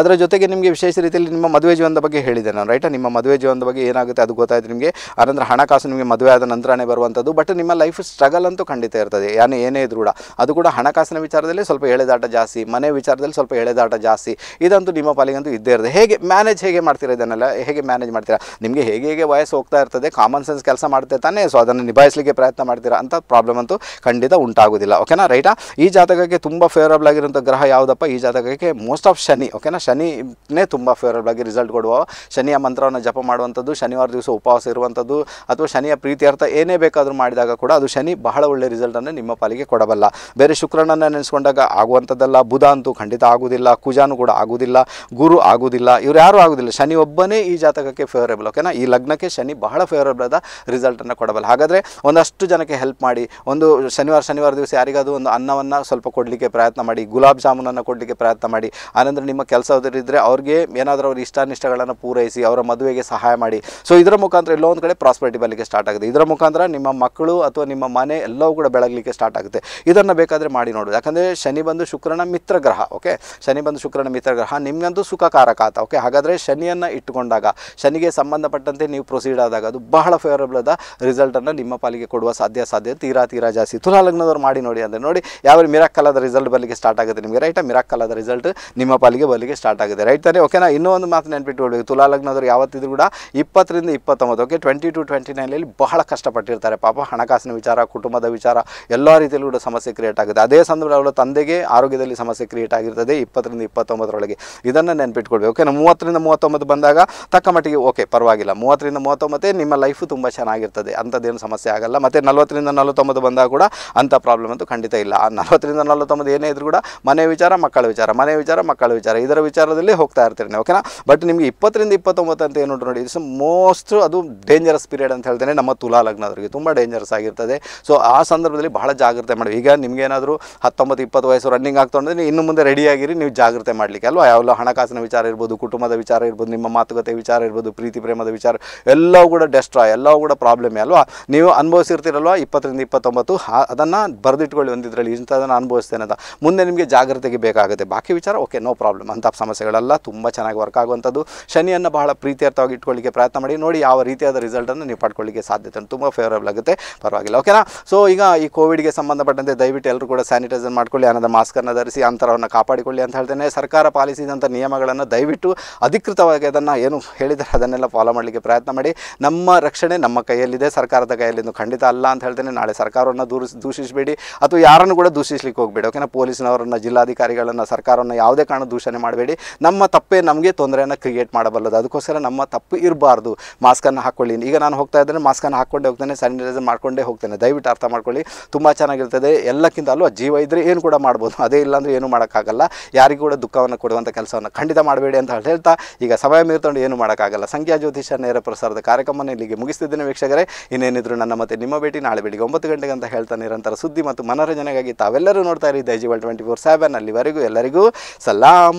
ಅದರ ಜೊತೆಗೆ ನಿಮಗೆ ವಿಶೇಷ ರೀತಿಯಲ್ಲಿ ನಿಮ್ಮ ಮದುವೆ ಜೀವನದ ಬಗ್ಗೆ ಹೇಳಿದೆ ನಾನು ರೈಟಾ ನಿಮ್ಮ ಮದುವೆ ಜೀವನದ ಬಗ್ಗೆ ಏನಾಗುತ್ತೆ ಅದು ಗೊತ್ತಾಯ್ತು ನಿಮಗೆ ಅನಂತರ ಹಣಕಾಸು ನಿಮಗೆ ಮದುವೆ ಆದ ನಂತರನೇ ಬರುವಂಥದ್ದು ಬಟ್ ನಿಮ್ಮ ಲೈಫ್ ಸ್ಟ್ರಗಲ್ ಅಂತೂ ಖಂಡಿತ ಇರ್ತದೆ ಯಾರು ಏನೇ ದೃಢ ಕೂಡ ಅದು ಕೂಡ ಹಣಕಾಸಿನ ವಿಚಾರದಲ್ಲಿ ಸ್ವಲ್ಪ ಎಳೆದಾಟ ಜಾಸ್ತಿ ಮನೆ ವಿಚಾರದಲ್ಲಿ ಸ್ವಲ್ಪ ಎಳೆದಾಟ ಜಾಸ್ತಿ ಇದಂತೂ ನಿಮ್ಮ ಪಾಲಿಗಂತೂ ಇದ್ದೇ ಇರದೆ ಹೇಗೆ ಮ್ಯಾನೇಜ್ ಹೇಗೆ ಮಾಡ್ತೀರಾ ಇದನ್ನೆಲ್ಲ ಹೇಗೆ ಹೇಗೆ ಮ್ಯಾನೇಜ್ ಮಾಡ್ತೀರಾ ನಿಮಗೆ ಹೇಗೆ ಹೇಗೆ ವಯಸ್ಸು ಹೋಗ್ತಾ ಇರ್ತದೆ ಕಾಮನ್ ಸೆನ್ಸ್ ಕೆಲಸ ಮಾಡುತ್ತೆ ತಾನೇ ಸೊ ಅದನ್ನು ನಿಭಾಯಿಸಲಿಕ್ಕೆ ಪ್ರಯತ್ನ ಮಾಡ್ತೀರಾ ಅಂತ ಪ್ರಾಬ್ಲಮ್ ಅಂತೂ ಖಂಡಿತ ಉಂಟಾಗೋದಿಲ್ಲ ಓಕೆನಾ ರೈಟಾ ಈ ಜಾತಕಕ್ಕೆ ತುಂಬ ಫೇವರಬಲ್ ಆಗಿರುವಂಥ ಗ್ರಹ ಯಾವುದಪ್ಪ ಈ ಜಾತಕಕ್ಕೆ ಮೋಸ್ಟ್ ಆಫ್ ಶನಿ ಓಕೆನಾ ಶನಿನೇ ತುಂಬ ಫೇವರಬಲ್ ಆಗಿ ರಿಸಲ್ಟ್ ಕೊಡುವ ಶನಿಯ ಮಂತ್ರವನ್ನು ಜಪ ಮಾಡುವಂಥದ್ದು ಶನಿವಾರ ದಿವಸ ಉಪವಾಸ ಇರುವಂಥದ್ದು ಅಥವಾ ಶನಿಯ ಪ್ರೀತಿಯರ್ಥ ಏನೇ ಬೇಕಾದರೂ ಮಾಡಿದಾಗ ಕೂಡ ಅದು ಶನಿ ಬಹಳ ಒಳ್ಳೆಯ ರಿಸಲ್ಟನ್ನು ನಿಮ್ಮ ಪಾಲಿಗೆ ಕೊಡಬಲ್ಲ ಬೇರೆ ಶುಕ್ರನನ್ನು ನೆನೆಸ್ಕೊಂಡಾಗ ಆಗುವಂಥದ್ದಲ್ಲ ಬುಧ ಅಂತೂ ಖಂಡಿತ ಆಗುವುದಿಲ್ಲ ಕುಜಾನು ಕೂಡ ಆಗುವುದಿಲ್ಲ ಗುರು ಆಗುವುದಿಲ್ಲ ಇವರು ಯಾರೂ ಆಗುವುದಿಲ್ಲ ಶನಿ ಒಬ್ಬನೇ ಈ ಜಾತಕಕ್ಕೆ ಫೇವರೇಬಲ್ ಓಕೆನಾ ಈ ಲಗ್ನಕ್ಕೆ ಶನಿ ಬಹಳ ಫೇವರೇಬಲ್ ಆದ ರಿಸಲ್ಟನ್ನು ಕೊಡಬಲ್ಲ ಹಾಗಾದರೆ ಒಂದಷ್ಟು ಜನಕ್ಕೆ ಹೆಲ್ಪ್ ಮಾಡಿ ಒಂದು ಶನಿವಾರ ಶನಿವಾರ ದಿವಸ ಯಾರಿಗಾದರೂ ಒಂದು ಅನ್ನವನ್ನು ಸ್ವಲ್ಪ ಕೊಡಲಿಕ್ಕೆ ಪ್ರಯತ್ನ ಮಾಡಿ ಗುಲಾಬ್ ಜಾಮೂನನ್ನು ಕೊಡಲಿಕ್ಕೆ ಪ್ರಯತ್ನ ಮಾಡಿ ಆನಂತರ ನಿಮ್ಮ ಕೆಲಸ ಇದ್ದರೆ ಅವ್ರಿಗೆ ಏನಾದರೂ ಅವ್ರ ಇಷ್ಟಾನಿಷ್ಟಗಳನ್ನು ಪೂರೈಸಿ ಅವರ ಮದುವೆಗೆ ಸಹಾಯ ಮಾಡಿ ಸೊ ಇದರ ಮುಖಾಂತರ ಎಲ್ಲೋ ಒಂದು ಕಡೆ ಪ್ರಾಸ್ಪರಿಟಿ ಬರಲಿಕ್ಕೆ ಸ್ಟಾರ್ಟ್ ಆಗುತ್ತೆ ಇದರ ಮುಖಾಂತರ ನಿಮ್ಮ ಮಕ್ಕಳು ಅಥವಾ ನಿಮ್ಮ ಮನೆ ಎಲ್ಲವೂ ಕೂಡ ಬೆಳಗಲಿಕ್ಕೆ ಸ್ಟಾರ್ಟ್ ಆಗುತ್ತೆ ಇದನ್ನು ಬೇಕಾದರೆ ಮಾಡಿ ನೋಡೋದು ಯಾಕಂದರೆ ಶನಿ ಬಂದು ಶುಕ್ರನ ಮಿತ್ರಗ್ರಹ ಓಕೆ ಶನಿ ಬಂದು ಶುಕ್ರನ ಮಿತ್ರಗ್ರಹ ನಿಮಗಂತೂ ಸುಖಕಾರಕ ಆತ ಓಕೆ ಹಾಗಾದರೆ ಶನಿಯನ್ನು ಇಟ್ಟುಕೊಂಡಾಗ ಶನಿಗೆ ಸಂಬಂಧಪಟ್ಟಂತೆ ನೀವು ಪ್ರೊಸೀಡ್ ಆದಾಗ ಅದು ಬಹಳ ಫೇವರಬಲ್ ಆದ ರಿಸಲ್ಟನ್ನು ನಿಮ್ಮ ಪಾಲಿಗೆ ಕೊಡುವ ಸಾಧ್ಯ ಸಾಧ್ಯ ತೀರಾ ತೀರಾ ಜಾಸ್ತಿ ತುಲಾ ಲಗ್ನದವ್ರು ಮಾಡಿ ನೋಡಿ ಅಂದರೆ ನೋಡಿ ಯಾವ ಆದ ರಿಸಲ್ಟ್ ಬರಲಿಕ್ಕೆ ಸ್ಟಾರ್ಟ್ ಆಗುತ್ತೆ ನಿಮಗೆ ರೈಟ್ ಆದ ರಿಸಲ್ಟ್ ನಿಮ್ಮ ಪಾಲಿಗೆ ಬರಲಿಕ್ಕೆ ಸ್ಟಾರ್ಟ್ ಆಗುತ್ತೆ ರೈಟ್ ತಾನೆ ಓಕೆನಾ ಇನ್ನೂ ಒಂದು ಮಾತು ನೆನ್ಪಿಟ್ಕೊಳ್ಬೇಕು ತುಲಾ ಲಗ್ನದವ್ರು ಯಾವತ್ತಿದ್ರು ಕೂಡ ಇಪ್ಪತ್ತರಿಂದ ಇಪ್ಪತ್ತೊಂಬತ್ತು ಓಕೆ ಟ್ವೆಂಟಿ ಟು ಟ್ವೆಂಟಿ ನೈನಲ್ಲಿ ಬಹಳ ಕಷ್ಟಪಟ್ಟಿರ್ತಾರೆ ಪಾಪ ಹಣಕಾಸಿನ ವಿಚಾರ ಕುಟುಂಬದ ವಿಚಾರ ಎಲ್ಲ ರೀತಿಯಲ್ಲೂ ಕೂಡ ಸಮಸ್ಯೆ ಕ್ರಿಯೇಟ್ ಆಗುತ್ತೆ ಅದೇ ಸಂದರ್ಭದಲ್ಲಿ ಅವರ ತಂದೆಗೆ ಆರೋಗ್ಯದಲ್ಲಿ ಸಮಸ್ಯೆ ಕ್ರಿಯೇಟ್ ಆಗಿರ್ತದೆ ಇಪ್ಪತ್ತರಿಂದ ಇಪ್ಪತ್ತೊಂಬತ್ತರೊಳಗೆ ಇದನ್ನು ನೆನ್ಪಿಟ್ಕೊಳ್ಬೇಕು ಓಕೆನಾ ಮೂವತ್ತರಿಂದ ಮೂವತ್ತೊಂಬತ್ತು ಬಂದಾಗ ತಕ್ಕ ಮಟ್ಟಿಗೆ ಓಕೆ ಪರವಾಗಿಲ್ಲ ಮೂವತ್ತರಿಂದ ಮೂವತ್ತೊಂಬತ್ತೇ ನಿಮ್ಮ ಲೈಫು ತುಂಬ ಚೆನ್ನಾಗಿರ್ತದೆ ಅಂಥದ್ದೇನು ಸಮಸ್ಯೆ ಆಗಲ್ಲ ಮತ್ತು ನಲವತ್ತರಿಂದ ನಲವತ್ತೊಂಬತ್ತು ಬಂದಾಗ ಕೂಡ ಅಂಥ ಪ್ರಾಬ್ಲಮ್ ಅಂತೂ ಖಂಡಿತ ಇಲ್ಲ ಆ ನಲವತ್ತರಿಂದ ನಲವತ್ತೊಂಬತ್ತು ಏನೇ ಇದ್ರೂ ಕೂಡ ಮನೆ ವಿಚಾರ ಮಕ್ಕಳ ವಿಚಾರ ಮನೆ ವಿಚಾರ ಮಕ್ಕಳ ವಿಚಾರ ಇದರ ವಿಚಾರದಲ್ಲಿ ಹೋಗ್ತಾ ಇರ್ತೀನಿ ಓಕೆನಾ ಬಟ್ ನಿಮಗೆ ಇಪ್ಪತ್ತರಿಂದ ಇಪ್ಪತ್ತೊಂಬತ್ತು ಅಂತ ಏನು ನೋಡಿ ಇಟ್ಸ್ ಮೋಸ್ಟ್ ಅದು ಡೇಂಜರಸ್ ಪೀರಿಯಡ್ ಅಂತ ಹೇಳ್ತೇನೆ ನಮ್ಮ ತುಲಾ ಲಗ್ನದವರಿಗೆ ತುಂಬ ಡೇಂಜರಸ್ ಆಗಿರ್ತದೆ ಸೊ ಆ ಸಂದರ್ಭದಲ್ಲಿ ಬಹಳ ಜಾಗ್ರತೆ ಮಾಡಿ ಈಗ ಏನಾದರೂ ಹತ್ತೊಂಬತ್ತು ಇಪ್ಪತ್ತು ವಯಸ್ಸು ರನ್ನಿಂಗ್ ಆಗ್ತೊಂಡ್ರೆ ಇನ್ನು ಮುಂದೆ ರೆಡಿಯಾಗಿರಿ ನೀವು ಜಾಗ್ರತೆ ಮಾಡಲಿಕ್ಕೆ ಅಲ್ವಾ ಯಾವ ಹಣಕಾಸಿನ ವಿಚಾರ ಇರ್ಬೋದು ಕುಟುಂಬದ ವಿಚಾರ ಇರ್ಬೋದು ನಿಮ್ಮ ಮಾತುಕತೆ ವಿಚಾರ ವಿಚಾರ ಇರ್ಬೋದು ಪ್ರೀತಿ ಪ್ರೇಮದ ವಿಚಾರ ಎಲ್ಲವೂ ಕೂಡ ಡೆಸ್ಟ್ರಾಯ್ ಎಲ್ಲವೂ ಕೂಡ ಪ್ರಾಬ್ಲಮೇ ಅಲ್ವಾ ನೀವು ಅನುಭವಿಸಿರ್ತೀರಲ್ವ ಇಪ್ಪತ್ತರಿಂದ ಇಪ್ಪತ್ತೊಂಬತ್ತು ಅದನ್ನು ಬರೆದಿಟ್ಕೊಳ್ಳಿ ಒಂದಿದ್ರಲ್ಲಿ ಇಂಥದನ್ನು ಅನುಭವಿಸ್ತೇನೆ ಅಂತ ಮುಂದೆ ನಿಮಗೆ ಜಾಗೃತಿಗೆ ಬೇಕಾಗುತ್ತೆ ಬಾಕಿ ವಿಚಾರ ಓಕೆ ನೋ ಪ್ರಾಬ್ಲಮ್ ಅಂತ ಸಮಸ್ಯೆಗಳೆಲ್ಲ ತುಂಬ ಚೆನ್ನಾಗಿ ವರ್ಕ್ ಆಗುವಂಥದ್ದು ಶನಿಯನ್ನು ಬಹಳ ಪ್ರೀತಿಯರ್ಥವಾಗಿ ಇಟ್ಕೊಳ್ಳಿಕ್ಕೆ ಪ್ರಯತ್ನ ಮಾಡಿ ನೋಡಿ ಯಾವ ರೀತಿಯಾದ ರಿಸಲ್ಟನ್ನು ನೀವು ಪಡ್ಕೊಳ್ಳಿಕ್ಕೆ ಸಾಧ್ಯತೆ ತುಂಬ ಫೇವರಬಲ್ ಆಗುತ್ತೆ ಪರವಾಗಿಲ್ಲ ಓಕೆನಾ ಸೊ ಈಗ ಈ ಕೋವಿಡ್ಗೆ ಸಂಬಂಧಪಟ್ಟಂತೆ ದಯವಿಟ್ಟು ಎಲ್ಲರೂ ಕೂಡ ಸ್ಯಾನಿಟೈಸರ್ ಮಾಡ್ಕೊಳ್ಳಿ ಮಾಸ್ಕ್ ಮಾಸ್ಕನ್ನು ಧರಿಸಿ ಅಂತರವನ್ನು ಕಾಪಾಡಿಕೊಳ್ಳಿ ಅಂತ ಹೇಳ್ತೇನೆ ಸರ್ಕಾರ ಪಾಲಿಸಿದಂಥ ನಿಯಮಗಳನ್ನು ದಯವಿಟ್ಟು ಅಧಿಕೃತವಾಗಿ ಅದನ್ನು ಏನು ಹೇಳಿದರೆ ಅದನ್ನೆಲ್ಲ ಫಾಲೋ ಮಾಡಲಿಕ್ಕೆ ಪ್ರಯತ್ನ ಮಾಡಿ ನಮ್ಮ ರಕ್ಷಣೆ ನಮ್ಮ ಕೈಯಲ್ಲಿದೆ ಸರ್ಕಾರದ ಕೈಯಲ್ಲಿಂದು ಖಂಡಿತ ಅಲ್ಲ ಅಂತ ಹೇಳ್ತೇನೆ ನಾಳೆ ಸರ್ಕಾರವನ್ನು ದೂರ ದೂಷಿಸಬೇಡಿ ಅಥವಾ ಯಾರನ್ನು ಕೂಡ ದೂಷಿಸಲಿಕ್ಕೆ ಹೋಗಬೇಡಿ ಓಕೆನಾ ಪೊಲೀಸ್ನವರನ್ನು ಜಿಲ್ಲಾಧಿಕಾರಿಗಳನ್ನು ಸರ್ಕಾರವನ್ನು ಯಾವುದೇ ಕಾರಣ ದೂಷಣೆ ಮಾಡಬೇಡಿ ನಮ್ಮ ತಪ್ಪೇ ನಮಗೆ ತೊಂದರೆಯನ್ನು ಕ್ರಿಯೇಟ್ ಮಾಡಬಲ್ಲದು ಅದಕ್ಕೋಸ್ಕರ ನಮ್ಮ ತಪ್ಪು ಇರಬಾರ್ದು ಮಾಸ್ಕನ್ನು ಹಾಕ್ಕೊಳ್ಳಿ ಈಗ ನಾನು ಹೋಗ್ತಾ ಇದ್ದೇನೆ ಮಾಸ್ಕನ್ನು ಹಾಕ್ಕೊಂಡೇ ಹೋಗ್ತೇನೆ ಸ್ಯಾನಿಟೈಸರ್ ಮಾಡಿಕೊಂಡೇ ಹೋಗ್ತೇನೆ ದಯವಿಟ್ಟು ಅರ್ಥ ಮಾಡ್ಕೊಳ್ಳಿ ತುಂಬ ಚೆನ್ನಾಗಿರ್ತದೆ ಎಲ್ಲಕ್ಕಿಂತ ಅಲ್ಲೂ ಜೀವ ಇದ್ದರೆ ಏನು ಕೂಡ ಮಾಡ್ಬೋದು ಅದೇ ಇಲ್ಲಾಂದರೆ ಏನು ಮಾಡೋಕ್ಕಾಗಲ್ಲ ಯಾರಿಗೂ ಕೂಡ ದುಃಖವನ್ನು ಕೊಡುವಂಥ ಕೆಲಸವನ್ನು ಖಂಡಿತ ಮಾಡಬೇಡಿ ಅಂತ ಹೇಳ್ತಾ ಈಗ ಸಮಯ ಮೀರ್ಕೊಂಡು ಏನು ಮಾಡೋಕ್ಕಾಗಲ್ಲ ಸಂಖ್ಯಾ ಜ್ಯೋತಿಷ ನೇರ ಪ್ರಸಾರದ ಕಾರ್ಯಕ್ರಮವನ್ನು ಇಲ್ಲಿಗೆ ಮುಗಿಸ್ತಿದ್ದೇನೆ ವೀಕ್ಷಕರೇ ಇನ್ನೇನಿದ್ರು ನನ್ನ ಮತ್ತೆ ನಿಮ್ಮ ಭೇಟಿ ನಾಳೆ ಬೆಳಿಗ್ಗೆ ಒಂಬತ್ತು ಗಂಟೆಗೆ ಅಂತ ಹೇಳ್ತಾ ನಿರಂತರ ಸುದ್ದಿ ಮತ್ತು ಮನೋರಂಜನೆಗಾಗಿ ತಾವೆಲ್ಲರೂ ನೋಡ್ತಾ ಇರಿ ದೈಜಿವಲ್ ಟ್ವೆಂಟಿ ಫೋರ್ ಸೆವೆನ್ ಅಲ್ಲಿವರೆಗೂ ಎಲ್ಲರಿಗೂ ಸಲಾಂ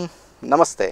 ನಮಸ್ತೆ